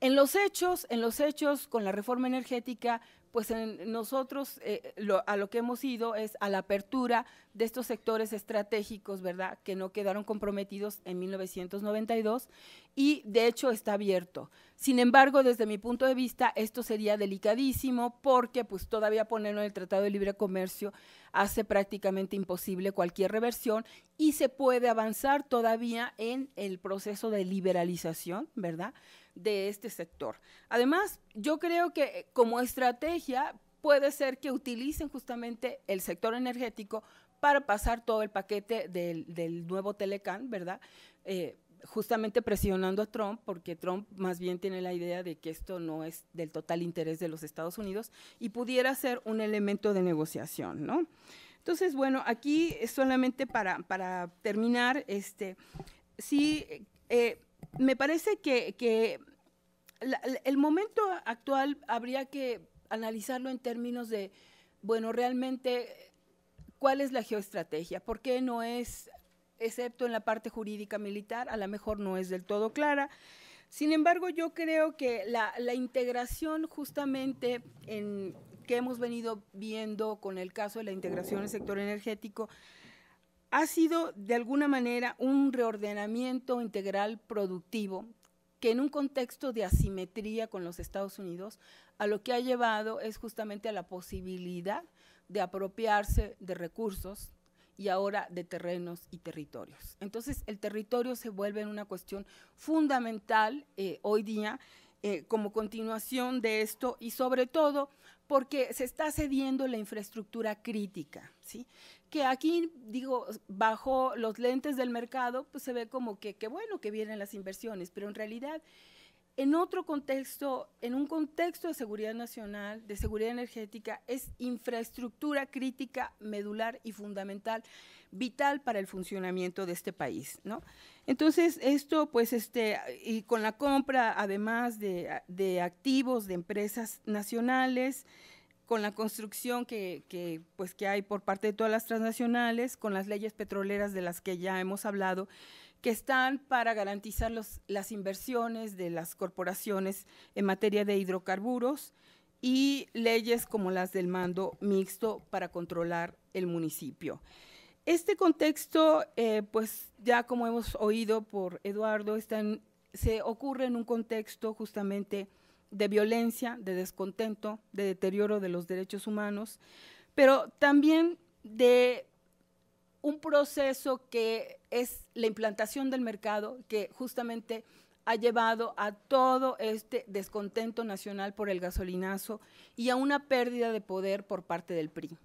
En los hechos, en los hechos con la reforma energética, pues en nosotros eh, a lo que hemos ido es a la apertura de estos sectores estratégicos, ¿verdad?, que no quedaron comprometidos en 1992 y de hecho está abierto. Sin embargo, desde mi punto de vista, esto sería delicadísimo porque pues todavía ponerlo en el Tratado de Libre Comercio hace prácticamente imposible cualquier reversión y se puede avanzar todavía en el proceso de liberalización, ¿verdad?, de este sector. Además, yo creo que eh, como estrategia puede ser que utilicen justamente el sector energético para pasar todo el paquete del, nuevo Telecan, ¿verdad? Eh, justamente presionando a Trump, porque Trump más bien tiene la idea de que esto no es del total interés de los Estados Unidos y pudiera ser un elemento de negociación, ¿no? Entonces, bueno, aquí solamente para, para terminar, este, sí, eh, me parece que, el momento actual habría que analizarlo en términos de, bueno, realmente, ¿cuál es la geoestrategia? ¿Por qué no es, excepto en la parte jurídica militar, a lo mejor no es del todo clara? Sin embargo, yo creo que la, integración justamente en, que hemos venido viendo con el caso de la integración del sector energético, ha sido de alguna manera un reordenamiento integral productivo que en un contexto de asimetría con los Estados Unidos, a lo que ha llevado es justamente a la posibilidad de apropiarse de recursos y ahora de terrenos y territorios. Entonces, el territorio se vuelve una cuestión fundamental eh, hoy día eh, como continuación de esto y sobre todo porque se está cediendo la infraestructura crítica, ¿sí? que aquí, digo, bajo los lentes del mercado, pues se ve como que, qué bueno que vienen las inversiones, pero en realidad, en otro contexto, en un contexto de seguridad nacional, de seguridad energética, es infraestructura crítica, medular y fundamental, vital para el funcionamiento de este país, ¿no? Entonces, esto, pues, este, y con la compra, además de, de activos de empresas nacionales, con la construcción que, pues, que hay por parte de todas las transnacionales, con las leyes petroleras de las que ya hemos hablado, que están para garantizar los, las inversiones de las corporaciones en materia de hidrocarburos y leyes como las del mando mixto para controlar el municipio. Este contexto, eh, pues ya como hemos oído por Eduardo, se ocurre en un contexto justamente de violencia, de descontento, de deterioro de los derechos humanos, pero también de un proceso que es la implantación del mercado, que justamente ha llevado a todo este descontento nacional por el gasolinazo y a una pérdida de poder por parte del PRI.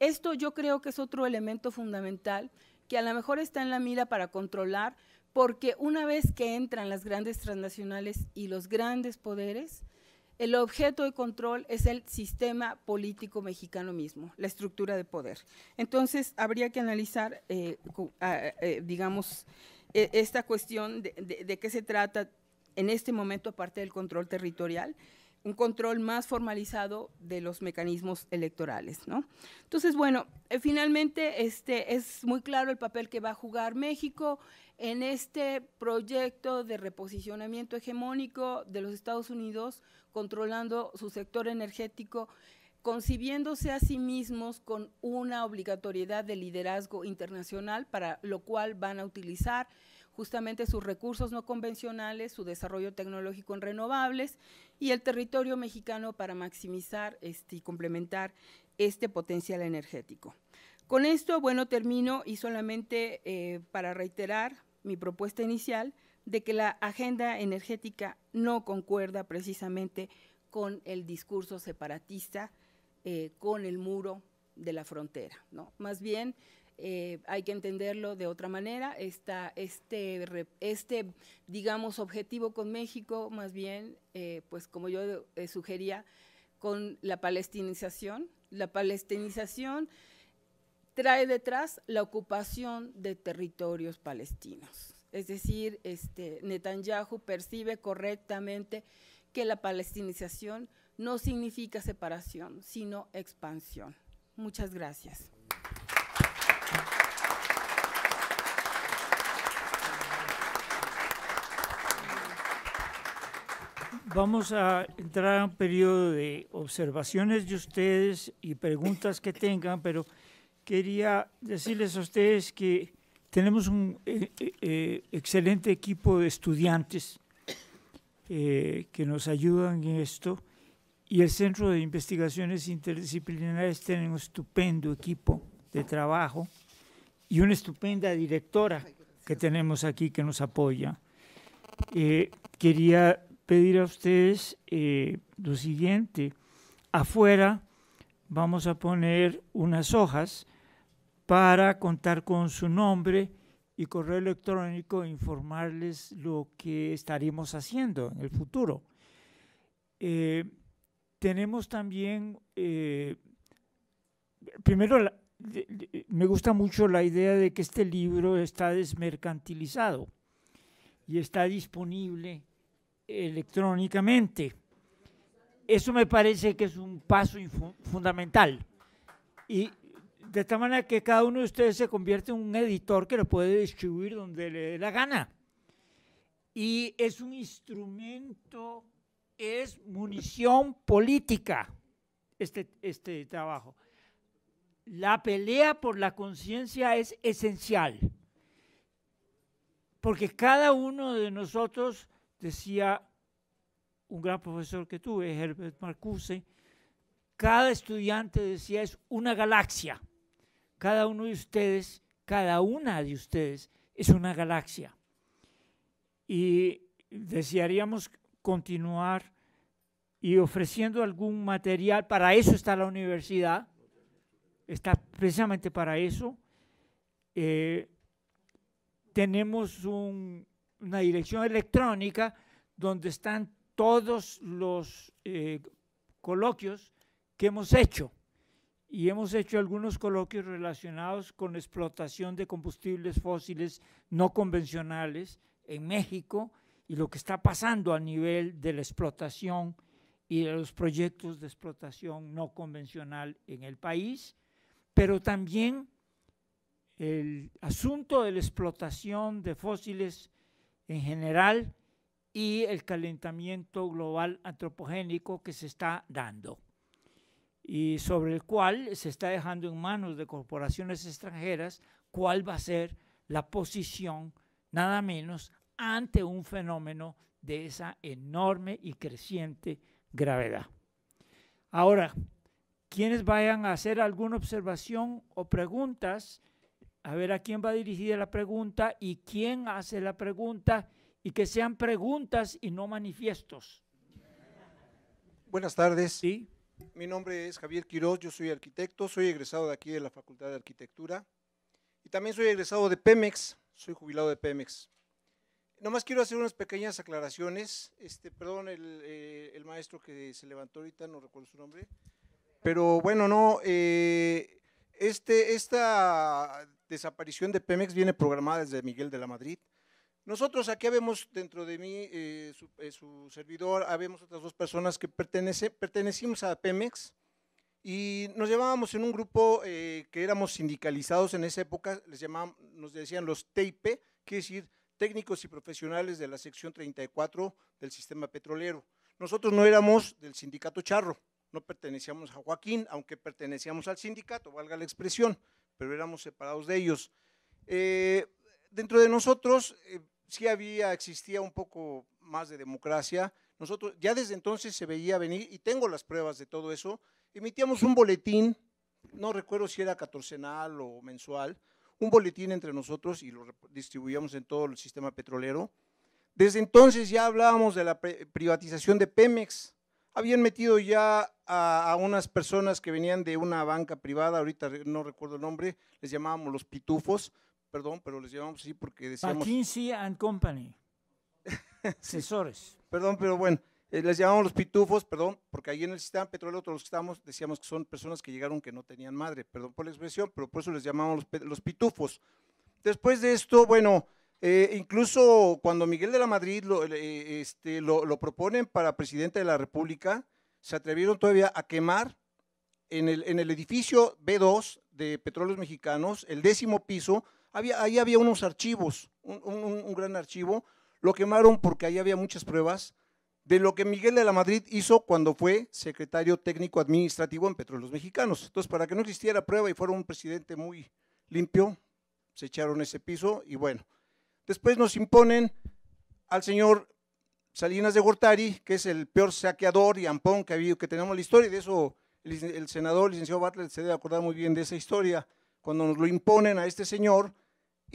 Esto yo creo que es otro elemento fundamental que a lo mejor está en la mira para controlar, porque una vez que entran las grandes transnacionales y los grandes poderes, el objeto de control es el sistema político mexicano mismo, la estructura de poder. Entonces, habría que analizar, eh, ah, eh, eh, digamos, e, esta cuestión de, qué se trata en este momento, aparte del control territorial, un control más formalizado de los mecanismos electorales, ¿no? Entonces, bueno, finalmente este, es muy claro el papel que va a jugar México en este proyecto de reposicionamiento hegemónico de los Estados Unidos, controlando su sector energético, concibiéndose a sí mismos con una obligatoriedad de liderazgo internacional, para lo cual van a utilizar justamente sus recursos no convencionales, su desarrollo tecnológico en renovables y el territorio mexicano para maximizar este y complementar este potencial energético. Con esto, bueno, termino y solamente eh, para reiterar mi propuesta inicial de que la agenda energética no concuerda precisamente con el discurso separatista, eh, con el muro de la frontera. ¿no? Más bien, eh, hay que entenderlo de otra manera. este, este, digamos, objetivo con México, más bien, pues como yo sugería, con la palestinización. La palestinización trae detrás la ocupación de territorios palestinos. Es decir, este, Netanyahu percibe correctamente que la palestinización no significa separación, sino expansión. Muchas gracias. Vamos a entrar a un periodo de observaciones de ustedes y preguntas que tengan, pero quería decirles a ustedes que tenemos un eh, eh, eh, excelente equipo de estudiantes que nos ayudan en esto y el Centro de Investigaciones Interdisciplinares tiene un estupendo equipo de trabajo y una estupenda directora que tenemos aquí que nos apoya. quería pedir a ustedes lo siguiente. Afuera vamos a poner unas hojas para contar con su nombre y correo electrónico e informarles lo que estaremos haciendo en el futuro. Eh, tenemos también, eh, primero, me gusta mucho la idea de que este libro está desmercantilizado y está disponible electrónicamente. Eso me parece que es un paso fundamental. Y de tal manera que cada uno de ustedes se convierte en un editor que lo puede distribuir donde le dé la gana. Y es un instrumento, es munición política este, este trabajo. La pelea por la conciencia es esencial, porque cada uno de nosotros, decía un gran profesor que tuve, Herbert Marcuse, cada estudiante decía es una galaxia. Cada uno de ustedes, cada una de ustedes es una galaxia. Y desearíamos continuar y ofreciendo algún material, para eso está la universidad, está precisamente para eso. Eh, tenemos una dirección electrónica donde están todos los eh, coloquios que hemos hecho y hemos hecho algunos coloquios relacionados con la explotación de combustibles fósiles no convencionales en México y lo que está pasando a nivel de la explotación y de los proyectos de explotación no convencional en el país, pero también el asunto de la explotación de fósiles en general y el calentamiento global antropogénico que se está dando y sobre el cual se está dejando en manos de corporaciones extranjeras cuál va a ser la posición, nada menos, ante un fenómeno de esa enorme y creciente gravedad. Ahora, quienes vayan a hacer alguna observación o preguntas, a ver a quién va dirigida la pregunta y quién hace la pregunta y que sean preguntas y no manifiestos. Buenas tardes. Sí. Mi nombre es Javier Quiroz, yo soy arquitecto, soy egresado de aquí de la Facultad de Arquitectura y también soy egresado de Pemex, soy jubilado de Pemex. Nomás quiero hacer unas pequeñas aclaraciones. Este, perdón, el, eh, maestro que se levantó ahorita, no recuerdo su nombre. Pero bueno, no, eh, este, esta desaparición de Pemex viene programada desde Miguel de la Madrid. Nosotros aquí vemos dentro de mí, eh, eh, su, servidor, habemos otras dos personas que pertenece, pertenecimos a Pemex y nos llevábamos en un grupo eh, que éramos sindicalizados en esa época, les nos decían los TIP, que decir técnicos y profesionales de la sección 34 del sistema petrolero. Nosotros no éramos del sindicato Charro, no pertenecíamos a Joaquín, aunque pertenecíamos al sindicato, valga la expresión, pero éramos separados de ellos. dentro de nosotros sí había, existía un poco más de democracia. Nosotros ya desde entonces se veía venir, y tengo las pruebas de todo eso, emitíamos un boletín, no recuerdo si era catorcenal o mensual, un boletín entre nosotros y lo distribuíamos en todo el sistema petrolero. Desde entonces ya hablábamos de la privatización de Pemex. Habían metido ya a, a, unas personas que venían de una banca privada, ahorita no recuerdo el nombre, les llamábamos los pitufos, perdón, pero les llamamos así porque decíamos... McKinsey and Company. Asesores. Perdón, pero bueno, eh, les llamamos los pitufos, perdón, porque ahí en el sistema petrolero todos los estamos decíamos que son personas que llegaron que no tenían madre, perdón por la expresión, pero por eso les llamamos los, pitufos. Después de esto, bueno, eh, incluso cuando Miguel de la Madrid eh, este, lo, proponen para presidente de la República, se atrevieron todavía a quemar en el, en el, edificio B2 de Petróleos Mexicanos, el décimo piso, ahí había unos archivos, un, gran archivo. Lo quemaron porque ahí había muchas pruebas de lo que Miguel de la Madrid hizo cuando fue secretario técnico administrativo en Petróleos Mexicanos. Entonces, para que no existiera prueba y fuera un presidente muy limpio, se echaron ese piso y bueno. Después nos imponen al señor Salinas de Gortari, que es el peor saqueador y ampón que habido, que tenemos en la historia, y de eso el, senador, el licenciado Bartlett, se debe acordar muy bien de esa historia, cuando nos lo imponen a este señor,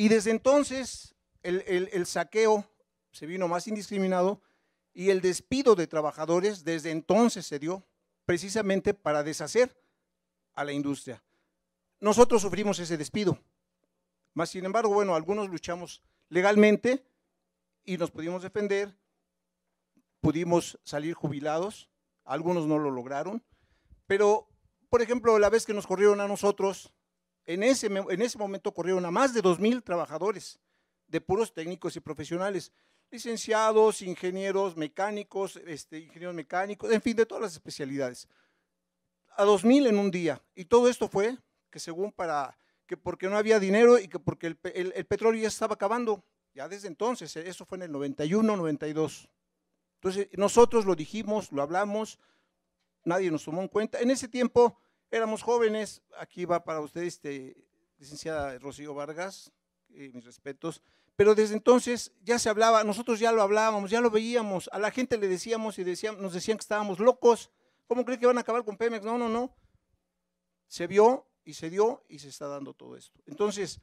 y desde entonces el, saqueo se vino más indiscriminado y el despido de trabajadores desde entonces se dio precisamente para deshacer a la industria. Nosotros sufrimos ese despido. Mas, sin embargo, bueno, algunos luchamos legalmente y nos pudimos defender, pudimos salir jubilados, algunos no lo lograron, pero, por ejemplo, la vez que nos corrieron a nosotros, en ese, en ese momento corrieron a más de 2.000 trabajadores de puros técnicos y profesionales, licenciados, ingenieros mecánicos, este, ingenieros mecánicos, en fin, de todas las especialidades. A 2.000 en un día. Y todo esto fue que según para que porque no había dinero y que porque el, el, petróleo ya estaba acabando, ya desde entonces, eh, eso fue en el 91, 92. Entonces, nosotros lo dijimos, lo hablamos, nadie nos tomó en cuenta. En ese tiempo, Éramos jóvenes, aquí va para usted, este, licenciada Rocío Vargas, eh, mis respetos, pero desde entonces ya se hablaba, nosotros ya lo hablábamos, ya lo veíamos, a la gente le decíamos y decían, nos decían que estábamos locos, ¿cómo creen que van a acabar con Pemex? No, no, no. Se vio y se dio y se está dando todo esto. Entonces,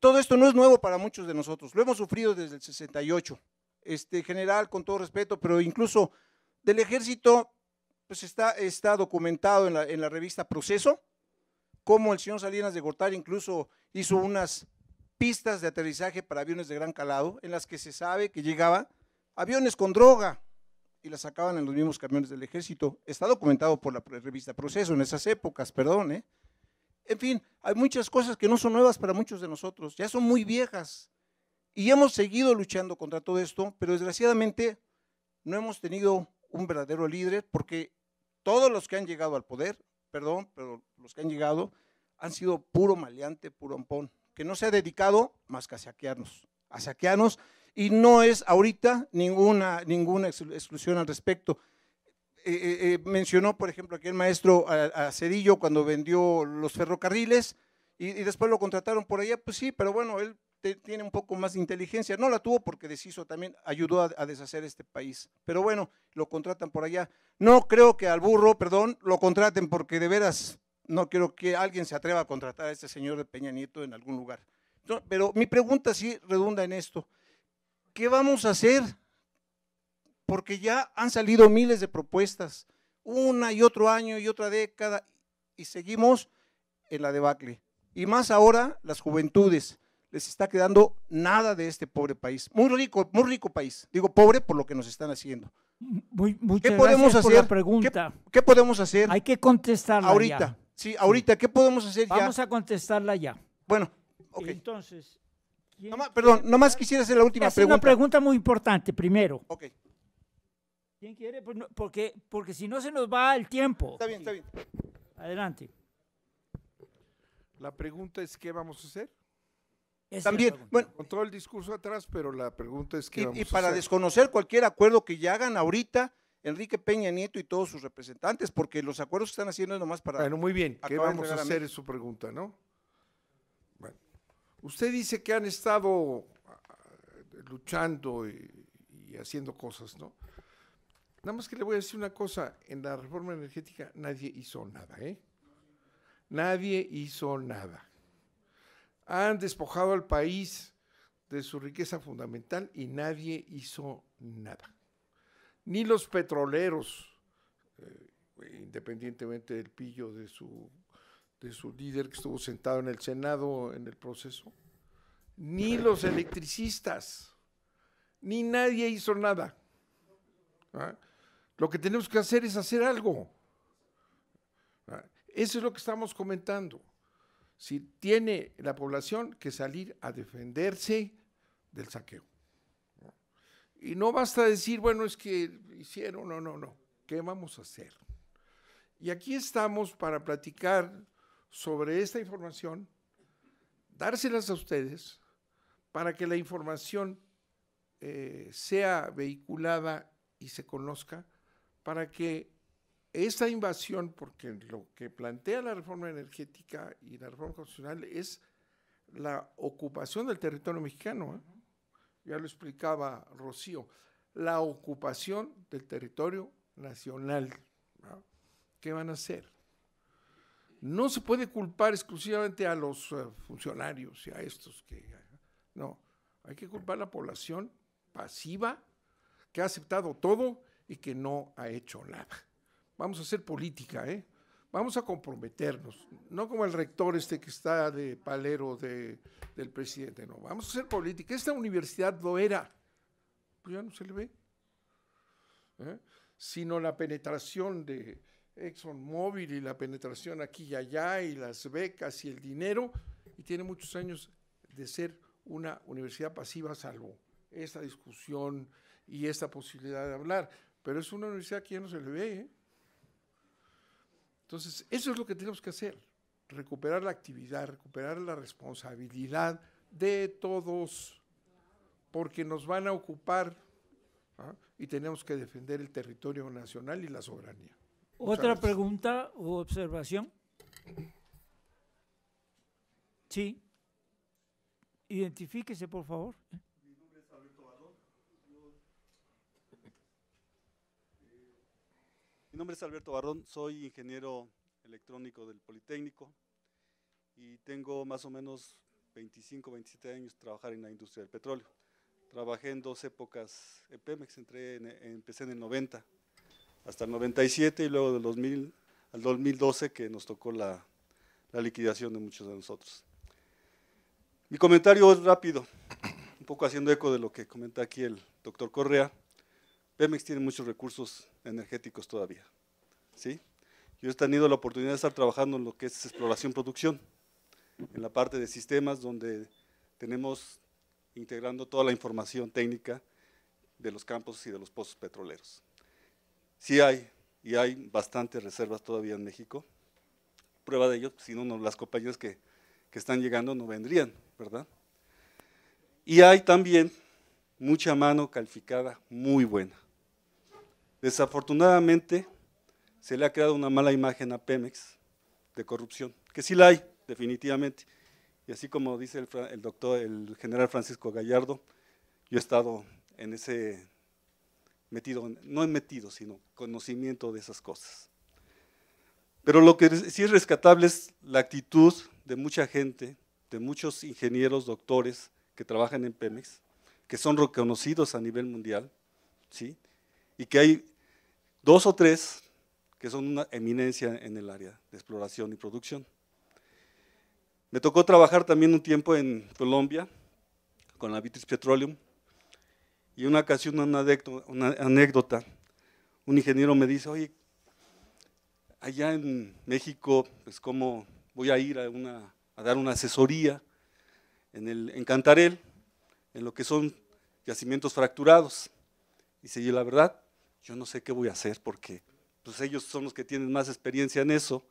todo esto no es nuevo para muchos de nosotros, lo hemos sufrido desde el 68. Este general, con todo respeto, pero incluso del ejército pues está, está documentado en la, revista Proceso, cómo el señor Salinas de Gortari incluso hizo unas pistas de aterrizaje para aviones de gran calado, en las que se sabe que llegaba aviones con droga y las sacaban en los mismos camiones del ejército. Está documentado por la revista Proceso en esas épocas, perdón. ¿eh? En fin, hay muchas cosas que no son nuevas para muchos de nosotros, ya son muy viejas. Y hemos seguido luchando contra todo esto, pero desgraciadamente no hemos tenido un verdadero líder, porque todos los que han llegado al poder, perdón, pero los que han llegado, han sido puro maleante, puro ampón, que no se ha dedicado más que a saquearnos, a saquearnos, y no es ahorita ninguna, ninguna exclusión al respecto. Eh, eh, eh, mencionó, por ejemplo, aquí el maestro a, a Cedillo cuando vendió los ferrocarriles, y, después lo contrataron por allá, pues sí, pero bueno, él tiene un poco más de inteligencia. No la tuvo porque deshizo también, ayudó a, deshacer este país. Pero bueno, lo contratan por allá. No creo que al burro, perdón, lo contraten porque de veras no quiero que alguien se atreva a contratar a este señor de Peña Nieto en algún lugar. pero mi pregunta sí redunda en esto. ¿Qué vamos a hacer? Porque ya han salido miles de propuestas, una y otro año y otra década, y seguimos en la debacle. Y más ahora las juventudes. Les está quedando nada de este pobre país. Muy rico, muy rico país. Digo pobre por lo que nos están haciendo. Muy, muchas ¿Qué podemos hacer? pregunta. ¿Qué, podemos hacer? Hay que contestarla ahorita. Sí, ahorita. ¿Qué podemos hacer Vamos ya? Vamos a contestarla ya. Bueno, ok. Entonces. perdón, nomás quisiera hacer la última pregunta. Es una pregunta muy importante, primero. Ok. ¿Quién quiere? Pues porque, porque si no se nos va el tiempo. Está bien, está bien. Adelante. La pregunta es qué vamos a hacer. También, bueno, con todo el discurso atrás, pero la pregunta es qué vamos a hacer? y para desconocer cualquier acuerdo que ya hagan ahorita, Enrique Peña Nieto y todos sus representantes, porque los acuerdos que están haciendo es nomás para. Bueno, muy bien. ¿Qué vamos a hacer? Es su pregunta, ¿no? Bueno, usted dice que han estado eh, luchando y haciendo cosas, ¿no? Nada más que le voy a decir una cosa: en la reforma energética nadie hizo nada, ¿eh? Nadie hizo nada. Han despojado al país de su riqueza fundamental y nadie hizo nada. Ni los petroleros, eh, independientemente del pillo de su, de su líder que estuvo sentado en el Senado en el proceso, ni los electricistas, ni nadie hizo nada. ¿Ah? Lo que tenemos que hacer es hacer algo. Eso es lo que estamos comentando. Si tiene la población que salir a defenderse del saqueo. Y no basta decir, bueno, es que hicieron, no, no, no. ¿Qué vamos a hacer? Y aquí estamos para platicar sobre esta información, dárselas a ustedes para que la información eh, sea vehiculada y se conozca, para que esta invasión, porque lo que plantea la reforma energética y la reforma constitucional es la ocupación del territorio mexicano. ¿eh? Ya lo explicaba Rocío, la ocupación del territorio nacional. ¿Qué van a hacer? No se puede culpar exclusivamente a los eh, funcionarios y a estos que... No, hay que culpar a la población pasiva que ha aceptado todo y que no ha hecho nada vamos a hacer política, ¿eh? Vamos a comprometernos, no como el rector este que está de palero del presidente, no, vamos a hacer política. Esta universidad lo era, pues ya no se le ve, ¿eh? sino la penetración de ExxonMobil y la penetración aquí y allá y las becas y el dinero, y tiene muchos años de ser una universidad pasiva salvo esta discusión y esta posibilidad de hablar, pero es una universidad que ya no se le ve, ¿eh? Entonces, eso es lo que tenemos que hacer, recuperar la actividad, recuperar la responsabilidad de todos, porque nos van a ocupar ¿ah? y tenemos que defender el territorio nacional y la soberanía. ¿Otra pregunta u observación? Sí. Identifíquese, por favor. Mi nombre es Alberto Barrón, soy ingeniero electrónico del Politécnico y tengo más o menos 25, 27 años trabajar en la industria del petróleo. Trabajé en dos épocas en Pemex, entré en, empecé en el 90 hasta el 97 y luego del 2000 al 2012 que nos tocó la, la liquidación de muchos de nosotros. Mi comentario es rápido, un poco haciendo eco de lo que comenta aquí el doctor Correa. Pemex tiene muchos recursos energéticos todavía. ¿sí? Yo he tenido la oportunidad de estar trabajando en lo que es exploración-producción, en la parte de sistemas donde tenemos integrando toda la información técnica de los campos y de los pozos petroleros. Sí hay, y hay bastantes reservas todavía en México. Prueba de ello, si no, las compañías que, que están llegando no vendrían, ¿verdad? Y hay también mucha mano calificada muy buena. Desafortunadamente, se le ha creado una mala imagen a Pemex de corrupción, que sí la hay, definitivamente. Y así como dice el, doctor, el general Francisco Gallardo, yo he estado en ese metido, no he metido, sino conocimiento de esas cosas. Pero lo que sí es rescatable es la actitud de mucha gente, de muchos ingenieros, doctores que trabajan en Pemex, que son reconocidos a nivel mundial, ¿sí? y que hay dos o tres que son una eminencia en el área de exploración y producción. Me tocó trabajar también un tiempo en Colombia con la Vitris Petroleum y una ocasión, una anécdota, un ingeniero me dice, oye, allá en México, pues cómo voy a ir a, una, a dar una asesoría en, el, en en lo que son yacimientos fracturados. Y se la verdad, yo no sé qué voy a hacer porque pues ellos son los que tienen más experiencia en eso,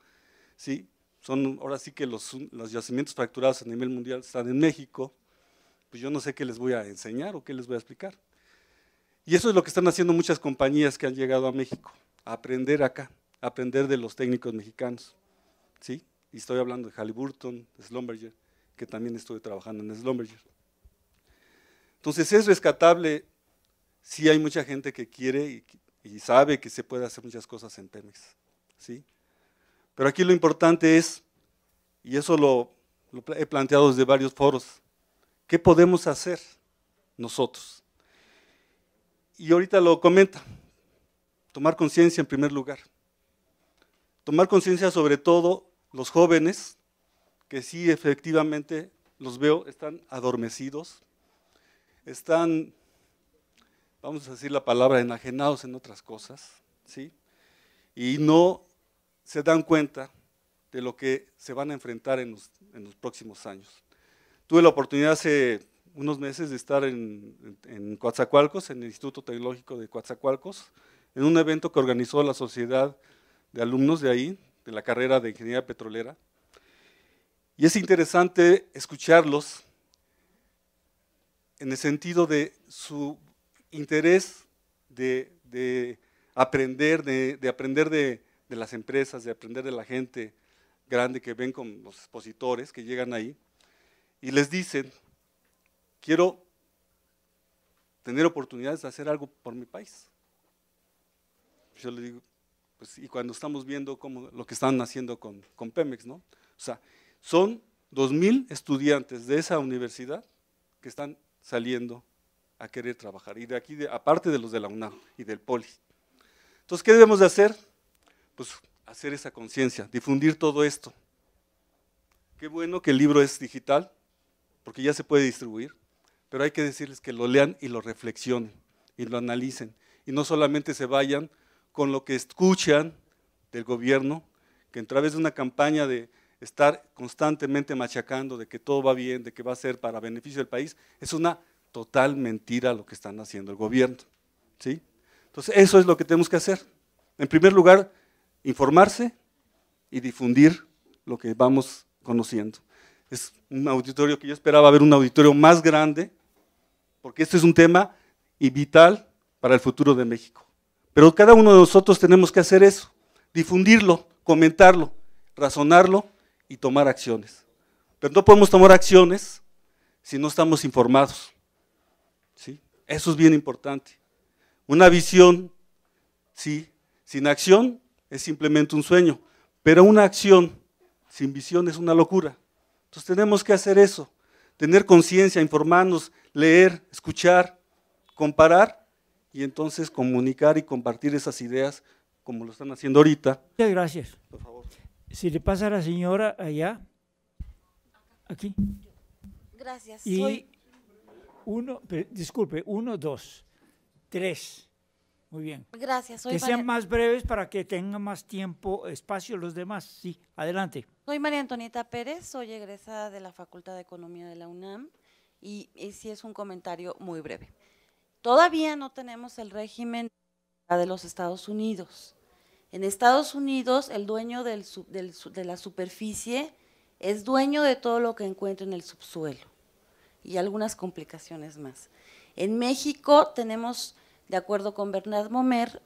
¿sí? Son, ahora sí que los, yacimientos fracturados a nivel mundial están en México, pues yo no sé qué les voy a enseñar o qué les voy a explicar. Y eso es lo que están haciendo muchas compañías que han llegado a México, a aprender acá, aprender de los técnicos mexicanos, ¿sí? Y estoy hablando de Halliburton, de que también estoy trabajando en Slumberger. Entonces es rescatable, si hay mucha gente que quiere y y sabe que se puede hacer muchas cosas en Pemex. ¿sí? Pero aquí lo importante es, y eso lo, he planteado desde varios foros, ¿qué podemos hacer nosotros? Y ahorita lo comenta, tomar conciencia en primer lugar. Tomar conciencia sobre todo los jóvenes, que sí efectivamente los veo, están adormecidos, están vamos a decir la palabra, enajenados en otras cosas, ¿sí? Y no se dan cuenta de lo que se van a enfrentar en los, próximos años. Tuve la oportunidad hace unos meses de estar en, en Coatzacoalcos, en el Instituto Tecnológico de Coatzacoalcos, en un evento que organizó la sociedad de alumnos de ahí, de la carrera de Ingeniería Petrolera. Y es interesante escucharlos en el sentido de su interés de, aprender, de, aprender de, las empresas, de aprender de la gente grande que ven con los expositores que llegan ahí, y les dicen, quiero tener oportunidades de hacer algo por mi país. Yo le digo, pues, y cuando estamos viendo lo que están haciendo con, con Pemex, ¿no? O sea, son 2.000 estudiantes de esa universidad que están saliendo a querer trabajar. Y de aquí, aparte de los de la UNAM y del POLI. Entonces, ¿qué debemos de hacer? Pues hacer esa conciencia, difundir todo esto. Qué bueno que el libro es digital, porque ya se puede distribuir, pero hay que decirles que lo lean y lo reflexionen y lo analicen. Y no solamente se vayan con lo que escuchan del gobierno, que a través de una campaña de estar constantemente machacando de que todo va bien, de que va a ser para beneficio del país, es una total mentira lo que están haciendo el gobierno. ¿sí? Entonces, eso es lo que tenemos que hacer. En primer lugar, informarse y difundir lo que vamos conociendo. Es un auditorio que yo esperaba ver un auditorio más grande, porque este es un tema vital para el futuro de México. Pero cada uno de nosotros tenemos que hacer eso, difundirlo, comentarlo, razonarlo y tomar acciones. Pero no podemos tomar acciones si no estamos informados. Eso es bien importante. Una visión, sí, sin acción es simplemente un sueño, pero una acción sin visión es una locura. Entonces tenemos que hacer eso, tener conciencia, informarnos, leer, escuchar, comparar y entonces comunicar y compartir esas ideas como lo están haciendo ahorita. Muchas gracias. Por favor. Si le pasa a la señora allá, aquí. Gracias. Uno, disculpe, uno, dos, tres. Muy bien. Gracias. que sean más breves para que tengan más tiempo, espacio los demás. Sí, adelante. Soy María Antonieta Pérez, soy egresada de la Facultad de Economía de la UNAM y, sí es un comentario muy breve. Todavía no tenemos el régimen de los Estados Unidos. En Estados Unidos el dueño de la superficie es dueño de todo lo que encuentra en el subsuelo y algunas complicaciones más. En México tenemos, de acuerdo con Bernard Momer,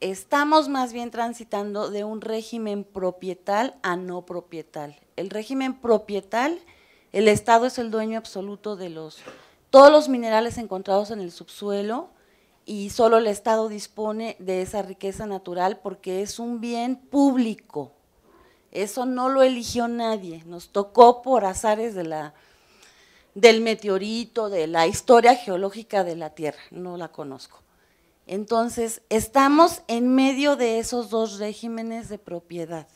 estamos más bien transitando de un régimen propietal a no propietal. El régimen propietal, el Estado es el dueño absoluto de los, todos los minerales encontrados en el subsuelo y solo el Estado dispone de esa riqueza natural porque es un bien público. Eso no lo eligió nadie, nos tocó por azares de la del meteorito, de la historia geológica de la Tierra, no la conozco. Entonces, estamos en medio de esos dos regímenes de propiedad.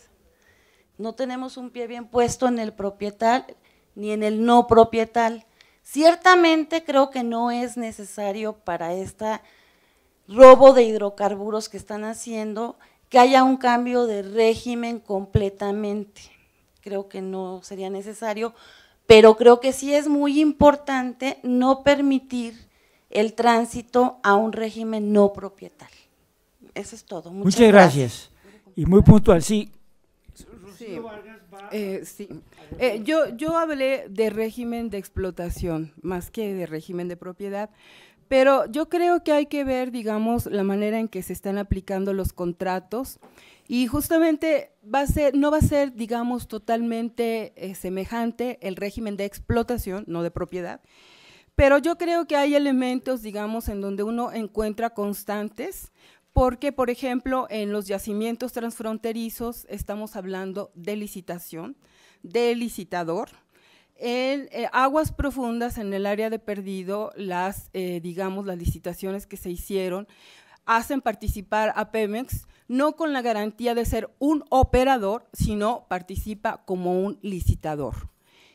No tenemos un pie bien puesto en el propietal ni en el no propietal. Ciertamente creo que no es necesario para este robo de hidrocarburos que están haciendo que haya un cambio de régimen completamente. Creo que no sería necesario, pero creo que sí es muy importante no permitir el tránsito a un régimen no propietario. Eso es todo. Muchas, gracias. Y muy puntual, sí. sí. Eh, eh, yo, yo hablé de régimen de explotación más que de régimen de propiedad, pero yo creo que hay que ver, digamos, la manera en que se están aplicando los contratos y justamente no va a ser, digamos, totalmente eh, semejante el régimen de explotación, no de propiedad, pero yo creo que hay elementos, digamos, en donde uno encuentra constantes, porque, por ejemplo, en los yacimientos transfronterizos estamos hablando de licitación, de licitador, en eh, aguas profundas, en el área de perdido, las, eh, digamos, las licitaciones que se hicieron hacen participar a Pemex, no con la garantía de ser un operador, sino participa como un licitador.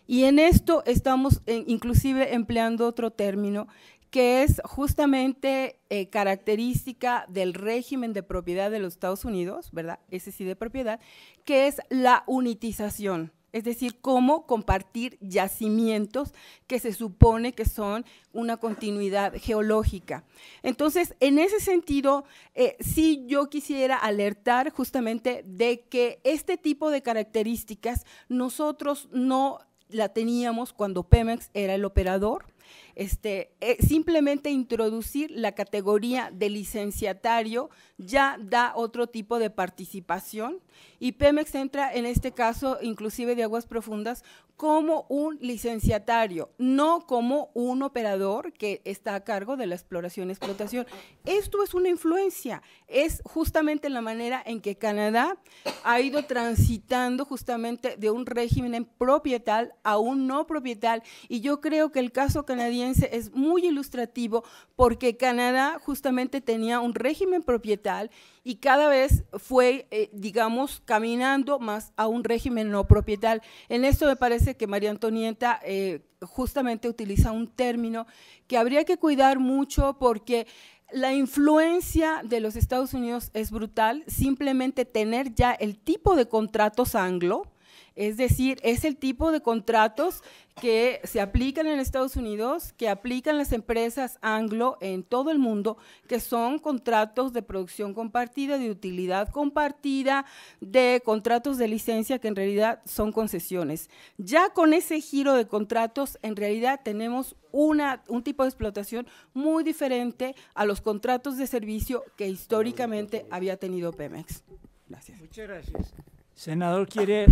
Y en esto estamos eh, inclusive empleando otro término que es justamente eh, característica del régimen de propiedad de los Estados Unidos, ¿verdad? Ese sí de propiedad, que es la unitización es decir, cómo compartir yacimientos que se supone que son una continuidad geológica. Entonces, en ese sentido, eh, sí yo quisiera alertar justamente de que este tipo de características nosotros no la teníamos cuando Pemex era el operador este, eh, simplemente introducir la categoría de licenciatario ya da otro tipo de participación y Pemex entra en este caso inclusive de aguas profundas como un licenciatario, no como un operador que está a cargo de la exploración y explotación. Esto es una influencia, es justamente la manera en que Canadá ha ido transitando justamente de un régimen propietal a un no propietal y yo creo que el caso canadiense es muy ilustrativo porque Canadá justamente tenía un régimen propietal y cada vez fue, eh, digamos, caminando más a un régimen no propietal. En esto me parece que María Antonieta eh, justamente utiliza un término que habría que cuidar mucho porque la influencia de los Estados Unidos es brutal. Simplemente tener ya el tipo de contratos anglo, es decir, es el tipo de contratos que se aplican en Estados Unidos, que aplican las empresas anglo en todo el mundo, que son contratos de producción compartida, de utilidad compartida, de contratos de licencia que en realidad son concesiones. Ya con ese giro de contratos, en realidad tenemos una, un tipo de explotación muy diferente a los contratos de servicio que históricamente había tenido Pemex. Gracias. Muchas gracias. Senador, quiere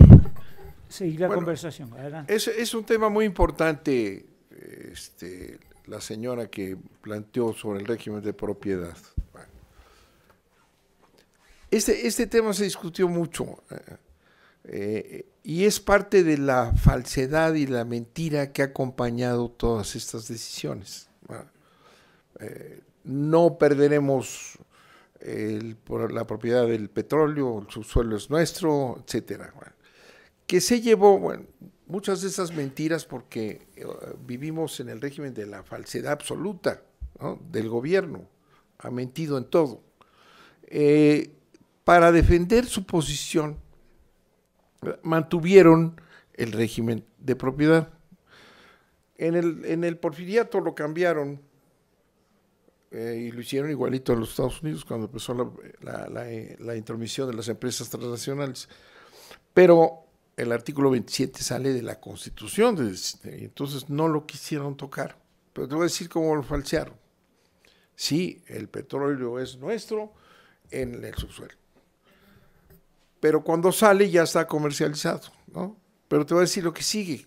seguir la conversación. Es, un tema muy importante, este, la señora que planteó sobre el régimen de propiedad. Este, este tema se discutió mucho eh, eh, y es parte de la falsedad y la mentira que ha acompañado todas estas decisiones. Eh, no perderemos por la propiedad del petróleo, el subsuelo es nuestro, etcétera. que se llevó bueno, muchas de esas mentiras porque eh, vivimos en el régimen de la falsedad absoluta del gobierno, ha mentido en todo. Eh, para defender su posición, mantuvieron el régimen de propiedad. el, en el porfiriato lo cambiaron eh, y lo hicieron igualito en los Estados Unidos cuando empezó la, la, eh, intromisión de las empresas transnacionales. Pero el artículo 27 sale de la Constitución, entonces no lo quisieron tocar. Pero te voy a decir cómo lo falsearon. Sí, el petróleo es nuestro en el subsuelo. Pero cuando sale ya está comercializado, ¿no? Pero te voy a decir lo que sigue.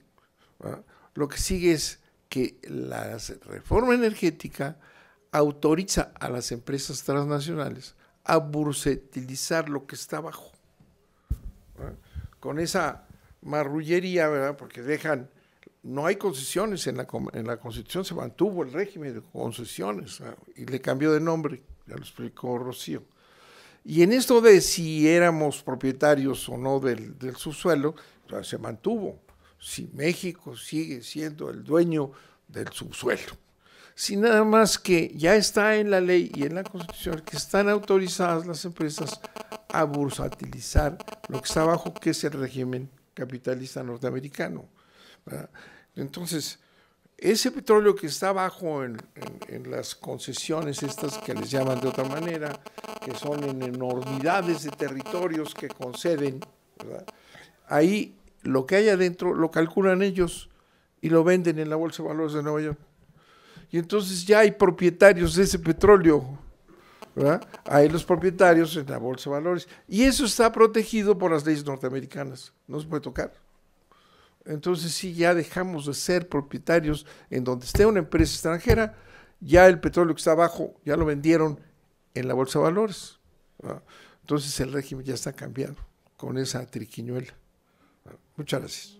Lo que sigue es que la reforma energética autoriza a las empresas transnacionales a bursetilizar lo que está abajo. Con esa marrullería, ¿verdad? Porque dejan, no hay concesiones en la, Constitución, se mantuvo el régimen de concesiones y le cambió de nombre, ya lo explicó Rocío. Y en esto de si éramos propietarios o no del subsuelo, se mantuvo. Si México sigue siendo el dueño del subsuelo si nada más que ya está en la ley y en la Constitución que están autorizadas las empresas a bursatilizar lo que está bajo que es el régimen capitalista norteamericano. Entonces, ese petróleo que está bajo en, las concesiones estas que les llaman de otra manera, que son en enormidades de territorios que conceden, ahí lo que hay adentro lo calculan ellos y lo venden en la Bolsa de Valores de Nueva York y entonces ya hay propietarios de ese petróleo. Hay los propietarios en la bolsa de valores. Y eso está protegido por las leyes norteamericanas. No se puede tocar. Entonces, si ya dejamos de ser propietarios en donde esté una empresa extranjera, ya el petróleo que está abajo ya lo vendieron en la bolsa de valores. Entonces, el régimen ya está cambiado con esa triquiñuela. Muchas gracias.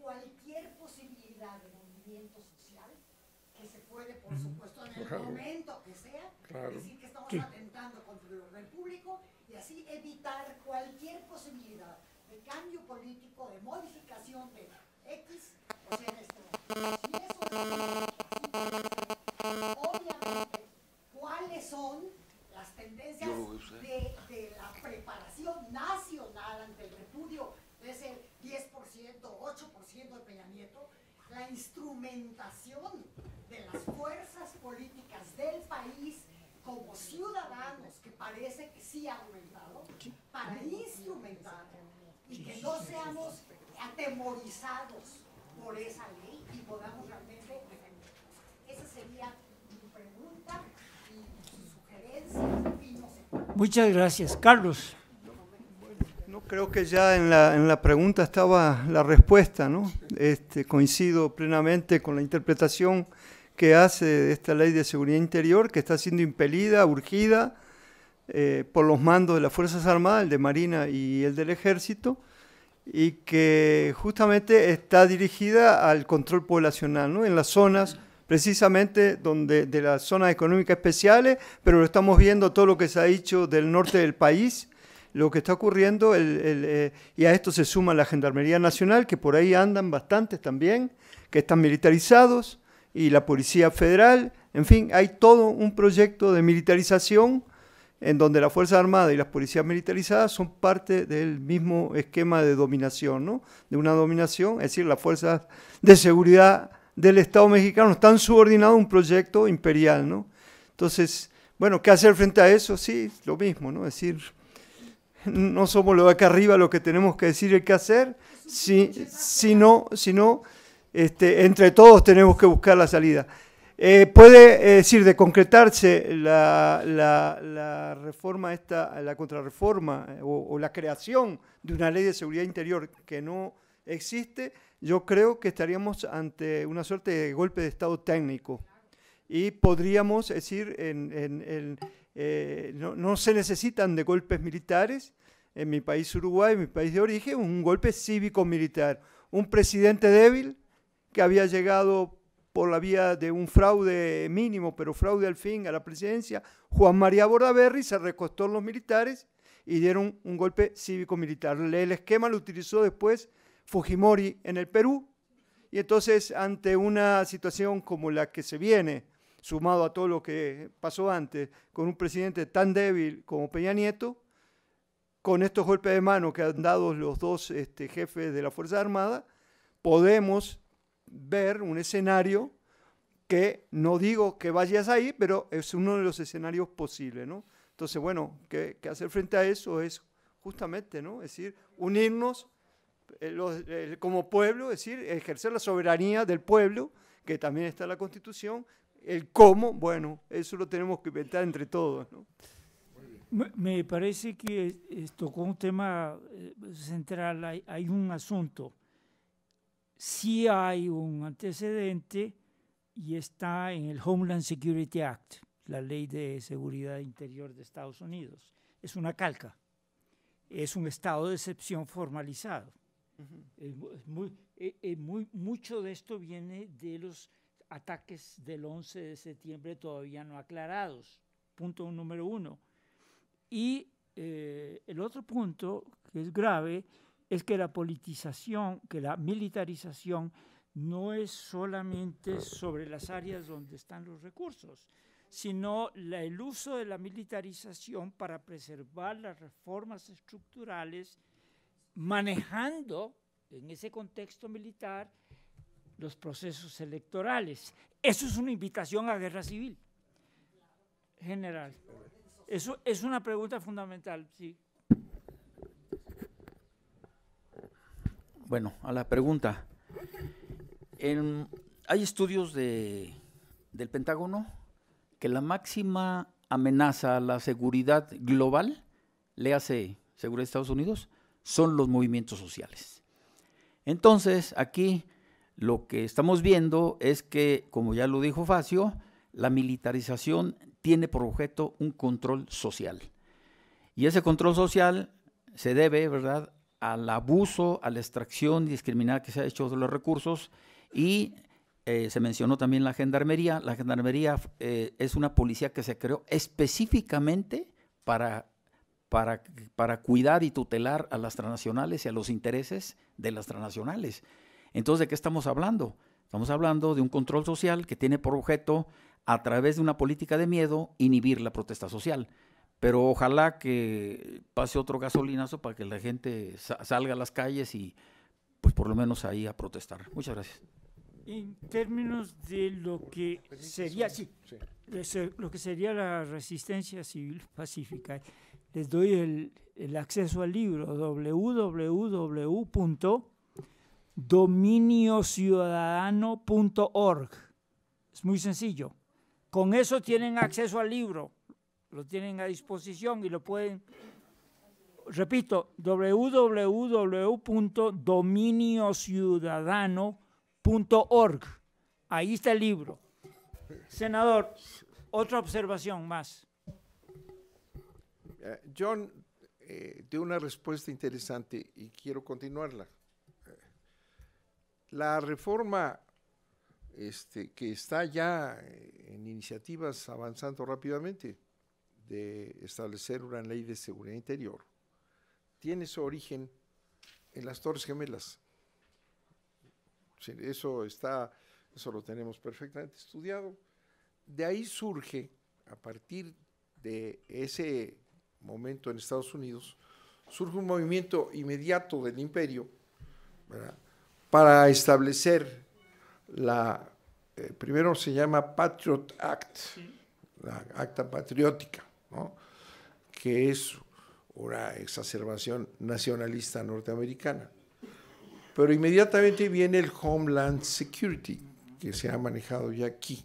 cualquier posibilidad de movimiento social que se puede, por supuesto, en el momento que sea, decir que estamos atentando contra el orden público y así evitar cualquier posibilidad de cambio político, de modificación de X, o sea, esto. Si eso obviamente, ¿cuáles son las tendencias de, la preparación nacional ante el repudio de ese Peña Nieto la instrumentación de las fuerzas políticas del país como ciudadanos, que parece que sí ha aumentado, para instrumentar y que no seamos atemorizados por esa ley y podamos realmente defenderla. Esa sería mi pregunta y su sugerencia. Muchas gracias. Carlos. Creo que ya en la, en la pregunta estaba la respuesta, ¿no? Este, coincido plenamente con la interpretación que hace de esta ley de seguridad interior, que está siendo impelida, urgida eh, por los mandos de las Fuerzas Armadas, el de Marina y el del Ejército, y que justamente está dirigida al control poblacional, ¿no? En las zonas precisamente donde, de las zonas económicas especiales, pero lo estamos viendo todo lo que se ha dicho del norte del país, lo que está ocurriendo, eh, y a esto se suma la Gendarmería Nacional, que por ahí andan bastantes también, que están militarizados, y la Policía Federal, en fin, hay todo un proyecto de militarización en donde la Fuerza Armada y las policías militarizadas son parte del mismo esquema de dominación, ¿no? De una dominación, es decir, las fuerzas de seguridad del Estado mexicano están subordinadas a un proyecto imperial, ¿no? Entonces, bueno, ¿qué hacer frente a eso? Sí, lo mismo, ¿no? Es decir, no somos los de acá arriba los que tenemos que decir el qué hacer, si, sino, este, entre todos tenemos que buscar la salida. Eh, puede eh, decir, de concretarse la, reforma, esta, la contrarreforma eh, o, la creación de una ley de seguridad interior que no existe, yo creo que estaríamos ante una suerte de golpe de Estado técnico. Y podríamos decir, en, no, no, se necesitan de golpes militares, en mi país Uruguay, mi país de origen, un golpe cívico-militar. Un presidente débil que había llegado por la vía de un fraude mínimo, pero fraude al fin a la presidencia, Juan María Bordaberry se recostó en los militares y dieron un golpe cívico-militar. El esquema lo utilizó después Fujimori en el Perú y entonces ante una situación como la que se viene, sumado a todo lo que pasó antes, con un presidente tan débil como Peña Nieto, con estos golpes de mano que han dado los dos este, jefes de la Fuerza Armada, podemos ver un escenario que no digo que vayas ahí, pero es uno de los escenarios posibles, ¿no? Entonces, bueno, que, hacer frente a eso es justamente, ¿no? Es decir, unirnos eh, como pueblo, es decir, ejercer la soberanía del pueblo, que también está en la Constitución, el cómo, bueno, eso lo tenemos que inventar entre todos, ¿no? Me parece que tocó un tema eh, central. Hay, un asunto. Si sí hay un antecedente y está en el Homeland Security Act, la ley de seguridad interior de Estados Unidos. Es una calca. Es un estado de excepción formalizado. es muy, eh, eh, muy, mucho de esto viene de los ataques del 11 de septiembre todavía no aclarados. Punto número uno. Y eh, el otro punto que es grave es que la politización, que la militarización no es solamente sobre las áreas donde están los recursos, sino el uso de la militarización para preservar las reformas estructurales, manejando en ese contexto militar los procesos electorales. Eso es una invitación a guerra civil general. Eso es una pregunta fundamental, sí. Bueno, a la pregunta. hay estudios del Pentágono que la máxima amenaza a la seguridad global, le hace seguridad de Estados Unidos, son los movimientos sociales. Entonces, aquí lo que estamos viendo es que, como ya lo dijo Facio, la militarización tiene por objeto un control social. Y ese control social se debe, ¿verdad?, al abuso, a la extracción discriminada que se ha hecho de los recursos y eh, se mencionó también la gendarmería. La gendarmería eh, es una policía que se creó específicamente para, para, para cuidar y tutelar a las transnacionales y a los intereses de las transnacionales. Entonces, ¿de qué estamos hablando? Estamos hablando de un control social que tiene por objeto a través de una política de miedo, inhibir la protesta social. Pero ojalá que pase otro gasolinazo para que la gente salga a las calles y pues por lo menos ahí a protestar. Muchas gracias. En términos de lo que sería, sí, lo que sería la resistencia civil pacífica, les doy el, el acceso al libro www.dominiociudadano.org. Es muy sencillo. Con eso tienen acceso al libro, lo tienen a disposición y lo pueden, repito, www.dominiociudadano.org. Ahí está el libro. Senador, otra observación más. Eh, John dio eh, una respuesta interesante y quiero continuarla. Eh, la reforma este, que está ya eh, en iniciativas avanzando rápidamente de establecer una ley de seguridad interior, tiene su origen en las Torres Gemelas. Eso está, eso lo tenemos perfectamente estudiado. De ahí surge, a partir de ese momento en Estados Unidos, surge un movimiento inmediato del imperio para establecer la, eh, primero se llama Patriot Act, la acta patriótica, que es una exacerbación nacionalista norteamericana. Pero inmediatamente viene el Homeland Security, que se ha manejado ya aquí.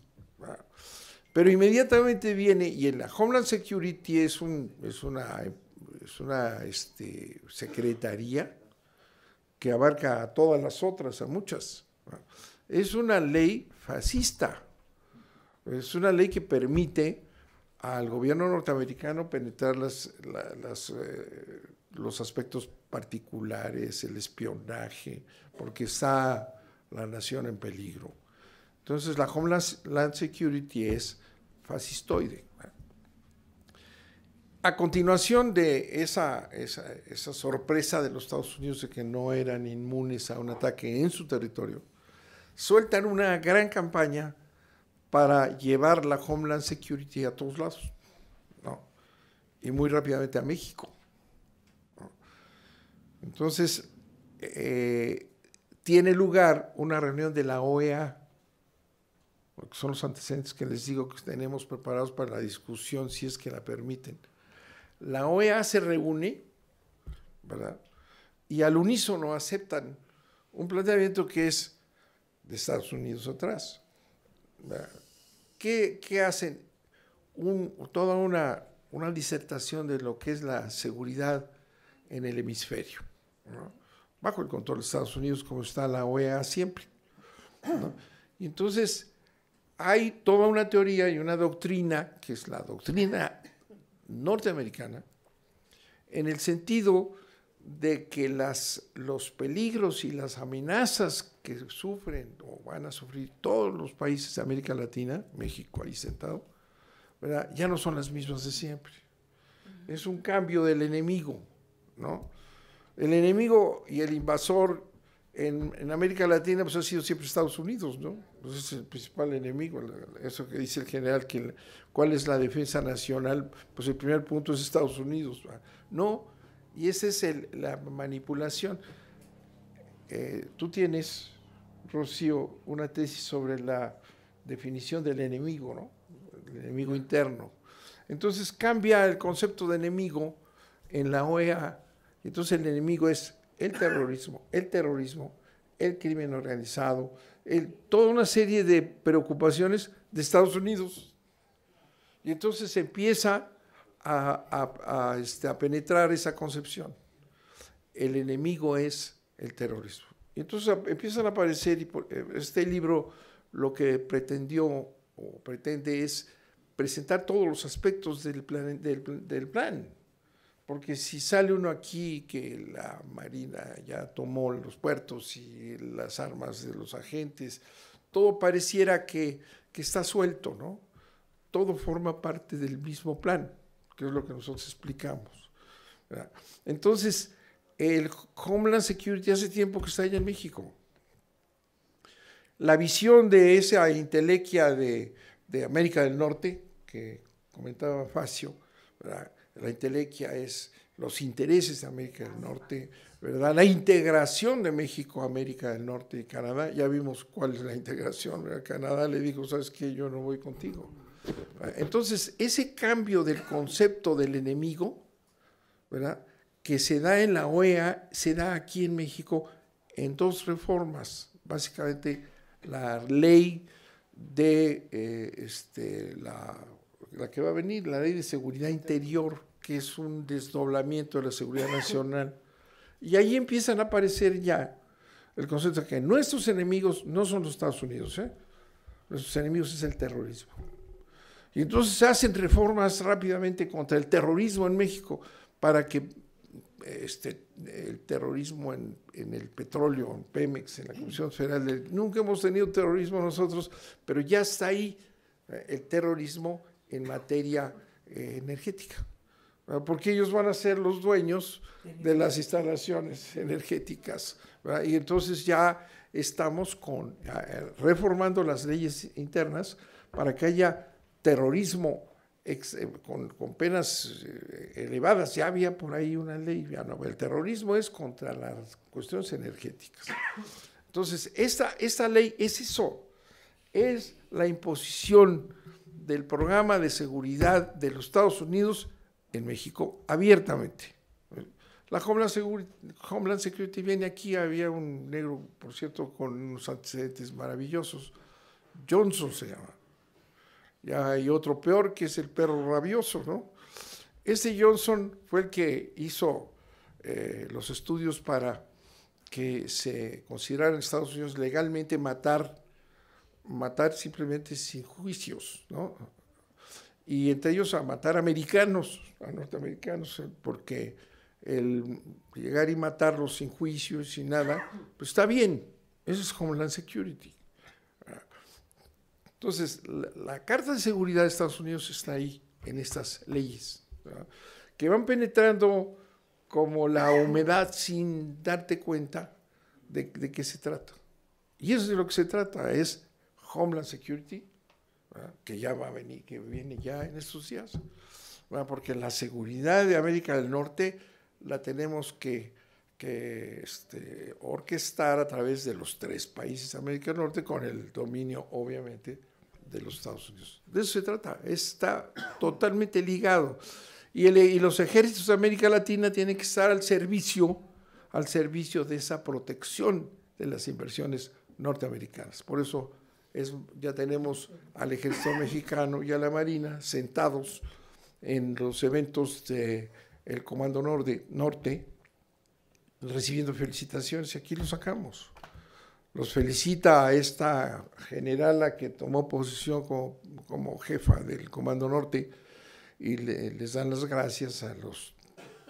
Pero inmediatamente viene, y en la Homeland Security es, un, es una, una este, secretaría que abarca a todas las otras, a muchas es una ley fascista. Es una ley que permite al gobierno norteamericano penetrar eh, los aspectos particulares, el espionaje, porque está la nación en peligro. Entonces la Homeland Security es fascistoide. A continuación de esa sorpresa de los Estados Unidos de que no eran inmunes a un ataque en su territorio, sueltan una gran campaña para llevar la Homeland Security a todos lados, Y muy rápidamente a México. Entonces, eh, tiene lugar una reunión de la OEA, porque son los antecedentes que les digo que tenemos preparados para la discusión, si es que la permiten. La OEA se reúne, Y al unísono aceptan un planteamiento que es de Estados Unidos atrás. ¿Qué, hacen? toda una, disertación de lo que es la seguridad en el hemisferio, bajo el control de Estados Unidos como está la OEA siempre. entonces hay toda una teoría y una doctrina, que es la doctrina norteamericana, en el sentido de que las, los peligros y las amenazas que sufren o van a sufrir todos los países de América Latina, México ahí sentado, ya no son las mismas de siempre. Es un cambio del enemigo, ¿no? El enemigo y el invasor en, América Latina pues ha sido siempre Estados Unidos, ¿no? Pues, es el principal enemigo, eso que dice el general, que, ¿cuál es la defensa nacional? Pues el primer punto es Estados Unidos. No, y esa es el, la manipulación. Eh, tú tienes, Rocío, una tesis sobre la definición del enemigo, ¿no? El enemigo interno. Entonces cambia el concepto de enemigo en la OEA. Entonces el enemigo es el terrorismo, el terrorismo, el crimen organizado, toda una serie de preocupaciones de Estados Unidos. Y entonces empieza a, este, a penetrar esa concepción. El enemigo es el terrorismo. Y entonces empiezan a aparecer, y eh, este libro lo que pretendió o pretende es presentar todos los aspectos del plan, del, plan. Porque si sale uno aquí que la Marina ya tomó los puertos y las armas de los agentes, todo pareciera que, que está suelto, ¿no? Todo forma parte del mismo plan es lo que nosotros explicamos. Entonces, el Homeland Security hace tiempo que está allá en México. La visión de esa intelequia de, América del Norte, que comentaba Facio, la intelequia es los intereses de América del Norte, ¿verdad? La integración de México, América del Norte y Canadá. Ya vimos cuál es la integración. Canadá le dijo, ¿sabes qué? Yo no voy contigo. Entonces, ese cambio del concepto del enemigo, que se da en la OEA, se da aquí en México en dos reformas. Básicamente, la ley de eh, este, la, que va a venir, la ley de seguridad interior, que es un desdoblamiento de la seguridad nacional. Y ahí empiezan a aparecer ya el concepto de que nuestros enemigos no son los Estados Unidos, ¿eh? nuestros enemigos es el terrorismo. Y entonces se hacen reformas rápidamente contra el terrorismo en México para que este, el terrorismo en, el petróleo, en Pemex, en la Comisión Federal. nunca hemos tenido terrorismo nosotros, pero ya está ahí eh, el terrorismo en materia eh, energética, ah, porque ellos van a ser los dueños de las instalaciones energéticas. Y entonces ya estamos con, ah, eh, reformando las leyes internas para que haya terrorismo eh, con, penas eh, elevadas. Ya había por ahí una ley, ya no, el terrorismo es contra las cuestiones energéticas. Entonces, esta, esta ley es eso, es la imposición del programa de seguridad de los Estados Unidos en México abiertamente. La Homeland Security, viene aquí, había un negro, por cierto, con unos antecedentes maravillosos, Johnson se llama, ya hay otro peor que es el perro rabioso, ¿no? Ese Johnson fue el que hizo eh, los estudios para que se considerara en Estados Unidos legalmente matar, matar simplemente sin juicios, ¿no? Y entre ellos a matar americanos, a norteamericanos, eh, porque el llegar y matarlos sin juicio y sin nada, pues está bien, eso es como Homeland Security. Entonces, la, Carta de Seguridad de Estados Unidos está ahí, en estas leyes, que van penetrando como la humedad sin darte cuenta de, qué se trata. Y eso es de lo que se trata, es Homeland Security, que ya va a venir, que viene ya en estos días, porque la seguridad de América del Norte la tenemos que, este, orquestar a través de los tres países de América del Norte con el dominio, obviamente, de los Estados Unidos. De eso se trata, está totalmente ligado. Y, y los ejércitos de América Latina tienen que estar al servicio, al servicio de esa protección de las inversiones norteamericanas. Por eso es, ya tenemos al ejército mexicano y a la Marina sentados en los eventos del Comando Norte, norte recibiendo felicitaciones y aquí lo sacamos los felicita a esta generala que tomó posición como, jefa del Comando Norte y les dan las gracias a los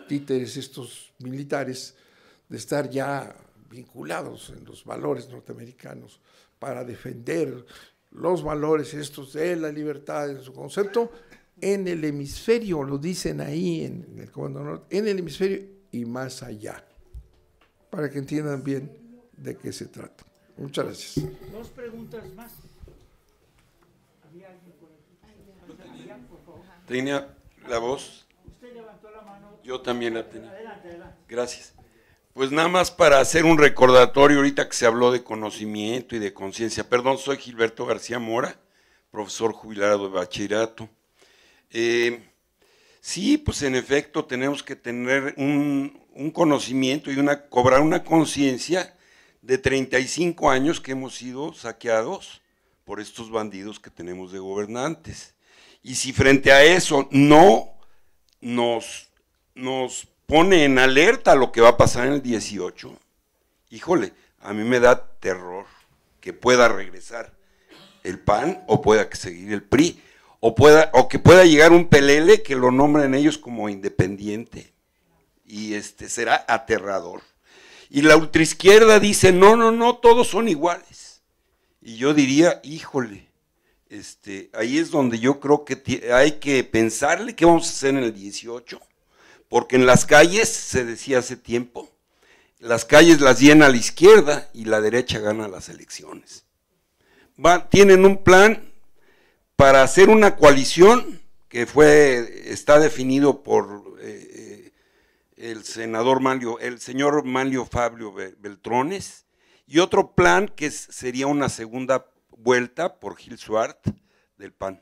títeres, estos militares, de estar ya vinculados en los valores norteamericanos para defender los valores estos de la libertad en su concepto en el hemisferio, lo dicen ahí en el Comando Norte, en el hemisferio y más allá, para que entiendan bien de qué se trata. Muchas gracias. Dos preguntas más. ¿Había la voz. Usted levantó la mano. Yo también la tenía. Adelante, adelante. Gracias. Pues nada más para hacer un recordatorio ahorita que se habló de conocimiento y de conciencia. Perdón, soy Gilberto García Mora, profesor jubilado de bachillerato. Eh, sí, pues en efecto tenemos que tener un, un conocimiento y una, cobrar una conciencia de 35 años que hemos sido saqueados por estos bandidos que tenemos de gobernantes. Y si frente a eso no nos, nos pone en alerta lo que va a pasar en el 18, híjole, a mí me da terror que pueda regresar el PAN o pueda seguir el PRI o, pueda, o que pueda llegar un pelele que lo nombren ellos como independiente. Y este será aterrador. Y la ultraizquierda dice, no, no, no, todos son iguales. Y yo diría, híjole, este, ahí es donde yo creo que hay que pensarle qué vamos a hacer en el 18, porque en las calles, se decía hace tiempo, las calles las llena la izquierda y la derecha gana las elecciones. tienen un plan para hacer una coalición que fue, está definido por el senador Manlio, el señor Manlio Fabio Beltrones, y otro plan que sería una segunda vuelta por Gil Suart del PAN.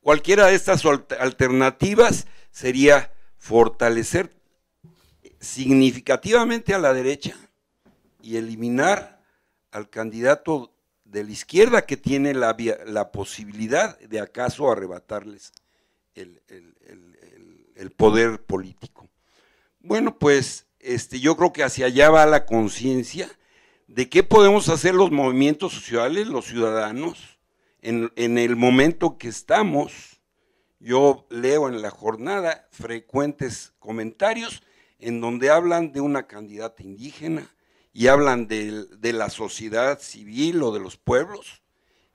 Cualquiera de estas alternativas sería fortalecer significativamente a la derecha y eliminar al candidato de la izquierda que tiene la, posibilidad de acaso arrebatarles el poder político. Bueno, pues este, yo creo que hacia allá va la conciencia de qué podemos hacer los movimientos sociales, los ciudadanos, en, el momento que estamos. Yo leo en la jornada frecuentes comentarios en donde hablan de una candidata indígena y hablan de, la sociedad civil o de los pueblos,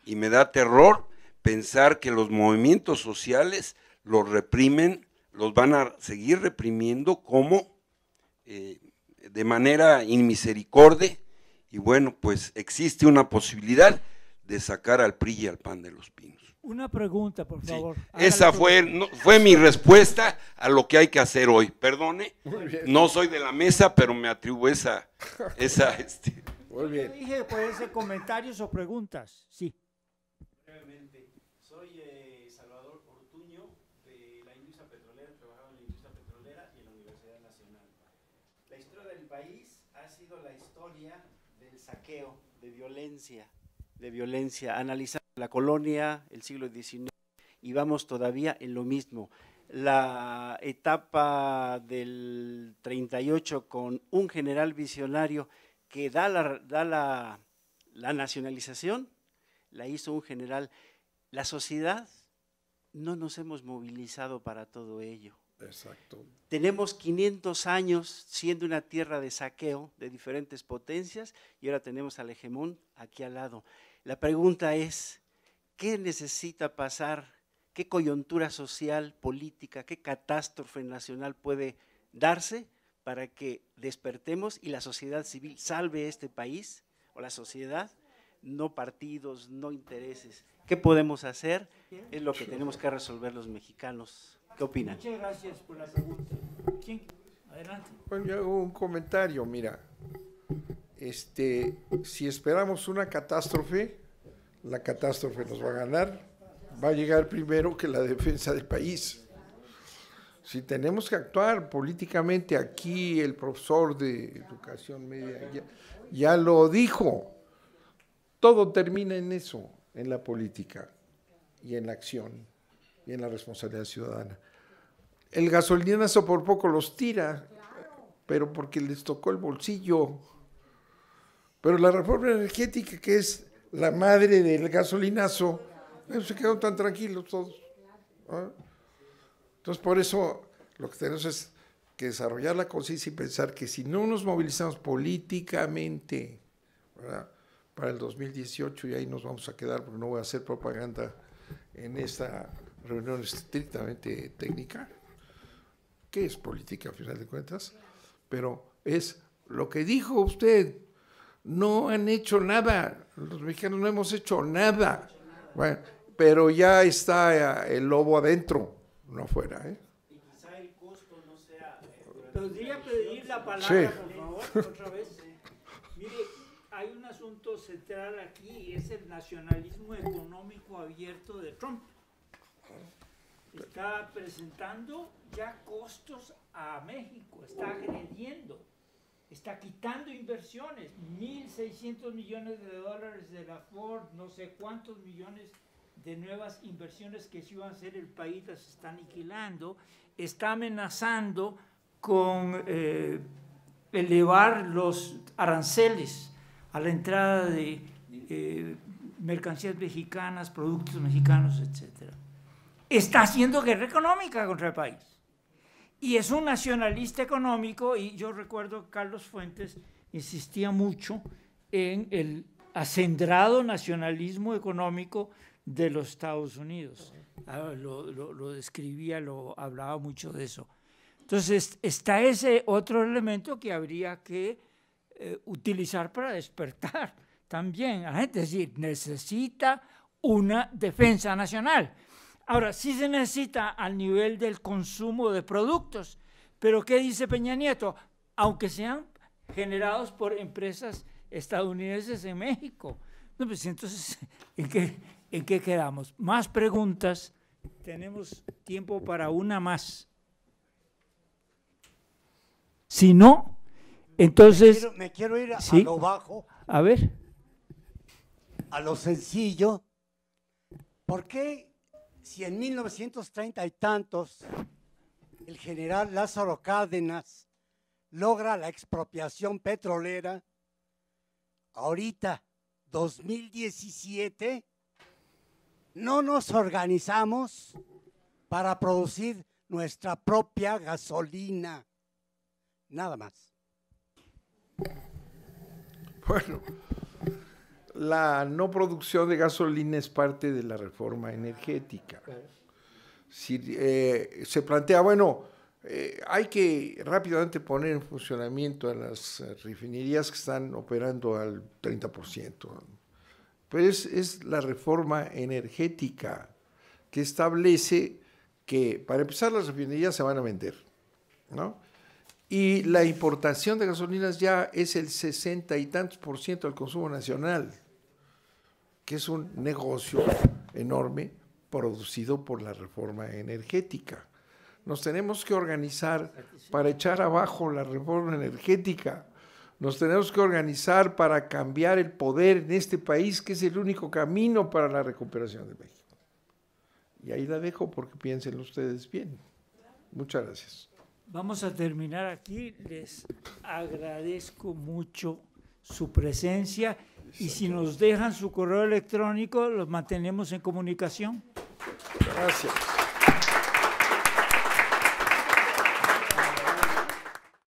y me da terror pensar que los movimientos sociales los reprimen los van a seguir reprimiendo como eh, de manera inmisericorde y bueno, pues existe una posibilidad de sacar al PRI y al PAN de los pinos. Una pregunta, por favor. Esa fue, fue mi respuesta a lo que hay que hacer hoy. Perdone, no soy de la mesa, pero me atribuo esa... esa este. Muy bien. dije, comentarios o preguntas, sí. del saqueo, de violencia, de violencia, analizar la colonia, el siglo XIX, y vamos todavía en lo mismo. La etapa del 38 con un general visionario que da la, da la nacionalización, la hizo un general. La sociedad no nos hemos movilizado para todo ello. Exacto. Tenemos 500 años siendo una tierra de saqueo de diferentes potencias y ahora tenemos al hegemón aquí al lado. La pregunta es, ¿qué necesita pasar? ¿Qué coyuntura social, política, qué catástrofe nacional puede darse para que despertemos y la sociedad civil salve este país o la sociedad, no partidos, no intereses? ¿Qué podemos hacer? Es lo que tenemos que resolver los mexicanos. ¿Qué opinan? Muchas gracias por la pregunta. ¿Quién? Adelante. Bueno, yo hago un comentario, mira. Este, si esperamos una catástrofe, la catástrofe nos va a ganar. Va a llegar primero que la defensa del país. Si tenemos que actuar políticamente aquí, el profesor de educación media ya lo dijo. Todo termina en eso, en la política y en la acción y en la responsabilidad ciudadana. El gasolinazo por poco los tira, pero porque les tocó el bolsillo. Pero la reforma energética, que es la madre del gasolinazo, eh, se quedaron tan tranquilos todos. Entonces, por eso lo que tenemos es que desarrollar la conciencia y pensar que si no nos movilizamos políticamente para el 2018, y ahí nos vamos a quedar, porque no voy a hacer propaganda en esta reunión estrictamente técnica, que es política a final de cuentas, pero es lo que dijo usted, no han hecho nada, los mexicanos no hemos hecho nada, bueno, pero ya está eh, el lobo adentro, no afuera. ¿eh? Y quizá el costo no sea... ¿Podría eh, pedir la palabra, por favor, otra vez? Mire, hay un asunto central aquí, es el nacionalismo económico abierto de Trump. Está presentando ya costos a México, está agrediendo, está quitando inversiones, 1.600 millones de dólares de la Ford, no sé cuántos millones de nuevas inversiones que se iban a hacer el país las está aniquilando, está amenazando con eh, elevar los aranceles a la entrada de eh, mercancías mexicanas, productos mexicanos, etcétera está haciendo guerra económica contra el país. Y es un nacionalista económico y yo recuerdo que Carlos Fuentes insistía mucho en el acendrado nacionalismo económico de los Estados Unidos. Ah, lo, describía, lo hablaba mucho de eso. Entonces está ese otro elemento que habría que eh, utilizar para despertar también a la gente. Es decir, necesita una defensa nacional. Ahora, sí se necesita al nivel del consumo de productos, pero ¿qué dice Peña Nieto? Aunque sean generados por empresas estadounidenses en México. Pues, entonces, ¿en qué, quedamos? Más preguntas. Tenemos tiempo para una más. Si no, entonces... Me quiero, ir a lo bajo. A ver. A lo sencillo. ¿Por qué si en 1930 y tantos el general Lázaro Cárdenas logra la expropiación petrolera, ahorita, 2017, no nos organizamos para producir nuestra propia gasolina. Nada más. Bueno, la no producción de gasolina es parte de la reforma energética. Si, eh, se plantea, bueno, eh, hay que rápidamente poner en funcionamiento a las refinerías que están operando al 30%. Pero es, la reforma energética que establece que para empezar las refinerías se van a vender, ¿no? Y la importación de gasolinas ya es el 60 y tantos por ciento del consumo nacional que es un negocio enorme producido por la reforma energética. Nos tenemos que organizar para echar abajo la reforma energética. Nos tenemos que organizar para cambiar el poder en este país, que es el único camino para la recuperación de México. Y ahí la dejo porque piensen ustedes bien. Muchas gracias. Vamos a terminar aquí. Les agradezco mucho su presencia. Y si nos dejan su correo electrónico, los mantenemos en comunicación. Gracias.